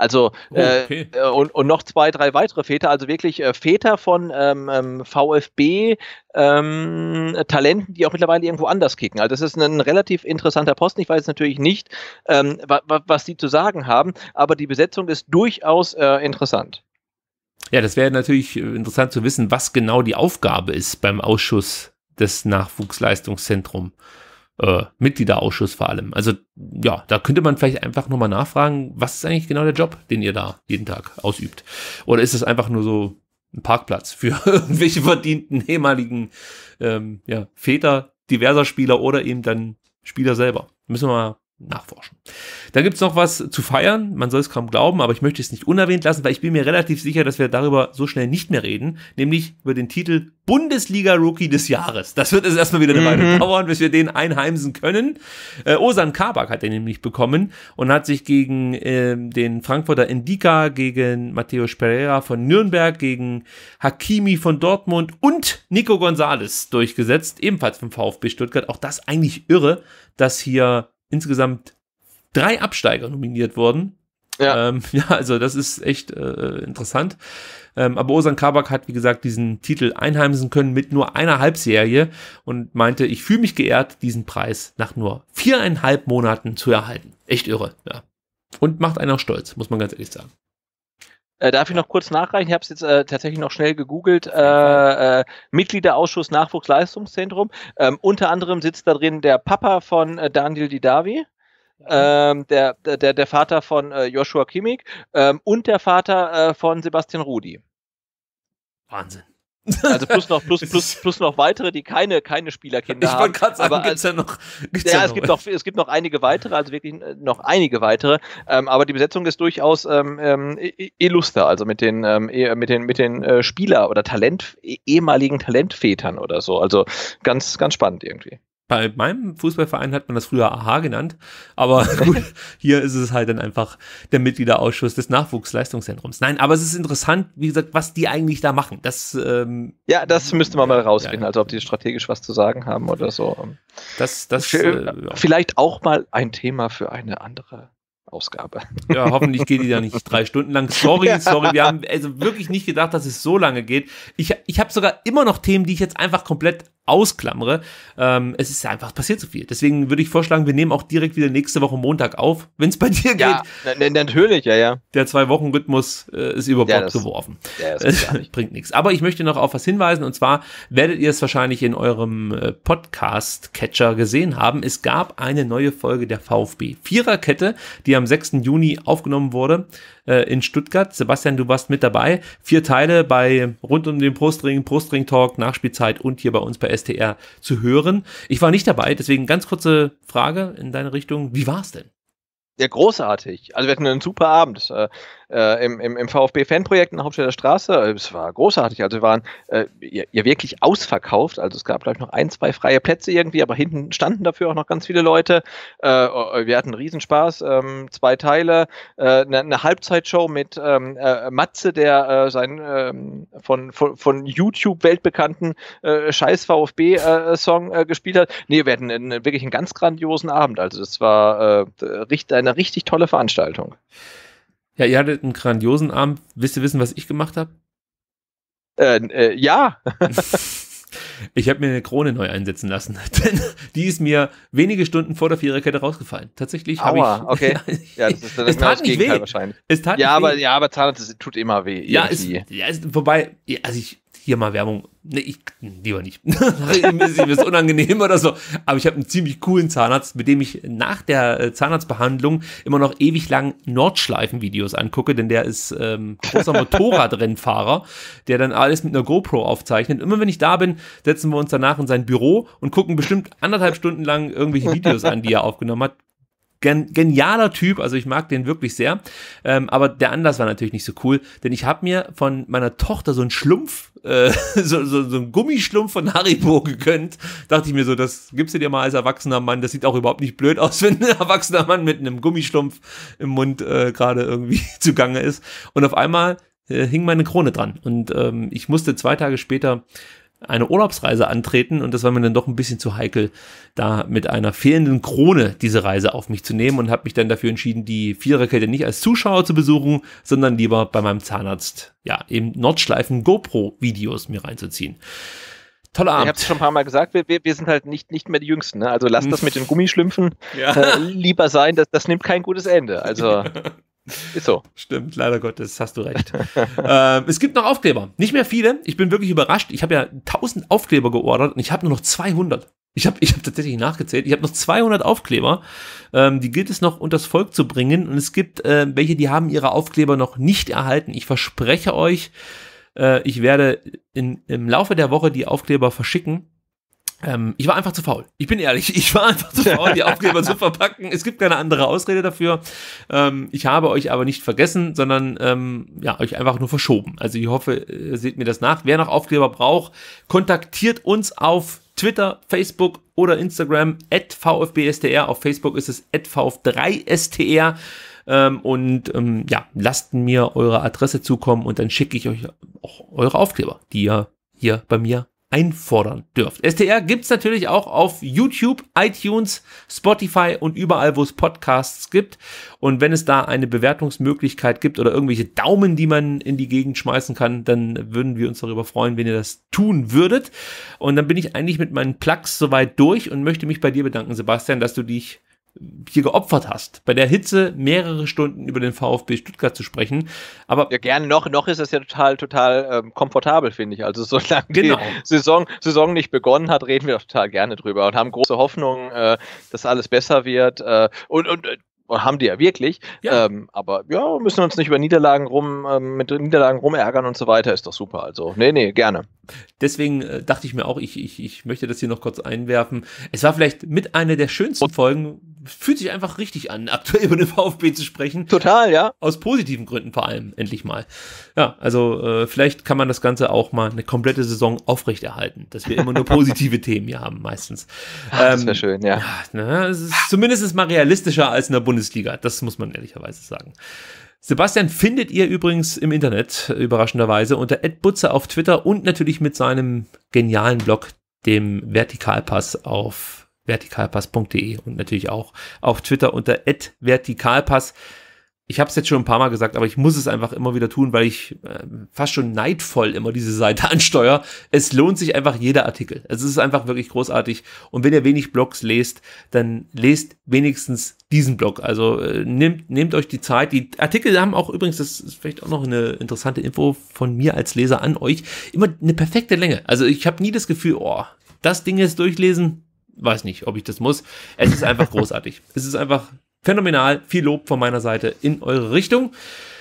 [SPEAKER 1] Also oh, äh, okay. äh, und, und noch zwei, drei weitere Väter, also wirklich äh, Väter von ähm, ähm VfB ähm, Talenten, die auch mittlerweile irgendwo anders kicken. Also das ist ein relativ interessanter Posten. Ich weiß natürlich nicht, ähm, wa wa was die zu sagen haben, aber die Besetzung ist durchaus äh, interessant.
[SPEAKER 2] Ja, das wäre natürlich äh, interessant zu wissen, was genau die Aufgabe ist beim Ausschuss des Nachwuchsleistungszentrums äh, Mitgliederausschuss vor allem. Also ja, da könnte man vielleicht einfach nochmal nachfragen, was ist eigentlich genau der Job, den ihr da jeden Tag ausübt? Oder ist es einfach nur so ein Parkplatz für irgendwelche verdienten ehemaligen ähm, ja, Väter diverser Spieler oder eben dann Spieler selber? Müssen wir mal nachforschen. Dann gibt's noch was zu feiern. Man soll es kaum glauben, aber ich möchte es nicht unerwähnt lassen, weil ich bin mir relativ sicher, dass wir darüber so schnell nicht mehr reden, nämlich über den Titel Bundesliga-Rookie des Jahres. Das wird es erstmal wieder eine Weile mhm. dauern, bis wir den einheimsen können. Äh, Osan Kabak hat den nämlich bekommen und hat sich gegen äh, den Frankfurter Indika, gegen Matthäus Pereira von Nürnberg, gegen Hakimi von Dortmund und Nico Gonzales durchgesetzt, ebenfalls vom VfB Stuttgart. Auch das eigentlich irre, dass hier insgesamt drei Absteiger nominiert worden. Ja. Ähm, ja, also das ist echt äh, interessant. Ähm, aber Osan Kabak hat, wie gesagt, diesen Titel einheimsen können mit nur einer Halbserie und meinte, ich fühle mich geehrt, diesen Preis nach nur viereinhalb Monaten zu erhalten. Echt irre, ja. Und macht einen auch stolz, muss man ganz ehrlich sagen.
[SPEAKER 1] Äh, darf ich noch kurz nachreichen? Ich habe es jetzt äh, tatsächlich noch schnell gegoogelt. Äh, äh, Mitgliederausschuss Nachwuchsleistungszentrum. Ähm, unter anderem sitzt da drin der Papa von äh, Daniel Didavi. Ähm, der, der, der Vater von äh, Joshua Kimmig ähm, und der Vater von Sebastian Rudi. Wahnsinn. Also plus noch, plus, plus, plus noch weitere, die keine, keine Spielerkinder ich haben. Ich wollte gerade sagen, gibt es ja äh, noch. Gibt's ja, ja es, noch gibt noch, es gibt noch einige weitere, also wirklich äh, noch einige weitere. Ähm, aber die Besetzung ist durchaus ähm, ähm e, e, illuster, also mit den, ähm, e, mit den, mit den äh, Spieler- oder Talent, ehemaligen Talentvätern oder so. Also ganz, ganz spannend irgendwie bei
[SPEAKER 2] meinem Fußballverein hat man das früher AHA genannt, aber gut, hier ist es halt dann einfach der Mitgliederausschuss des Nachwuchsleistungszentrums. Nein, aber es ist interessant, wie gesagt, was die eigentlich da machen. Das, ähm, ja, das müsste man mal rausfinden, ja, ja. also ob die strategisch was zu sagen haben oder so. Das, das, äh, Vielleicht auch mal ein Thema für eine andere Ausgabe. Ja, hoffentlich geht die da nicht drei Stunden lang. Sorry, ja. sorry, wir haben also wirklich nicht gedacht, dass es so lange geht. Ich, ich habe sogar immer noch Themen, die ich jetzt einfach komplett ausklammere. Ähm, es ist einfach passiert so viel. Deswegen würde ich vorschlagen, wir nehmen auch direkt wieder nächste Woche Montag auf, wenn es bei dir geht. Ja, natürlich, ja, ja. Der Zwei-Wochen-Rhythmus äh, ist über Bord geworfen. Ja, das äh, bringt nichts. Aber ich möchte noch auf was hinweisen und zwar werdet ihr es wahrscheinlich in eurem äh, Podcast-Catcher gesehen haben. Es gab eine neue Folge der VfB Viererkette, die am am 6. Juni aufgenommen wurde äh, in Stuttgart. Sebastian, du warst mit dabei. Vier Teile bei rund um den Postring, Postring Talk, Nachspielzeit und hier bei uns bei STR zu hören. Ich war nicht dabei, deswegen ganz kurze Frage in deine Richtung. Wie war es denn? Ja, großartig. Also wir
[SPEAKER 1] hatten einen super Abend. Äh, äh, im, im, im VfB-Fanprojekt in der Hauptstädter Straße. Äh, es war großartig. Also wir waren äh, ja, wirklich ausverkauft. Also es gab, glaube ich, noch ein, zwei freie Plätze irgendwie, aber hinten standen dafür auch noch ganz viele Leute. Äh, oh, oh, wir hatten Riesenspaß, ähm, zwei Teile, eine, äh, eine Halbzeitshow mit ähm, äh, Matze, der seinen ähm, von, von, von, YouTube weltbekannten Scheiß VfB-Song gespielt hat. Nee, wir hatten einen, wirklich einen ganz grandiosen Abend. Also das war eine richtig tolle Veranstaltung.
[SPEAKER 2] Ja, ihr hattet einen grandiosen Abend. Wisst ihr wissen, was ich gemacht habe? Äh, äh, ja. ich habe mir eine Krone neu einsetzen lassen, denn die ist mir wenige Stunden vor der Viererkette rausgefallen. Tatsächlich habe ich. okay. ja, das ist dann es tat das Gegenteil weh. wahrscheinlich. Es tat ja, aber, weh. ja, aber Zahnarzt tut immer weh. Ja, ist, es, ja ist, wobei, also ich hier mal Werbung. Nee, ich, lieber nicht. Regelmäßig ist unangenehm oder so. Aber ich habe einen ziemlich coolen Zahnarzt, mit dem ich nach der äh, Zahnarztbehandlung immer noch ewig lang Nordschleifen-Videos angucke, denn der ist ähm, großer Motorradrennfahrer, der dann alles mit einer GoPro aufzeichnet. Immer wenn ich da bin, setzen wir uns danach in sein Büro und gucken bestimmt anderthalb Stunden lang irgendwelche Videos an, die er aufgenommen hat gen genialer Typ, also ich mag den wirklich sehr. Ähm, aber der Anlass war natürlich nicht so cool, denn ich habe mir von meiner Tochter so einen Schlumpf, äh, so, so, so einen Gummischlumpf von Haribo gegönnt. Dachte ich mir so, das gibst du dir mal als erwachsener Mann. Das sieht auch überhaupt nicht blöd aus, wenn ein erwachsener Mann mit einem Gummischlumpf im Mund äh, gerade irgendwie zugange ist. Und auf einmal äh, hing meine Krone dran. Und ähm, ich musste zwei Tage später eine Urlaubsreise antreten und das war mir dann doch ein bisschen zu heikel, da mit einer fehlenden Krone diese Reise auf mich zu nehmen und habe mich dann dafür entschieden, die Viererkette nicht als Zuschauer zu besuchen, sondern lieber bei meinem Zahnarzt, ja, im Nordschleifen GoPro-Videos mir reinzuziehen. Toller Abend. Ich habe es schon ein paar Mal gesagt, wir, wir, sind halt nicht, nicht mehr die Jüngsten. Ne? Also lasst das mit den
[SPEAKER 1] Gummischlümpfen
[SPEAKER 2] ja. äh, lieber sein, das, das nimmt kein gutes Ende. Also Ist so. Stimmt, leider Gottes, hast du recht. ähm, es gibt noch Aufkleber. Nicht mehr viele. Ich bin wirklich überrascht. Ich habe ja 1000 Aufkleber geordert und ich habe nur noch 200. Ich habe ich hab tatsächlich nachgezählt. Ich habe noch 200 Aufkleber. Ähm, die gilt es noch unters Volk zu bringen. Und es gibt äh, welche, die haben ihre Aufkleber noch nicht erhalten. Ich verspreche euch, äh, ich werde in, im Laufe der Woche die Aufkleber verschicken. Ähm, ich war einfach zu faul. Ich bin ehrlich, ich war einfach zu faul, die Aufkleber zu verpacken. Es gibt keine andere Ausrede dafür. Ähm, ich habe euch aber nicht vergessen, sondern ähm, ja, euch einfach nur verschoben. Also ich hoffe, ihr seht mir das nach. Wer noch Aufkleber braucht, kontaktiert uns auf Twitter, Facebook oder Instagram at VfBSTR. Auf Facebook ist es at VF3STR. Ähm, und ähm, ja, lasst mir eure Adresse zukommen und dann schicke ich euch auch eure Aufkleber, die ihr hier bei mir einfordern dürft. STR gibt's natürlich auch auf YouTube, iTunes, Spotify und überall, wo es Podcasts gibt. Und wenn es da eine Bewertungsmöglichkeit gibt oder irgendwelche Daumen, die man in die Gegend schmeißen kann, dann würden wir uns darüber freuen, wenn ihr das tun würdet. Und dann bin ich eigentlich mit meinen Plugs soweit durch und möchte mich bei dir bedanken, Sebastian, dass du dich hier geopfert hast, bei der Hitze mehrere Stunden über den VfB Stuttgart zu sprechen. Aber ja, gerne noch, noch ist es ja total, total ähm, komfortabel,
[SPEAKER 1] finde ich. Also solange genau. die Saison, Saison nicht begonnen hat, reden wir total gerne drüber und haben große Hoffnung, äh, dass alles besser wird. Äh, und, und äh, und haben die ja wirklich. Ja. Ähm, aber ja, müssen uns nicht über Niederlagen rum, ähm, mit Niederlagen rumärgern und so weiter, ist doch super. Also, nee, nee,
[SPEAKER 2] gerne. Deswegen äh, dachte ich mir auch, ich, ich, ich möchte das hier noch kurz einwerfen. Es war vielleicht mit einer der schönsten Folgen, fühlt sich einfach richtig an, aktuell über den VfB zu sprechen. Total, ja. Aus positiven Gründen vor allem, endlich mal. Ja, also äh, vielleicht kann man das Ganze auch mal eine komplette Saison aufrechterhalten, dass wir immer nur positive Themen hier haben, meistens. Ähm, das wäre schön, ja. Na, ne, es ist zumindest mal realistischer als in der Bundesliga, das muss man ehrlicherweise sagen. Sebastian findet ihr übrigens im Internet, überraschenderweise, unter Ed Butze auf Twitter und natürlich mit seinem genialen Blog, dem Vertikalpass auf vertikalpass.de und natürlich auch auf Twitter unter vertikalpass. Ich habe es jetzt schon ein paar Mal gesagt, aber ich muss es einfach immer wieder tun, weil ich äh, fast schon neidvoll immer diese Seite ansteuere. Es lohnt sich einfach jeder Artikel. Es ist einfach wirklich großartig. Und wenn ihr wenig Blogs lest, dann lest wenigstens diesen Blog. Also äh, nehmt, nehmt euch die Zeit. Die Artikel haben auch übrigens, das ist vielleicht auch noch eine interessante Info von mir als Leser an euch, immer eine perfekte Länge. Also ich habe nie das Gefühl, oh, das Ding jetzt durchlesen, weiß nicht, ob ich das muss. Es ist einfach großartig. Es ist einfach phänomenal. Viel Lob von meiner Seite in eure Richtung.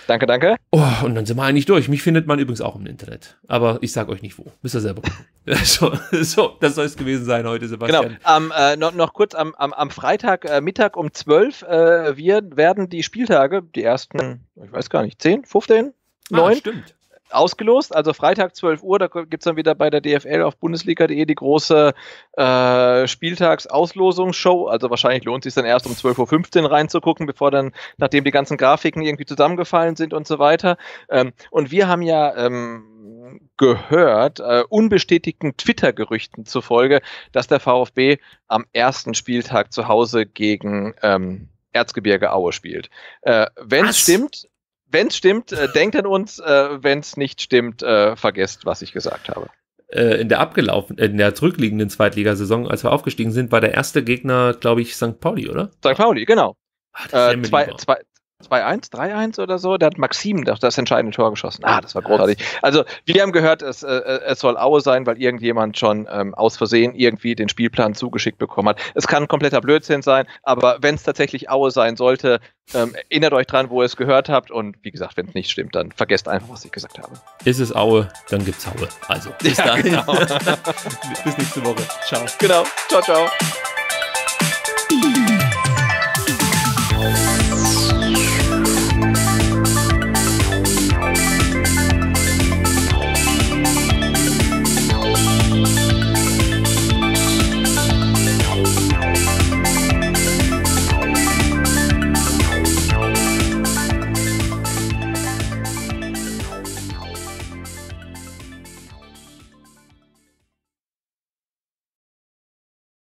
[SPEAKER 2] Danke, danke. Oh, und dann sind wir eigentlich durch. Mich findet man übrigens auch im Internet. Aber ich sage euch nicht wo. Müsst ihr selber so, so, das soll es gewesen sein heute, Sebastian.
[SPEAKER 1] Genau. Um, äh, noch, noch, kurz am, am, am Freitag äh, Mittag um 12. Äh, wir werden die Spieltage, die ersten, ich weiß gar nicht, 10, 15, 9. Ah, stimmt ausgelost. Also Freitag 12 Uhr, da gibt es dann wieder bei der DFL auf bundesliga.de die große äh, Spieltagsauslosungsshow. Also wahrscheinlich lohnt es sich dann erst um 12.15 Uhr reinzugucken, bevor dann, nachdem die ganzen Grafiken irgendwie zusammengefallen sind und so weiter. Ähm, und wir haben ja ähm, gehört, äh, unbestätigten Twitter-Gerüchten zufolge, dass der VfB am ersten Spieltag zu Hause gegen ähm, Erzgebirge Aue spielt. Äh, Wenn es stimmt, wenn es stimmt, äh, denkt an uns. Äh, wenn es nicht stimmt, äh, vergesst, was ich
[SPEAKER 2] gesagt habe. Äh, in der abgelaufenen, in der zurückliegenden Zweitligasaison, als wir aufgestiegen sind, war der erste Gegner, glaube ich, St. Pauli, oder?
[SPEAKER 1] St. Pauli, genau. Ach, äh, zwei, zwei, 2-1, 3-1 oder so, da hat Maxim das, das entscheidende Tor geschossen. Ah, das war großartig. Also, wir haben gehört, es, äh, äh, es soll Aue sein, weil irgendjemand schon ähm, aus Versehen irgendwie den Spielplan zugeschickt bekommen hat. Es kann kompletter Blödsinn sein, aber wenn es tatsächlich Aue sein sollte, ähm, erinnert euch dran, wo ihr es gehört habt und wie gesagt, wenn es nicht stimmt, dann vergesst einfach, was ich gesagt habe. Ist es
[SPEAKER 2] Aue, dann
[SPEAKER 1] gibt's Aue. Also, bis ja, dann. Genau. bis nächste Woche. Ciao. Genau. Ciao, ciao.